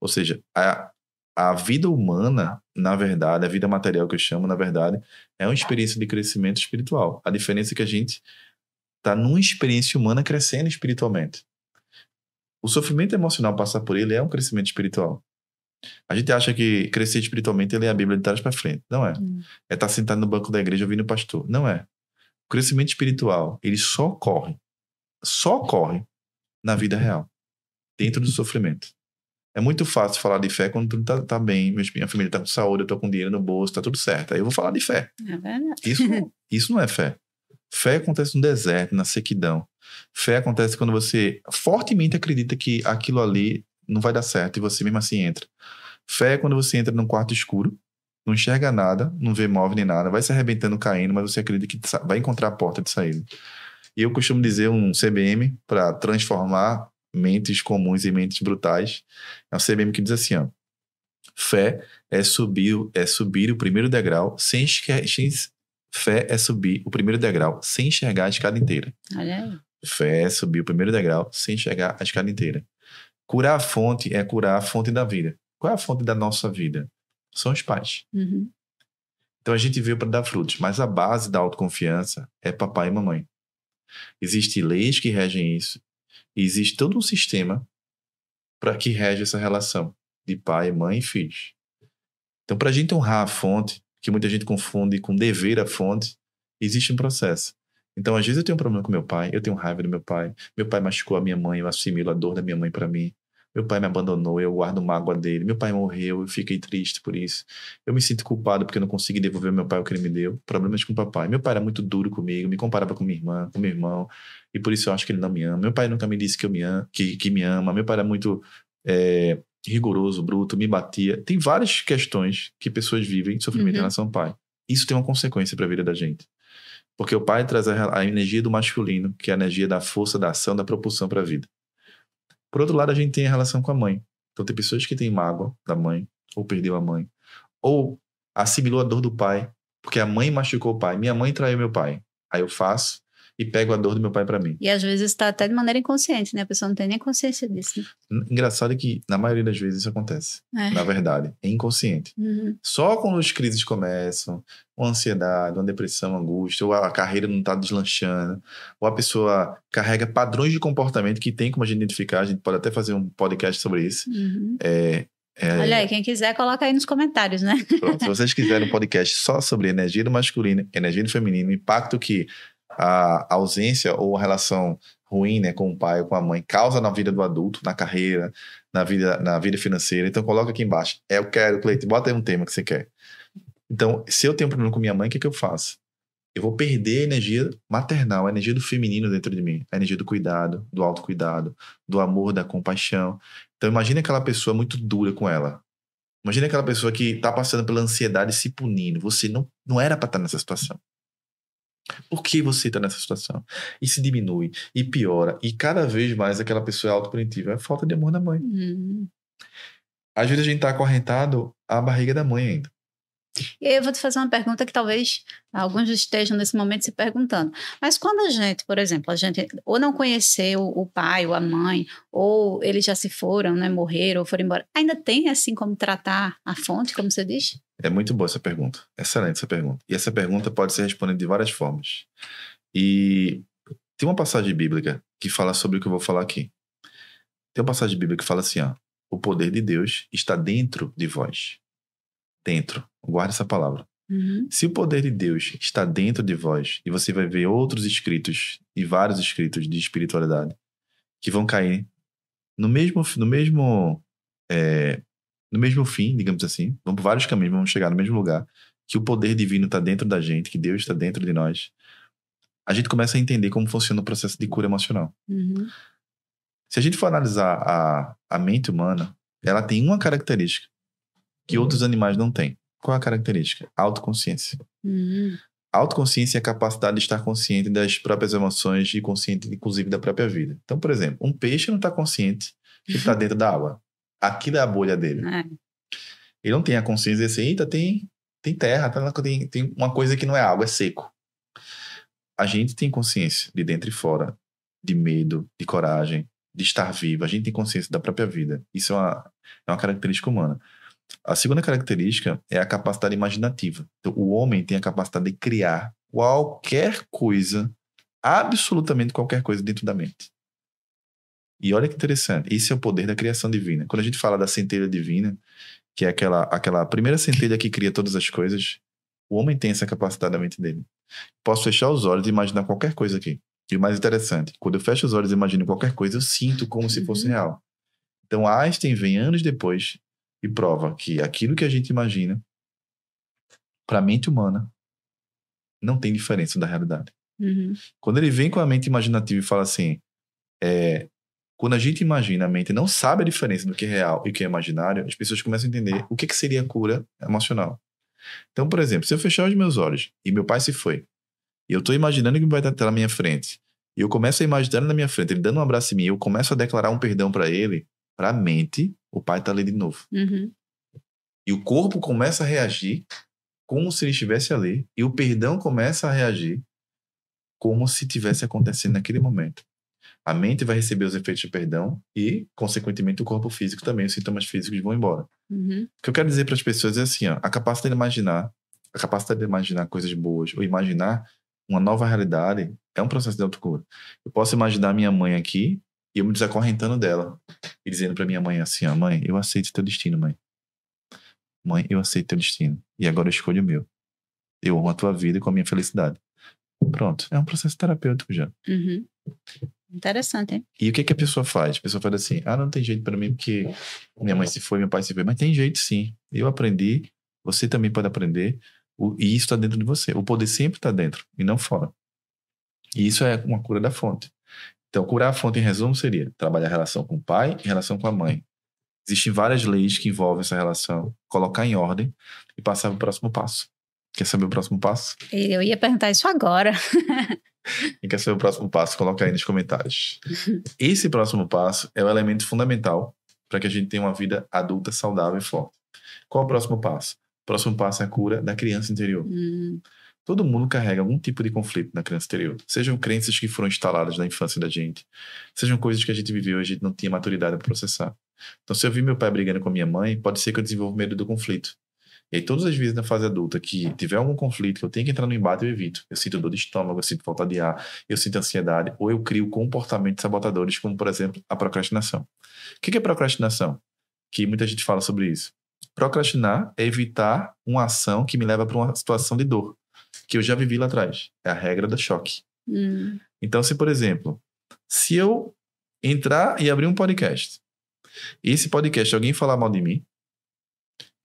Ou seja, a, a vida humana, na verdade, a vida material que eu chamo, na verdade, é uma experiência de crescimento espiritual. A diferença é que a gente está numa experiência humana crescendo espiritualmente. O sofrimento emocional passar por ele é um crescimento espiritual. A gente acha que crescer espiritualmente é ler a Bíblia de trás para frente. Não é. Hum. É estar tá sentado no banco da igreja ouvindo o pastor. Não é. O crescimento espiritual, ele só ocorre, só ocorre na vida real, dentro do sofrimento. É muito fácil falar de fé quando tudo tá, tá bem, minha família tá com saúde, eu tô com dinheiro no bolso, tá tudo certo. Aí eu vou falar de fé. É isso, isso não é fé. Fé acontece no deserto, na sequidão. Fé acontece quando você fortemente acredita que aquilo ali não vai dar certo e você mesmo assim entra. Fé é quando você entra num quarto escuro não enxerga nada, não vê móvel nem nada, vai se arrebentando, caindo, mas você acredita que vai encontrar a porta de saída. E eu costumo dizer um CBM para transformar mentes comuns em mentes brutais. É um CBM que diz assim, ó, fé é subir, é subir o primeiro degrau sem esquecer. Fé é subir o primeiro degrau sem enxergar a escada inteira. Olha aí. Fé é subir o primeiro degrau sem enxergar a escada inteira. Curar a fonte é curar a fonte da vida. Qual é a fonte da nossa vida? são os pais. Uhum. Então a gente veio para dar frutos, mas a base da autoconfiança é papai e mamãe. Existem leis que regem isso, e existe todo um sistema para que rege essa relação de pai, mãe e filhos. Então, para a gente honrar a fonte, que muita gente confunde com dever a fonte, existe um processo. Então, às vezes eu tenho um problema com meu pai, eu tenho raiva do meu pai, meu pai machucou a minha mãe, eu assimilo a dor da minha mãe para mim. Meu pai me abandonou, eu guardo mágoa dele. Meu pai morreu, eu fiquei triste por isso. Eu me sinto culpado porque eu não consegui devolver meu pai o que ele me deu. Problemas com o papai. Meu pai era muito duro comigo, me comparava com minha irmã, com meu irmão. E por isso eu acho que ele não me ama. Meu pai nunca me disse que eu me ama, que, que me ama. Meu pai era muito é, rigoroso, bruto, me batia. Tem várias questões que pessoas vivem sofrimento uhum. em relação ao pai. Isso tem uma consequência para a vida da gente. Porque o pai traz a, a energia do masculino, que é a energia da força, da ação, da propulsão para a vida. Por outro lado, a gente tem a relação com a mãe. Então, tem pessoas que têm mágoa da mãe, ou perdeu a mãe, ou assimilou a dor do pai, porque a mãe machucou o pai. Minha mãe traiu meu pai. Aí eu faço e pego a dor do meu pai para mim. E às vezes está até de maneira inconsciente, né? A pessoa não tem nem consciência disso. Né? Engraçado é que na maioria das vezes isso acontece. É. Na verdade, é inconsciente. Uhum. Só quando as crises começam, uma ansiedade, uma depressão, uma angústia, ou a carreira não está deslanchando, ou a pessoa carrega padrões de comportamento que tem como a gente identificar, a gente pode até fazer um podcast sobre isso. Uhum. É, é... Olha aí, quem quiser, coloca aí nos comentários, né? Pronto, se vocês quiserem um podcast só sobre energia do masculino, energia do feminino, impacto que a ausência ou a relação ruim né, com o pai ou com a mãe causa na vida do adulto, na carreira, na vida, na vida financeira. Então coloca aqui embaixo. Eu quero, Cleiton, bota aí um tema que você quer. Então, se eu tenho um problema com minha mãe, o que, é que eu faço? Eu vou perder a energia maternal, a energia do feminino dentro de mim, a energia do cuidado, do autocuidado, do amor, da compaixão. Então, imagine aquela pessoa muito dura com ela. Imagine aquela pessoa que está passando pela ansiedade se punindo. Você não, não era para estar tá nessa situação. Por que você está nessa situação? E se diminui, e piora, e cada vez mais aquela pessoa é autopunitiva. É falta de amor da mãe. Uhum. Às vezes a gente está acorrentado à barriga da mãe ainda. E aí eu vou te fazer uma pergunta que talvez alguns estejam nesse momento se perguntando. Mas quando a gente, por exemplo, a gente ou não conheceu o pai ou a mãe, ou eles já se foram, né, morreram ou foram embora, ainda tem assim como tratar a fonte, como você diz? É muito boa essa pergunta. Excelente essa pergunta. E essa pergunta pode ser respondida de várias formas. E tem uma passagem bíblica que fala sobre o que eu vou falar aqui. Tem uma passagem bíblica que fala assim, ó, o poder de Deus está dentro de vós dentro. Guarda essa palavra. Uhum. Se o poder de Deus está dentro de vós, e você vai ver outros escritos, e vários escritos de espiritualidade, que vão cair no mesmo, no mesmo, é, no mesmo fim, digamos assim, vão por vários caminhos, vamos chegar no mesmo lugar, que o poder divino está dentro da gente, que Deus está dentro de nós, a gente começa a entender como funciona o processo de cura emocional. Uhum. Se a gente for analisar a, a mente humana, ela tem uma característica que uhum. outros animais não têm. Qual a característica? Autoconsciência. Uhum. Autoconsciência é a capacidade de estar consciente das próprias emoções e consciente, inclusive, da própria vida. Então, por exemplo, um peixe não está consciente que está uhum. dentro da água. Aqui da é bolha dele. É. Ele não tem a consciência de assim, tem, tem terra, tá tem, tem uma coisa que não é água, é seco. A gente tem consciência de dentro e fora, de medo, de coragem, de estar vivo. A gente tem consciência da própria vida. Isso é uma, é uma característica humana. A segunda característica é a capacidade imaginativa. Então, o homem tem a capacidade de criar qualquer coisa, absolutamente qualquer coisa dentro da mente. E olha que interessante, esse é o poder da criação divina. Quando a gente fala da centelha divina, que é aquela, aquela primeira centelha que cria todas as coisas, o homem tem essa capacidade da mente dele. Posso fechar os olhos e imaginar qualquer coisa aqui. E o mais interessante, quando eu fecho os olhos e imagino qualquer coisa, eu sinto como se fosse uhum. real. Então Einstein vem anos depois e prova que aquilo que a gente imagina para a mente humana não tem diferença da realidade. Uhum. Quando ele vem com a mente imaginativa e fala assim, é, quando a gente imagina, a mente não sabe a diferença do que é real e o que é imaginário, as pessoas começam a entender o que, que seria a cura emocional. Então, por exemplo, se eu fechar os meus olhos e meu pai se foi, e eu estou imaginando que meu pai está na minha frente, e eu começo a imaginar na minha frente, ele dando um abraço em mim, eu começo a declarar um perdão para ele, para a mente, o pai está ali de novo. Uhum. E o corpo começa a reagir como se ele estivesse ali, e o perdão começa a reagir como se tivesse acontecendo naquele momento. A mente vai receber os efeitos de perdão e, consequentemente, o corpo físico também, os sintomas físicos vão embora. Uhum. O que eu quero dizer para as pessoas é assim: ó, a capacidade de imaginar, a capacidade de imaginar coisas boas, ou imaginar uma nova realidade, é um processo de autocura. Eu posso imaginar minha mãe aqui e eu me desacorrentando dela. E dizendo para minha mãe assim: ó, mãe, eu aceito teu destino, mãe. Mãe, eu aceito teu destino. E agora eu escolho o meu. Eu amo a tua vida com a minha felicidade. Pronto. É um processo terapêutico já. Uhum. Interessante, hein? E o que, é que a pessoa faz? A pessoa faz assim: ah, não tem jeito para mim porque minha mãe se foi, meu pai se foi. Mas tem jeito sim. Eu aprendi, você também pode aprender. E isso está dentro de você. O poder sempre está dentro e não fora. E isso é uma cura da fonte. Então, curar a fonte, em resumo, seria trabalhar a relação com o pai e relação com a mãe. Existem várias leis que envolvem essa relação, colocar em ordem e passar para o próximo passo. Quer saber o próximo passo? Eu ia perguntar isso agora. e quer saber o próximo passo? Coloca aí nos comentários. Esse próximo passo é o elemento fundamental para que a gente tenha uma vida adulta saudável e forte. Qual é o próximo passo? O próximo passo é a cura da criança interior. Hum. Todo mundo carrega algum tipo de conflito na criança interior. Sejam crenças que foram instaladas na infância da gente, sejam coisas que a gente viveu e a gente não tinha maturidade para processar. Então, se eu vi meu pai brigando com a minha mãe, pode ser que eu desenvolva medo do conflito. E aí, todas as vezes na fase adulta que tiver algum conflito, que eu tenho que entrar no embate, eu evito. Eu sinto dor de estômago, eu sinto falta de ar, eu sinto ansiedade, ou eu crio comportamentos sabotadores, como, por exemplo, a procrastinação. O que é procrastinação? Que muita gente fala sobre isso. Procrastinar é evitar uma ação que me leva para uma situação de dor que eu já vivi lá atrás. É a regra do choque. Hum. Então, se, por exemplo, se eu entrar e abrir um podcast, e esse podcast alguém falar mal de mim,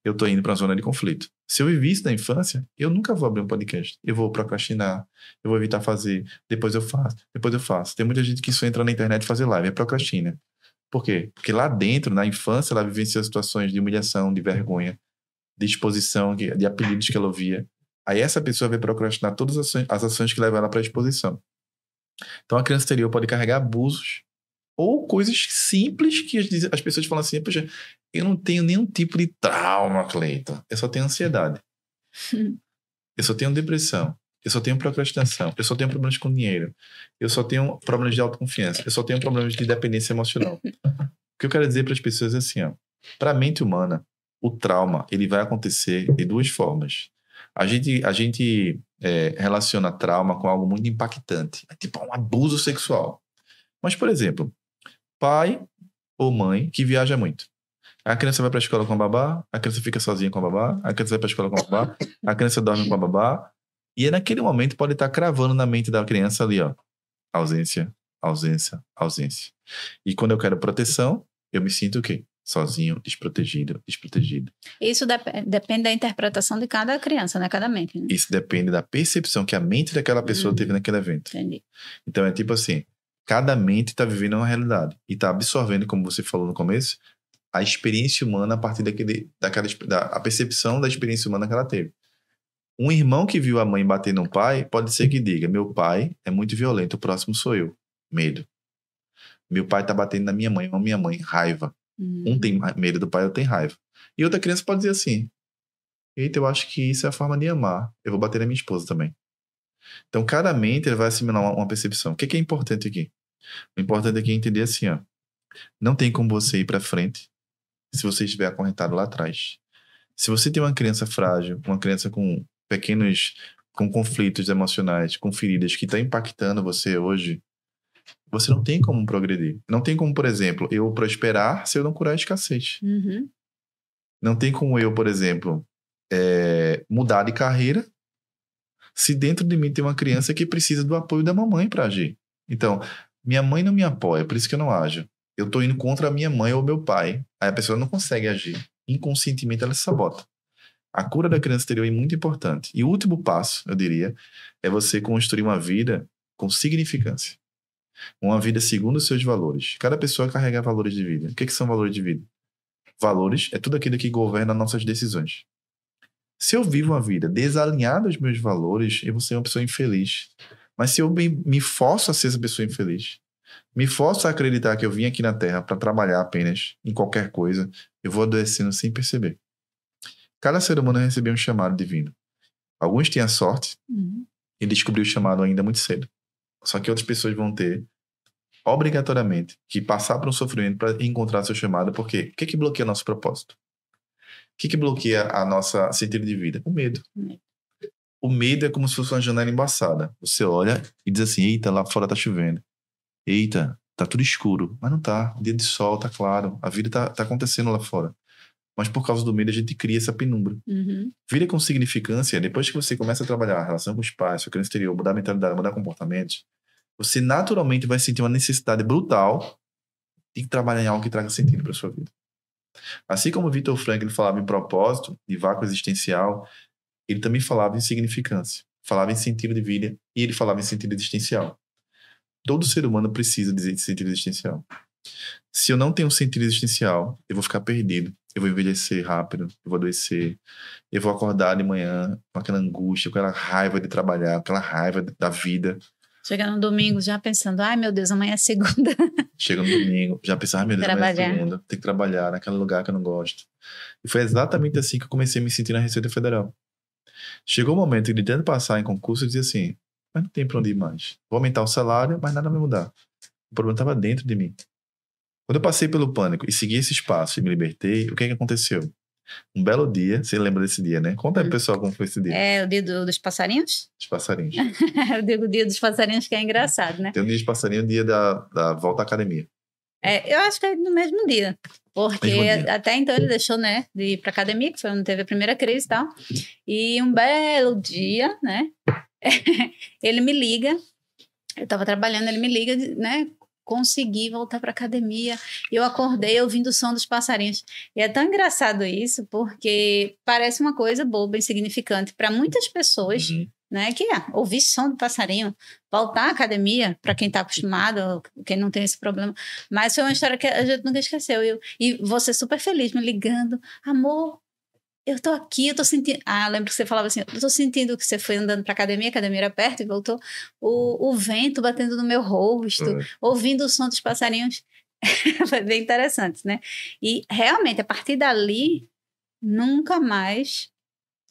eu tô indo para a zona de conflito. Se eu vivi isso na infância, eu nunca vou abrir um podcast. Eu vou procrastinar, eu vou evitar fazer, depois eu faço, depois eu faço. Tem muita gente que só entra na internet fazer live, é procrastina. Por quê? Porque lá dentro, na infância, ela vivenciou situações de humilhação, de vergonha, de exposição, de apelidos que ela ouvia. Aí essa pessoa vai procrastinar todas as ações, as ações que levam ela para a exposição. Então a criança exterior pode carregar abusos ou coisas simples que as, as pessoas falam assim, poxa, eu não tenho nenhum tipo de trauma, Cleiton. Eu só tenho ansiedade. eu só tenho depressão. Eu só tenho procrastinação. Eu só tenho problemas com dinheiro. Eu só tenho problemas de autoconfiança. Eu só tenho problemas de dependência emocional. o que eu quero dizer para as pessoas é assim, Para a mente humana, o trauma ele vai acontecer de duas formas: a gente, a gente é, relaciona trauma com algo muito impactante, é tipo um abuso sexual. Mas, por exemplo, pai ou mãe que viaja muito. A criança vai para a escola com a babá, a criança fica sozinha com a babá, a criança vai para a escola com a babá, a criança dorme com a babá. E é naquele momento pode estar tá cravando na mente da criança ali, ó. Ausência, ausência, ausência. E quando eu quero proteção, eu me sinto o quê? sozinho, desprotegido, desprotegido. Isso dep depende da interpretação de cada criança, né? Cada mente. Né? Isso depende da percepção que a mente daquela pessoa hum, teve naquele evento. Entendi. Então é tipo assim, cada mente está vivendo uma realidade e está absorvendo, como você falou no começo, a experiência humana a partir daquele, daquela da, a percepção da experiência humana que ela teve. Um irmão que viu a mãe bater no pai pode ser que diga: meu pai é muito violento, o próximo sou eu, medo. Meu pai está batendo na minha mãe, ou minha mãe, raiva Uhum. Um tem uhum. medo do pai, outro tem raiva. E outra criança pode dizer assim: Eita, eu acho que isso é a forma de amar. Eu vou bater na minha esposa também. Então, cada mente ele vai assimilar uma, percepção. O que é, que é importante aqui? O importante aqui é entender assim: ó, não tem como você ir para frente se você estiver acorrentado lá atrás. Se você tem uma criança frágil, uma criança com pequenos com conflitos emocionais, com feridas que está impactando você hoje, você não tem como progredir. Não tem como, por exemplo, eu prosperar se eu não curar a escassez. Uhum. Não tem como eu, por exemplo, é, mudar de carreira se dentro de mim tem uma criança que precisa do apoio da mamãe para agir. Então, minha mãe não me apoia, por isso que eu não ajo. Eu estou indo contra a minha mãe ou meu pai. Aí a pessoa não consegue agir. Inconscientemente ela se sabota. A cura da criança interior é muito importante. E o último passo, eu diria, é você construir uma vida com significância. Uma vida segundo os seus valores. Cada pessoa carrega valores de vida. O que, é que são valores de vida? Valores é tudo aquilo que governa nossas decisões. Se eu vivo uma vida desalinhada aos meus valores, eu vou ser uma pessoa infeliz. Mas se eu me, forço a ser essa pessoa infeliz, me forço a acreditar que eu vim aqui na Terra para trabalhar apenas em qualquer coisa, eu vou adoecendo sem perceber. Cada ser humano recebeu um chamado divino. Alguns têm a sorte uhum. e descobriu o chamado ainda muito cedo só que outras pessoas vão ter obrigatoriamente que passar por um sofrimento para encontrar seu chamado, porque o que, que bloqueia nosso propósito? O que, que bloqueia a nossa sentido de vida? O medo. O medo é como se fosse uma janela embaçada. Você olha e diz assim: eita, lá fora tá chovendo. Eita, tá tudo escuro. Mas não tá. O dia de sol tá claro. A vida tá, tá acontecendo lá fora mas por causa do medo a gente cria essa penumbra. Uhum. Vira com significância, depois que você começa a trabalhar a relação com o espaço, a criança exterior, mudar a mentalidade, mudar comportamentos, você naturalmente vai sentir uma necessidade brutal de trabalhar em algo que traga sentido para sua vida. Assim como o Victor Frankl falava em propósito, de vácuo existencial, ele também falava em significância, falava em sentido de vida e ele falava em sentido existencial. Todo ser humano precisa de sentido existencial. Se eu não tenho um sentido existencial, eu vou ficar perdido eu vou envelhecer rápido, eu vou adoecer, eu vou acordar de manhã com aquela angústia, com aquela raiva de trabalhar, aquela raiva da vida. Chega no domingo já pensando, ai meu Deus, amanhã é segunda. Chega no domingo, já pensando, ai meu Deus, trabalhar. amanhã é segunda, tem que trabalhar naquele lugar que eu não gosto. E foi exatamente assim que eu comecei a me sentir na Receita Federal. Chegou o um momento de tentando passar em concurso e dizia assim, mas não tem pra onde ir mais. Vou aumentar o salário, mas nada vai mudar. O problema estava dentro de mim. Quando eu passei pelo pânico e segui esse espaço e me libertei, o que é que aconteceu? Um belo dia, você lembra desse dia, né? Conta aí, hum. pessoal, como foi esse dia. É o dia do, dos passarinhos? Dos passarinhos. eu digo o dia dos passarinhos que é engraçado, né? Tem o dia dos passarinhos e o dia da, da volta à academia. É, eu acho que é no mesmo dia. Porque mesmo dia. até então ele deixou, né, de ir pra academia, que foi onde teve a primeira crise e tal. E um belo dia, né, ele me liga. Eu tava trabalhando, ele me liga, né, consegui voltar para academia. Eu acordei ouvindo o som dos passarinhos. E é tão engraçado isso, porque parece uma coisa boba, insignificante para muitas pessoas, uhum. né? Que é, ouvir som do passarinho, voltar à academia, para quem está acostumado, quem não tem esse problema. Mas foi uma história que a gente nunca esqueceu. Eu, e você super feliz, me ligando, amor, eu tô aqui, eu tô sentindo. Ah, lembro que você falava assim, eu tô sentindo que você foi andando pra academia, a academia era perto e voltou. O, o vento batendo no meu rosto, ouvindo o som dos passarinhos. Foi bem interessante, né? E realmente, a partir dali, nunca mais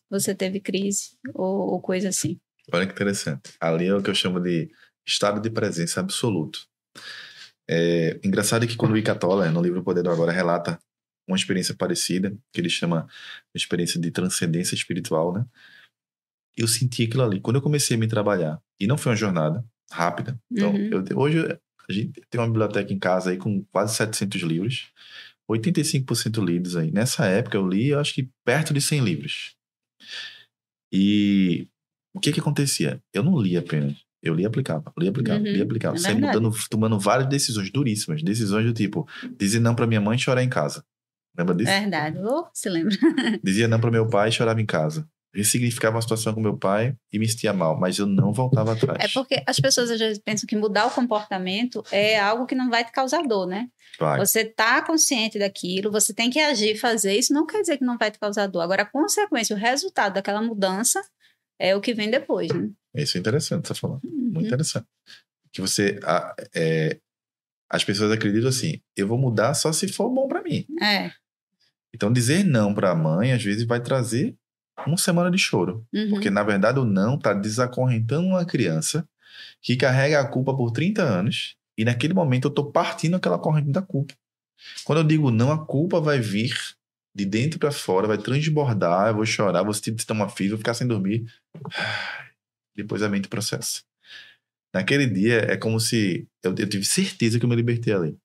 você teve crise ou, ou coisa assim. Olha que interessante. Ali é o que eu chamo de estado de presença absoluto. É, engraçado que quando o Icatola, no livro Poder do Agora, relata uma experiência parecida, que ele chama experiência de transcendência espiritual, né? Eu senti aquilo ali. Quando eu comecei a me trabalhar, e não foi uma jornada rápida, então uhum. eu, hoje a gente tem uma biblioteca em casa aí com quase 700 livros, 85% lidos aí. Nessa época eu li, eu acho que perto de 100 livros. E o que que acontecia? Eu não li apenas, eu li e aplicava, li e aplicava, uhum. li e aplicava. É sempre mudando, tomando várias decisões duríssimas. Decisões do tipo, dizer não para minha mãe chorar em casa. Lembra disso? Verdade, oh, se lembra. Dizia não para meu pai e chorava em casa. Ressignificava uma situação com meu pai e me sentia mal, mas eu não voltava atrás. É porque as pessoas às vezes pensam que mudar o comportamento é algo que não vai te causar dor, né? Vai. Você tá consciente daquilo, você tem que agir, fazer isso, não quer dizer que não vai te causar dor. Agora, a consequência, o resultado daquela mudança é o que vem depois, né? Isso é interessante, você falando. Uhum. Muito interessante. Que você a, ah, é, as pessoas acreditam assim, eu vou mudar só se for bom para mim. É. Então, dizer não para a mãe, às vezes, vai trazer uma semana de choro. Uhum. Porque, na verdade, o não está desacorrentando uma criança que carrega a culpa por 30 anos e, naquele momento, eu estou partindo aquela corrente da culpa. Quando eu digo não, a culpa vai vir de dentro para fora, vai transbordar, eu vou chorar, vou sentir uma física, vou ficar sem dormir. Depois a mente processa. Naquele dia, é como se eu, eu tive certeza que eu me libertei ali.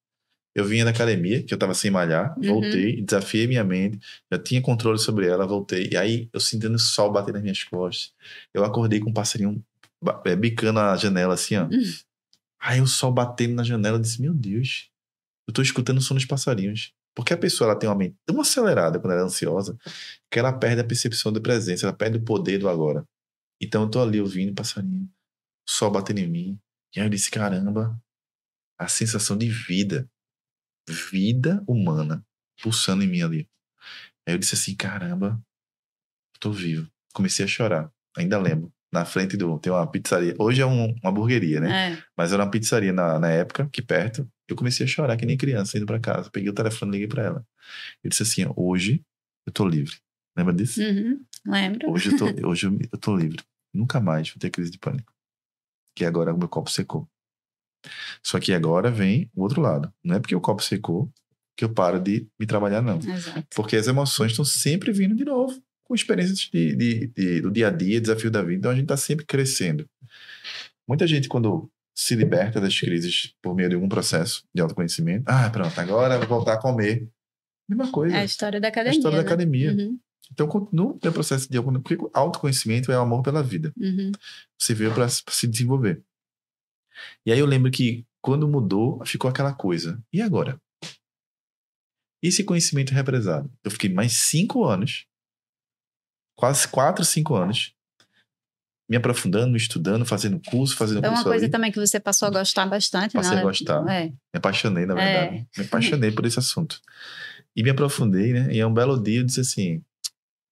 Eu vinha da academia, que eu tava sem malhar, uhum. voltei, desafiei minha mente, já tinha controle sobre ela, voltei. E aí, eu sentindo o sol bater nas minhas costas, eu acordei com um passarinho é, bicando a janela, assim, ó. Uhum. Aí o sol batendo na janela, eu disse, meu Deus, eu tô escutando o som dos passarinhos. Porque a pessoa ela tem uma mente tão acelerada quando ela é ansiosa que ela perde a percepção da presença, ela perde o poder do agora. Então eu tô ali ouvindo o passarinho, o sol batendo em mim. E aí eu disse, caramba, a sensação de vida vida humana pulsando em mim ali. Aí eu disse assim: caramba, eu tô vivo. Comecei a chorar, ainda lembro. Na frente do. Tem uma pizzaria. Hoje é um, uma hamburgueria, né? É. Mas era uma pizzaria na, na época, que perto. Eu comecei a chorar que nem criança, indo para casa. Peguei o telefone, liguei para ela. Eu disse assim: hoje eu tô livre. Lembra disso? Uhum, lembro. Hoje eu, tô, hoje eu, eu tô livre. Nunca mais vou ter crise de pânico. Que agora o meu copo secou. Só que agora vem o outro lado. Não é porque o copo secou que eu paro de me trabalhar, não. Exato. Porque as emoções estão sempre vindo de novo, com experiências de, de, de, do dia a dia, desafio da vida. Então a gente está sempre crescendo. Muita gente, quando se liberta das crises por meio de algum processo de autoconhecimento, ah, pronto, agora vou voltar a comer. Mesma coisa. É a história da academia. É a história né? da academia. Uhum. Então, continua o processo de autoconhecimento, Porque autoconhecimento é o amor pela vida. Uhum. Você veio para se desenvolver. E aí eu lembro que quando mudou, ficou aquela coisa. E agora? Esse conhecimento represado. Eu fiquei mais cinco anos, quase quatro, cinco anos, me aprofundando, estudando, fazendo curso, fazendo curso. É uma curso coisa ali. também que você passou a gostar bastante, né? Passei né? a gostar. É. Me apaixonei, na verdade. É. Me apaixonei por esse assunto. E me aprofundei, né? E um belo dia eu disse assim: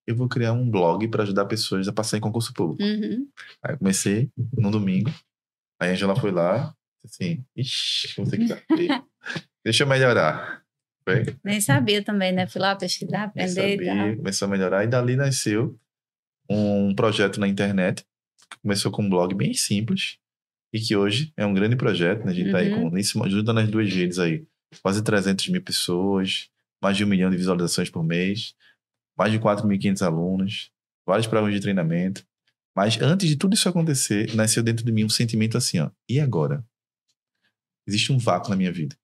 eu vou criar um blog para ajudar pessoas a passar em concurso público. Uhum. Aí eu comecei num domingo, a Angela foi lá, assim, ixi, você que Deixa eu melhorar. Nem sabia também, né? Fui lá pesquisar, aprender Nem sabia, Começou a melhorar. E dali nasceu um projeto na internet. Começou com um blog bem simples e que hoje é um grande projeto. Né? A gente está aí uhum. com, isso, ajuda nas duas redes aí. Quase 300 mil pessoas, mais de um milhão de visualizações por mês, mais de 4.500 alunos, vários programas de treinamento. Mas antes de tudo isso acontecer, nasceu dentro de mim um sentimento assim, ó. E agora? Existe um vácuo na minha vida.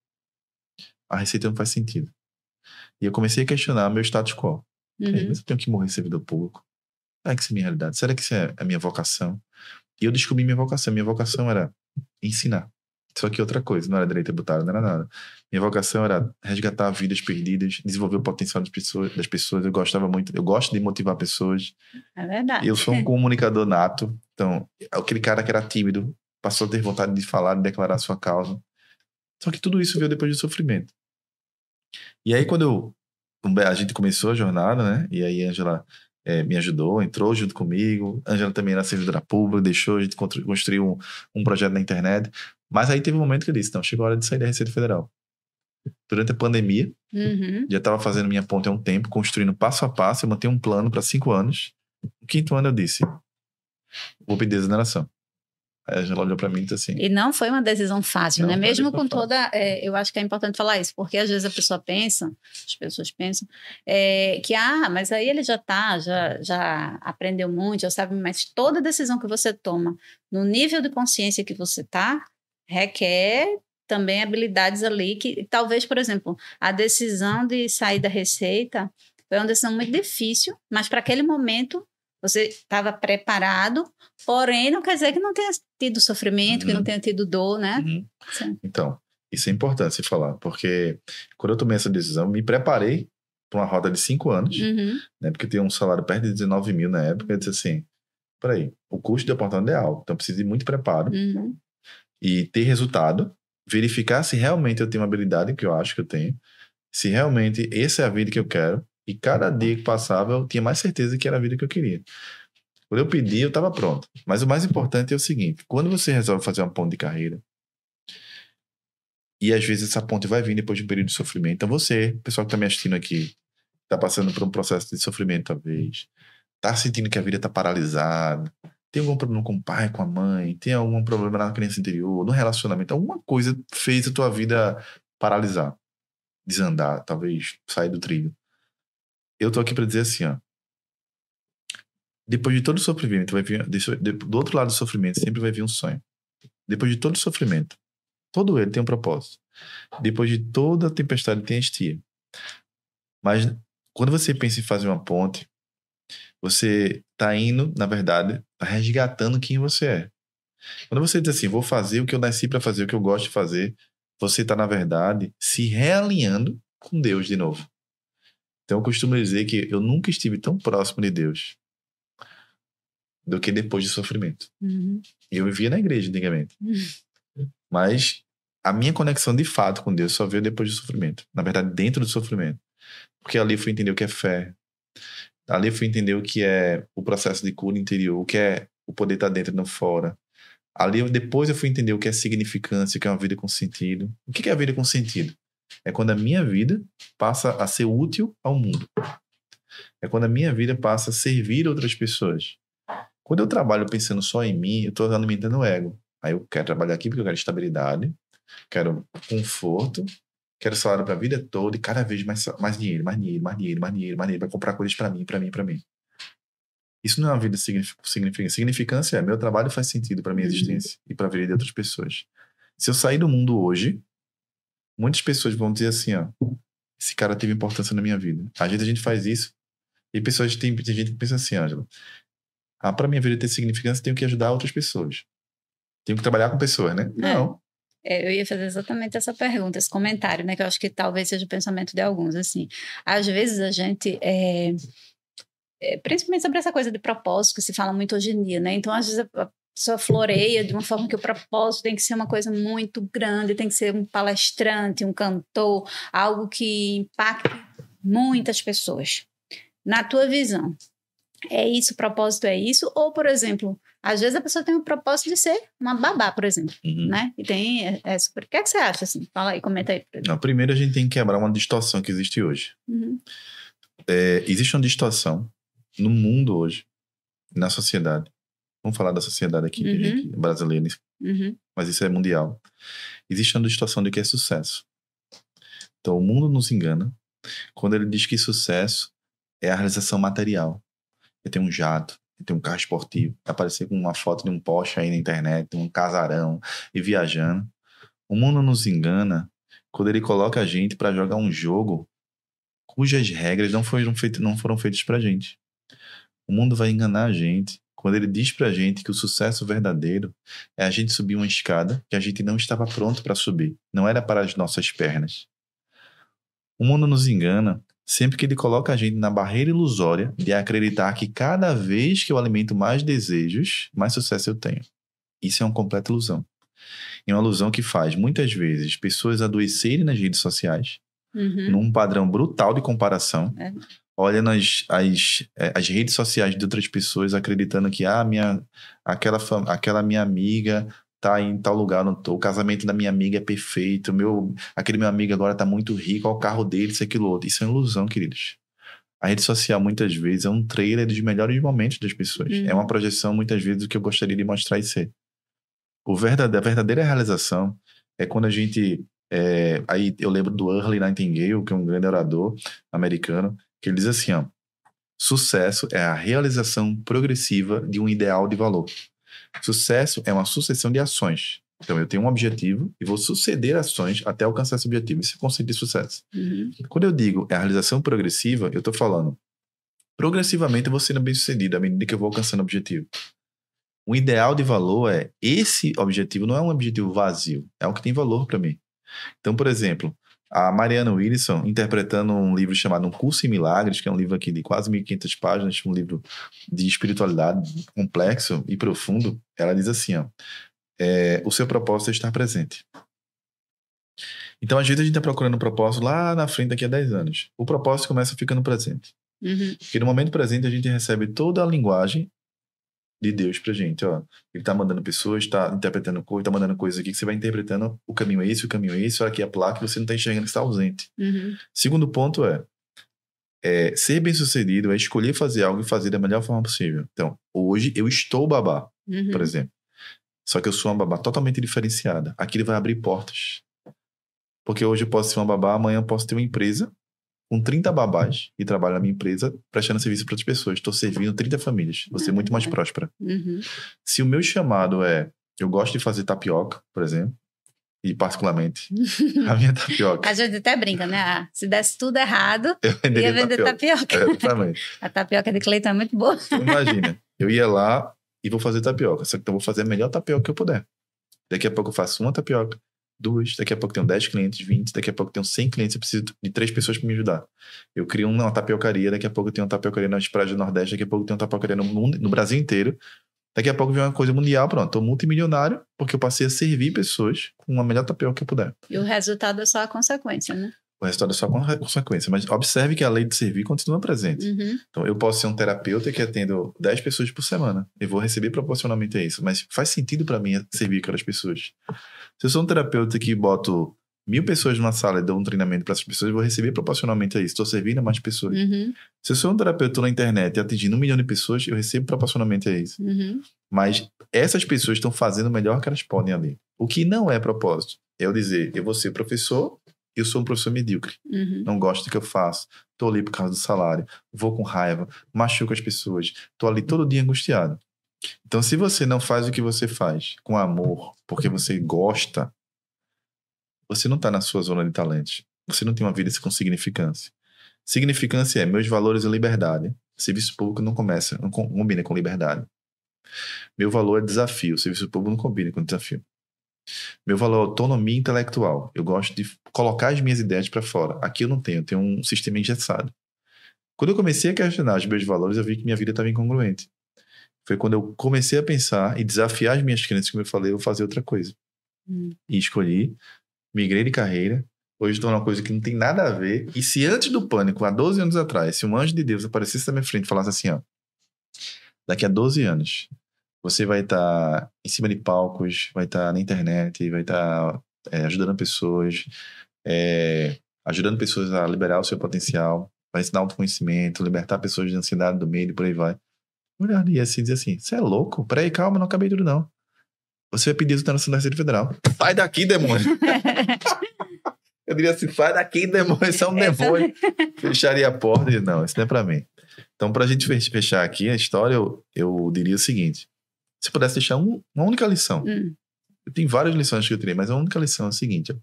A receita não faz sentido. E eu comecei a questionar meu status quo. Uhum. Mas eu tenho que morrer servidor público? Será que isso é minha realidade? Será que isso é a minha vocação? E eu descobri minha vocação. Minha vocação era ensinar. Só que outra coisa, não era direito tributário, não era nada. Minha vocação era resgatar vidas perdidas, desenvolver o potencial das pessoas, das pessoas. Eu gostava muito, eu gosto de motivar pessoas. É verdade. Eu sou um comunicador nato, então aquele cara que era tímido passou a ter vontade de falar, de declarar sua causa. Só que tudo isso veio depois do sofrimento. E aí quando eu a gente começou a jornada, né? E aí Angela é, me ajudou, entrou junto comigo. Angela também era servidora pública, deixou, a gente construiu um, um projeto na internet. Mas aí teve um momento que eu disse: não, chegou a hora de sair da Receita Federal. Durante a pandemia, uhum. já estava fazendo minha ponte há um tempo, construindo passo a passo. Eu mantenho um plano para cinco anos. No quinto ano, eu disse: vou pedir exoneração. Aí a gente olhou para mim e disse assim. E não foi uma decisão fácil, né? Mesmo com toda. É, eu acho que é importante falar isso, porque às vezes a pessoa pensa, as pessoas pensam, é, que, ah, mas aí ele já está já, já aprendeu muito, já sabe, mas toda decisão que você toma, no nível de consciência que você está requer também habilidades ali que talvez, por exemplo, a decisão de sair da receita foi uma decisão muito difícil, mas para aquele momento você estava preparado, porém não quer dizer que não tenha tido sofrimento, uhum. que não uhum. tenha tido dor, né? Uhum. Então, isso é importante se falar, porque quando eu tomei essa decisão, me preparei para uma roda de cinco anos, uhum. né? Porque eu tinha um salário perto de 19 mil na época, eu disse assim, peraí, o custo de apartamento é alto, então eu preciso de muito preparo. Uhum e ter resultado, verificar se realmente eu tenho uma habilidade que eu acho que eu tenho, se realmente essa é a vida que eu quero. E cada dia que passava, eu tinha mais certeza que era a vida que eu queria. Quando eu pedi, eu estava pronto. Mas o mais importante é o seguinte: quando você resolve fazer uma ponte de carreira, e às vezes essa ponte vai vir depois de um período de sofrimento. Então você, pessoal que está me assistindo aqui, está passando por um processo de sofrimento talvez, está sentindo que a vida está paralisada, tem algum problema com o pai, com a mãe, tem algum problema na criança interior, no relacionamento, alguma coisa fez a tua vida paralisar, desandar, talvez sair do trilho. Eu tô aqui para dizer assim, ó. Depois de todo o sofrimento, vai vir, do outro lado do sofrimento sempre vai vir um sonho. Depois de todo o sofrimento, todo ele tem um propósito. Depois de toda a tempestade tem estia. Mas quando você pensa em fazer uma ponte, você está indo, na verdade, Tá resgatando quem você é. Quando você diz assim, vou fazer o que eu nasci para fazer, o que eu gosto de fazer, você está, na verdade, se realinhando com Deus de novo. Então, eu costumo dizer que eu nunca estive tão próximo de Deus do que depois do sofrimento. Uhum. Eu vivia na igreja antigamente. Uhum. Mas a minha conexão de fato com Deus só veio depois do sofrimento. Na verdade, dentro do sofrimento. Porque ali eu fui entender o que é fé. Ali eu fui entender o que é o processo de cura interior, o que é o poder estar tá dentro e não fora. Ali eu, depois eu fui entender o que é significância, o que é uma vida com sentido. O que é a vida com sentido? É quando a minha vida passa a ser útil ao mundo. É quando a minha vida passa a servir outras pessoas. Quando eu trabalho pensando só em mim, eu estou alimentando o ego. Aí eu quero trabalhar aqui porque eu quero estabilidade, quero conforto, Quero salário para a vida toda e cada vez mais, mais dinheiro, mais dinheiro, mais dinheiro, mais dinheiro, mais dinheiro. para comprar coisas para mim, para mim, para mim. Isso não é uma vida significante. Significância é meu trabalho faz sentido para minha uhum. existência e para a vida de outras pessoas. Se eu sair do mundo hoje, muitas pessoas vão dizer assim, ó, esse cara teve importância na minha vida. Às vezes a gente faz isso e pessoas tem, tem gente que pensa assim, Ângela, ah, para minha vida ter significância, tenho que ajudar outras pessoas. Tenho que trabalhar com pessoas, né? É. Não. É, eu ia fazer exatamente essa pergunta, esse comentário, né? Que eu acho que talvez seja o pensamento de alguns, assim. Às vezes a gente... É, é, principalmente sobre essa coisa de propósito que se fala muito hoje em dia, né? Então, às vezes a, pessoa floreia de uma forma que o propósito tem que ser uma coisa muito grande, tem que ser um palestrante, um cantor, algo que impacte muitas pessoas. Na tua visão, é isso, o propósito é isso. Ou, por exemplo, às vezes a pessoa tem o propósito de ser uma babá, por exemplo, uhum. né? E tem é, é super... O que, é que você acha, assim? Fala aí, comenta aí. Não, primeiro a gente tem que quebrar uma distorção que existe hoje. Uhum. É, existe uma distorção no mundo hoje, na sociedade. Vamos falar da sociedade aqui, uhum. brasileira, uhum. mas isso é mundial. Existe uma distorção de que é sucesso. Então, o mundo nos engana quando ele diz que sucesso é a realização material eu tenho um jato, eu tenho um carro esportivo. Aparecer com uma foto de um Porsche aí na internet, um casarão e viajando. O mundo nos engana quando ele coloca a gente para jogar um jogo cujas regras não foram, feitas, não foram feitas gente. O mundo vai enganar a gente quando ele diz para a gente que o sucesso verdadeiro é a gente subir uma escada que a gente não estava pronto para subir, não era para as nossas pernas. O mundo nos engana sempre que ele coloca a gente na barreira ilusória de acreditar que cada vez que eu alimento mais desejos, mais sucesso eu tenho. Isso é uma completa ilusão. É uma ilusão que faz, muitas vezes, pessoas adoecerem nas redes sociais, uhum. num padrão brutal de comparação. É. Olha nas as, é, as redes sociais de outras pessoas acreditando que ah, minha, aquela, aquela minha amiga tá em tal lugar, não tô. O casamento da minha amiga é perfeito, meu, aquele meu amigo agora tá muito rico, olha o carro dele, isso, aquilo outro. Isso é uma ilusão, queridos. A rede social, muitas vezes, é um trailer dos melhores momentos das pessoas. Uhum. É uma uhum. projeção, muitas vezes, do que eu gostaria de mostrar e ser. O verdade, a verdadeira realização é quando a gente. É, aí eu lembro do Early Nightingale, que é um grande orador americano, que ele diz assim: ó, sucesso é a realização progressiva de um ideal de valor. Sucesso é uma sucessão de ações. Então, eu tenho um objetivo e vou suceder ações até alcançar esse objetivo. Isso é conceito de sucesso. Uhum. Quando eu digo é a realização progressiva, eu estou falando progressivamente eu vou sendo bem-sucedido à medida que eu vou alcançando o objetivo. O ideal de valor é esse objetivo não é um objetivo vazio, é algo que tem valor para mim. Então, por exemplo, a Mariana Wilson interpretando um livro chamado Um Curso em Milagres, que é um livro aqui de quase 1.500 páginas, um livro de espiritualidade complexo e profundo. Ela diz assim, ó, é, o seu propósito é estar presente. Então, às vezes a gente está procurando um propósito lá na frente daqui a 10 anos. O propósito começa a ficar no presente. Uhum. Porque no momento presente a gente recebe toda a linguagem de Deus pra gente, ó. Ele tá mandando pessoas, tá interpretando coisas, tá mandando coisas aqui que você vai interpretando o caminho é esse, o caminho é esse, olha aqui é a placa, você não tá enxergando que está ausente. Uhum. Segundo ponto é, é, ser bem sucedido é escolher fazer algo e fazer da melhor forma possível. Então, hoje eu estou babá, uhum. por exemplo. Só que eu sou uma babá totalmente diferenciada. Aquilo vai abrir portas. Porque hoje eu posso ser uma babá, amanhã eu posso ter uma empresa com 30 babás e trabalho na minha empresa prestando serviço para outras pessoas. Estou servindo 30 famílias. Vou ser é muito mais uhum. próspera. Uhum. Se o meu chamado é eu gosto de fazer tapioca, por exemplo, e particularmente a minha tapioca. a gente até brinca, né? Ah, se desse tudo errado, eu ia vender tapioca. tapioca. É, exatamente. a tapioca de Cleiton é muito boa. Então, imagina, eu ia lá e vou fazer tapioca, só que eu vou fazer a melhor tapioca que eu puder. Daqui a pouco eu faço uma tapioca, duas, daqui a pouco tenho 10 clientes, 20, daqui a pouco tenho 100 clientes, eu preciso de três pessoas para me ajudar. Eu crio uma tapiocaria, daqui a pouco eu tenho uma tapiocaria nas praias do Nordeste, daqui a pouco eu tenho uma tapiocaria no, mundo, no Brasil inteiro, daqui a pouco vem uma coisa mundial, pronto, estou multimilionário, porque eu passei a servir pessoas com a melhor tapioca que eu puder. E o resultado é só a consequência, né? O resultado é só a consequência, mas observe que a lei de servir continua presente. Uhum. Então, eu posso ser um terapeuta que atendo 10 pessoas por semana. Eu vou receber proporcionalmente a isso, mas faz sentido para mim servir aquelas pessoas. Se eu sou um terapeuta que boto mil pessoas numa sala e dou um treinamento para essas pessoas, eu vou receber proporcionalmente a isso. Estou servindo a mais pessoas. Uhum. Se eu sou um terapeuta na internet e atingindo um milhão de pessoas, eu recebo proporcionalmente a isso. Uhum. Mas essas pessoas estão fazendo o melhor que elas podem ali. O que não é propósito. É eu dizer, eu vou ser professor, eu sou um professor medíocre. Uhum. Não gosto do que eu faço. Estou ali por causa do salário. Vou com raiva. Machuco as pessoas. Estou ali todo dia angustiado. Então, se você não faz o que você faz com amor, porque você gosta, você não está na sua zona de talentos. Você não tem uma vida com significância. Significância é meus valores e liberdade. Serviço público não começa, não combina com liberdade. Meu valor é desafio. Serviço público não combina com desafio. Meu valor é autonomia intelectual. Eu gosto de colocar as minhas ideias para fora. Aqui eu não tenho, eu tenho um sistema engessado. Quando eu comecei a questionar os meus valores, eu vi que minha vida estava incongruente foi quando eu comecei a pensar e desafiar as minhas crenças, como eu falei, eu vou fazer outra coisa. Hum. E escolhi, migrei de carreira, hoje estou numa coisa que não tem nada a ver. E se antes do pânico, há 12 anos atrás, se um anjo de Deus aparecesse na minha frente e falasse assim, ó, daqui a 12 anos, você vai estar tá em cima de palcos, vai estar tá na internet, vai estar tá, é, ajudando pessoas, é, ajudando pessoas a liberar o seu potencial, vai ensinar autoconhecimento, libertar pessoas de ansiedade, do medo e por aí vai olharia assim e dizer assim: você é louco? Peraí, calma, não acabei tudo, não. Você vai pedir exoneração da Receita Federal. Sai daqui, demônio! Eu diria assim: sai daqui, demônio, isso é um é demônio. Fecharia a porta e não, isso não é pra mim. Então, pra gente fechar aqui a história, eu, eu diria o seguinte: se pudesse deixar um, uma única lição, hum. tem várias lições que eu teria, mas a única lição é a seguinte: ó.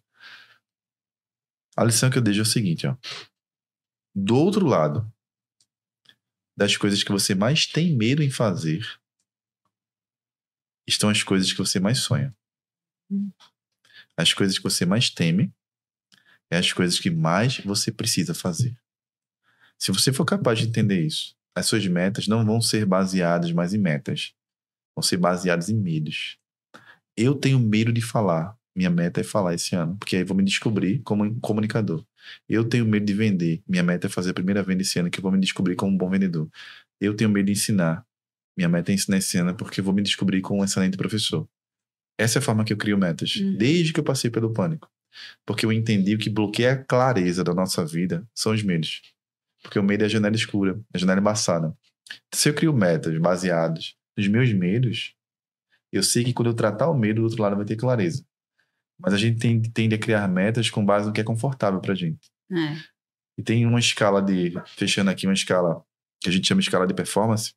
a lição que eu deixo é o seguinte, ó. Do outro lado, das coisas que você mais tem medo em fazer estão as coisas que você mais sonha. Hum. As coisas que você mais teme é as coisas que mais você precisa fazer. Se você for capaz de entender isso, as suas metas não vão ser baseadas mais em metas, vão ser baseadas em medos. Eu tenho medo de falar. Minha meta é falar esse ano, porque aí vou me descobrir como comunicador. Eu tenho medo de vender. Minha meta é fazer a primeira venda esse ano, que eu vou me descobrir como um bom vendedor. Eu tenho medo de ensinar. Minha meta é ensinar esse ano, porque eu vou me descobrir como um excelente professor. Essa é a forma que eu crio metas, uhum. desde que eu passei pelo pânico. Porque eu entendi o que bloqueia a clareza da nossa vida são os medos. Porque o medo é a janela escura, a janela embaçada. Se eu crio metas baseadas nos meus medos, eu sei que quando eu tratar o medo, do outro lado vai ter clareza. Mas a gente tem, tende a criar metas com base no que é confortável para a gente. É. E tem uma escala de, fechando aqui, uma escala que a gente chama de escala de performance,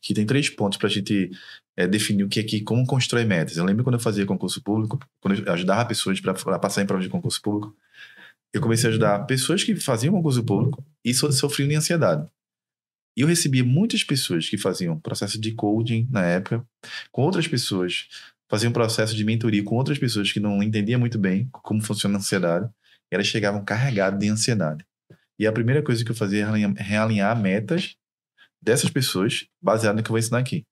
que tem três pontos para a gente é, definir o que é que, como constrói metas. Eu lembro quando eu fazia concurso público, quando eu ajudava pessoas para passar em prova de concurso público, eu comecei a ajudar pessoas que faziam concurso público e sofriam de ansiedade. E eu recebia muitas pessoas que faziam processo de coding na época, com outras pessoas fazia um processo de mentoria com outras pessoas que não entendiam muito bem como funciona a ansiedade. elas chegavam carregadas de ansiedade. E a primeira coisa que eu fazia era realinhar metas dessas pessoas, baseado no que eu vou ensinar aqui.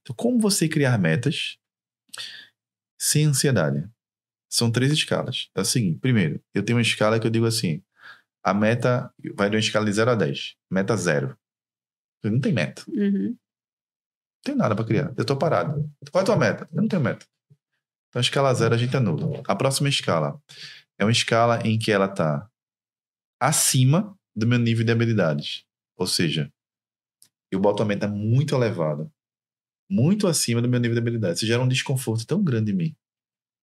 Então, como você criar metas sem ansiedade? São três escalas. É o seguinte: primeiro, eu tenho uma escala que eu digo assim: a meta vai de uma escala de 0 a 10. Meta zero. Não tem meta. Uhum tenho nada para criar. Eu estou parado. Qual é a tua meta? Eu não tenho meta. Então, escala zero a gente anula. A próxima escala é uma escala em que ela está acima do meu nível de habilidades. Ou seja, eu boto a meta muito elevada, muito acima do meu nível de habilidades. Isso gera um desconforto tão grande em mim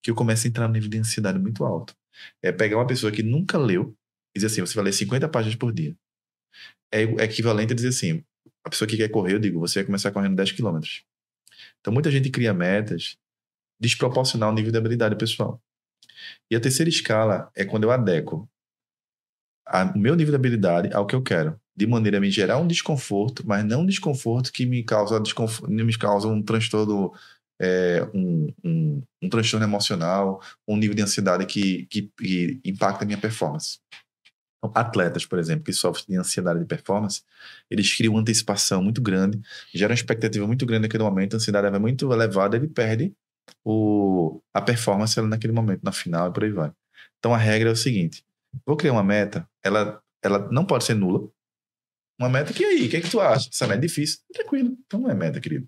que eu começo a entrar no nível de ansiedade muito alto. É pegar uma pessoa que nunca leu e dizer assim: você vai ler 50 páginas por dia. É, é equivalente a dizer assim: a pessoa que quer correr, eu digo, você vai começar correndo 10 km. Então, muita gente cria metas desproporcional ao nível de habilidade pessoal. E a terceira escala é quando eu adequo o meu nível de habilidade ao que eu quero, de maneira a me gerar um desconforto, mas não um desconforto que me causa, desconforto, me causa um transtorno é, um, um, um transtorno emocional, um nível de ansiedade que, que, que impacta a minha performance. Então, atletas, por exemplo, que sofrem de ansiedade de performance, eles criam uma antecipação muito grande, geram uma expectativa muito grande naquele momento, a ansiedade é muito elevada, ele perde o, a performance naquele momento, na final e por aí vai. Então a regra é o seguinte: vou criar uma meta, ela, ela não pode ser nula. Uma meta que aí, o que, é que tu acha? Essa meta é difícil. Tranquilo, então não é meta, querido.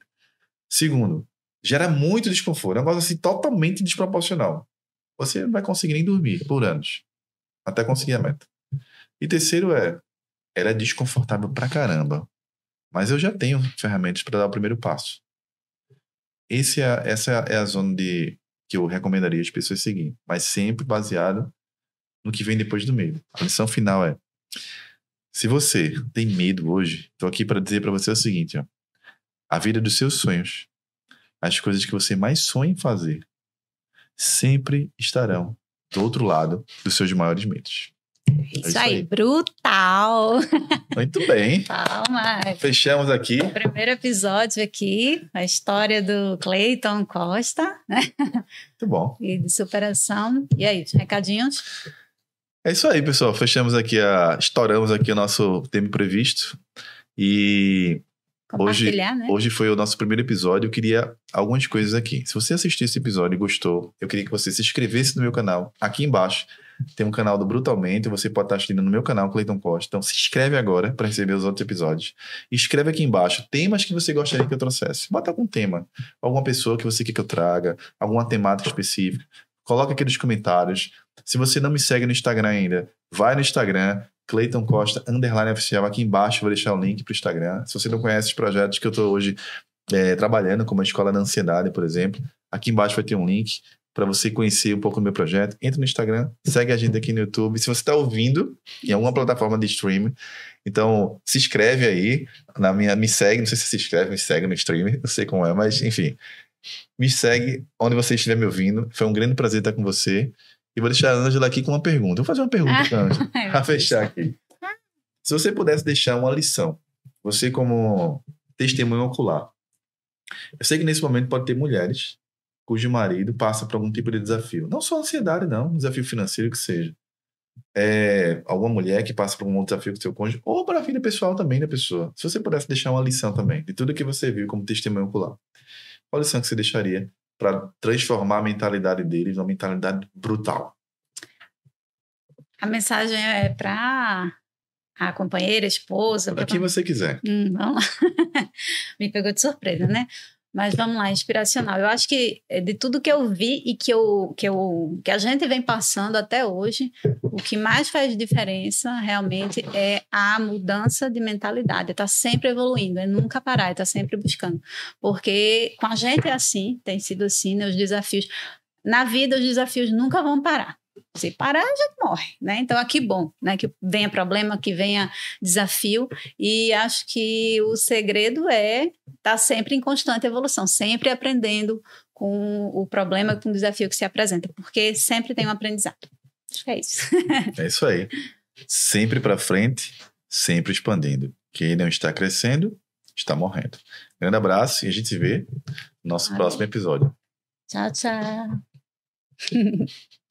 Segundo, gera muito desconforto. É um negócio assim totalmente desproporcional. Você não vai conseguir nem dormir por anos, até conseguir a meta. E terceiro é, ela é desconfortável pra caramba. Mas eu já tenho ferramentas para dar o primeiro passo. Esse é, essa é a zona de, que eu recomendaria as pessoas seguirem, mas sempre baseado no que vem depois do medo. A lição final é: se você tem medo hoje, estou aqui para dizer para você o seguinte: ó, a vida é dos seus sonhos, as coisas que você mais sonha em fazer, sempre estarão do outro lado dos seus maiores medos. É isso, aí. aí. brutal. Muito bem. Palmas. Fechamos aqui. O primeiro episódio aqui, a história do Clayton Costa, né? Muito bom. E de superação. E aí, recadinhos? É isso aí, pessoal. Fechamos aqui a. Estouramos aqui o nosso tempo previsto. E Hoje, né? hoje foi o nosso primeiro episódio. Eu queria algumas coisas aqui. Se você assistiu esse episódio e gostou, eu queria que você se inscrevesse no meu canal aqui embaixo. Tem um canal do Brutalmente, você pode estar assistindo no meu canal, Cleiton Costa. Então se inscreve agora para receber os outros episódios. Escreve aqui embaixo temas que você gostaria que eu trouxesse. Bota algum tema, alguma pessoa que você quer que eu traga, alguma temática específica. Coloca aqui nos comentários. Se você não me segue no Instagram ainda, vai no Instagram, Cleiton Costa, underline oficial. Aqui embaixo vou deixar o link para o Instagram. Se você não conhece os projetos que eu estou hoje é, trabalhando, como a Escola da Ansiedade, por exemplo, aqui embaixo vai ter um link para você conhecer um pouco do meu projeto, entra no Instagram, segue a gente aqui no YouTube. Se você está ouvindo em alguma plataforma de streaming, então se inscreve aí na minha, me segue, não sei se se inscreve, me segue no streaming, não sei como é, mas enfim, me segue onde você estiver me ouvindo. Foi um grande prazer estar com você. E vou deixar a Ângela aqui com uma pergunta. Vou fazer uma pergunta Ângela, para fechar aqui. Se você pudesse deixar uma lição, você como testemunho ocular, eu sei que nesse momento pode ter mulheres cujo marido passa por algum tipo de desafio. Não só ansiedade, não, desafio financeiro que seja. É, alguma mulher que passa por um desafio com seu cônjuge, ou para a vida pessoal também da pessoa. Se você pudesse deixar uma lição também, de tudo que você viu como testemunho ocular, qual lição que você deixaria para transformar a mentalidade deles numa mentalidade brutal? A mensagem é para a companheira, a esposa. Para quem você quiser. Hum, vamos lá. Me pegou de surpresa, né? Mas vamos lá, inspiracional. Eu acho que eh, de tudo que eu vi e que, eu, que, eu, que a gente vem passando até hoje, o que mais faz diferença realmente é a mudança de mentalidade. Está sempre evoluindo, é nunca parar, está é sempre buscando. Porque com a gente é assim, tem sido assim, né, os desafios. Na vida, os desafios nunca vão parar. Se parar, a gente morre, né? Então, aqui ah, bom, né? Que venha problema, que venha desafio. E acho que o segredo é estar tá sempre em constante evolução, sempre aprendendo com o problema, com o desafio que se apresenta, porque sempre tem um aprendizado. Acho que é isso. é isso aí. Sempre para frente, sempre expandindo. Quem não está crescendo, está morrendo. Grande abraço e a gente se vê no nosso próximo episódio. Tchau, tchau.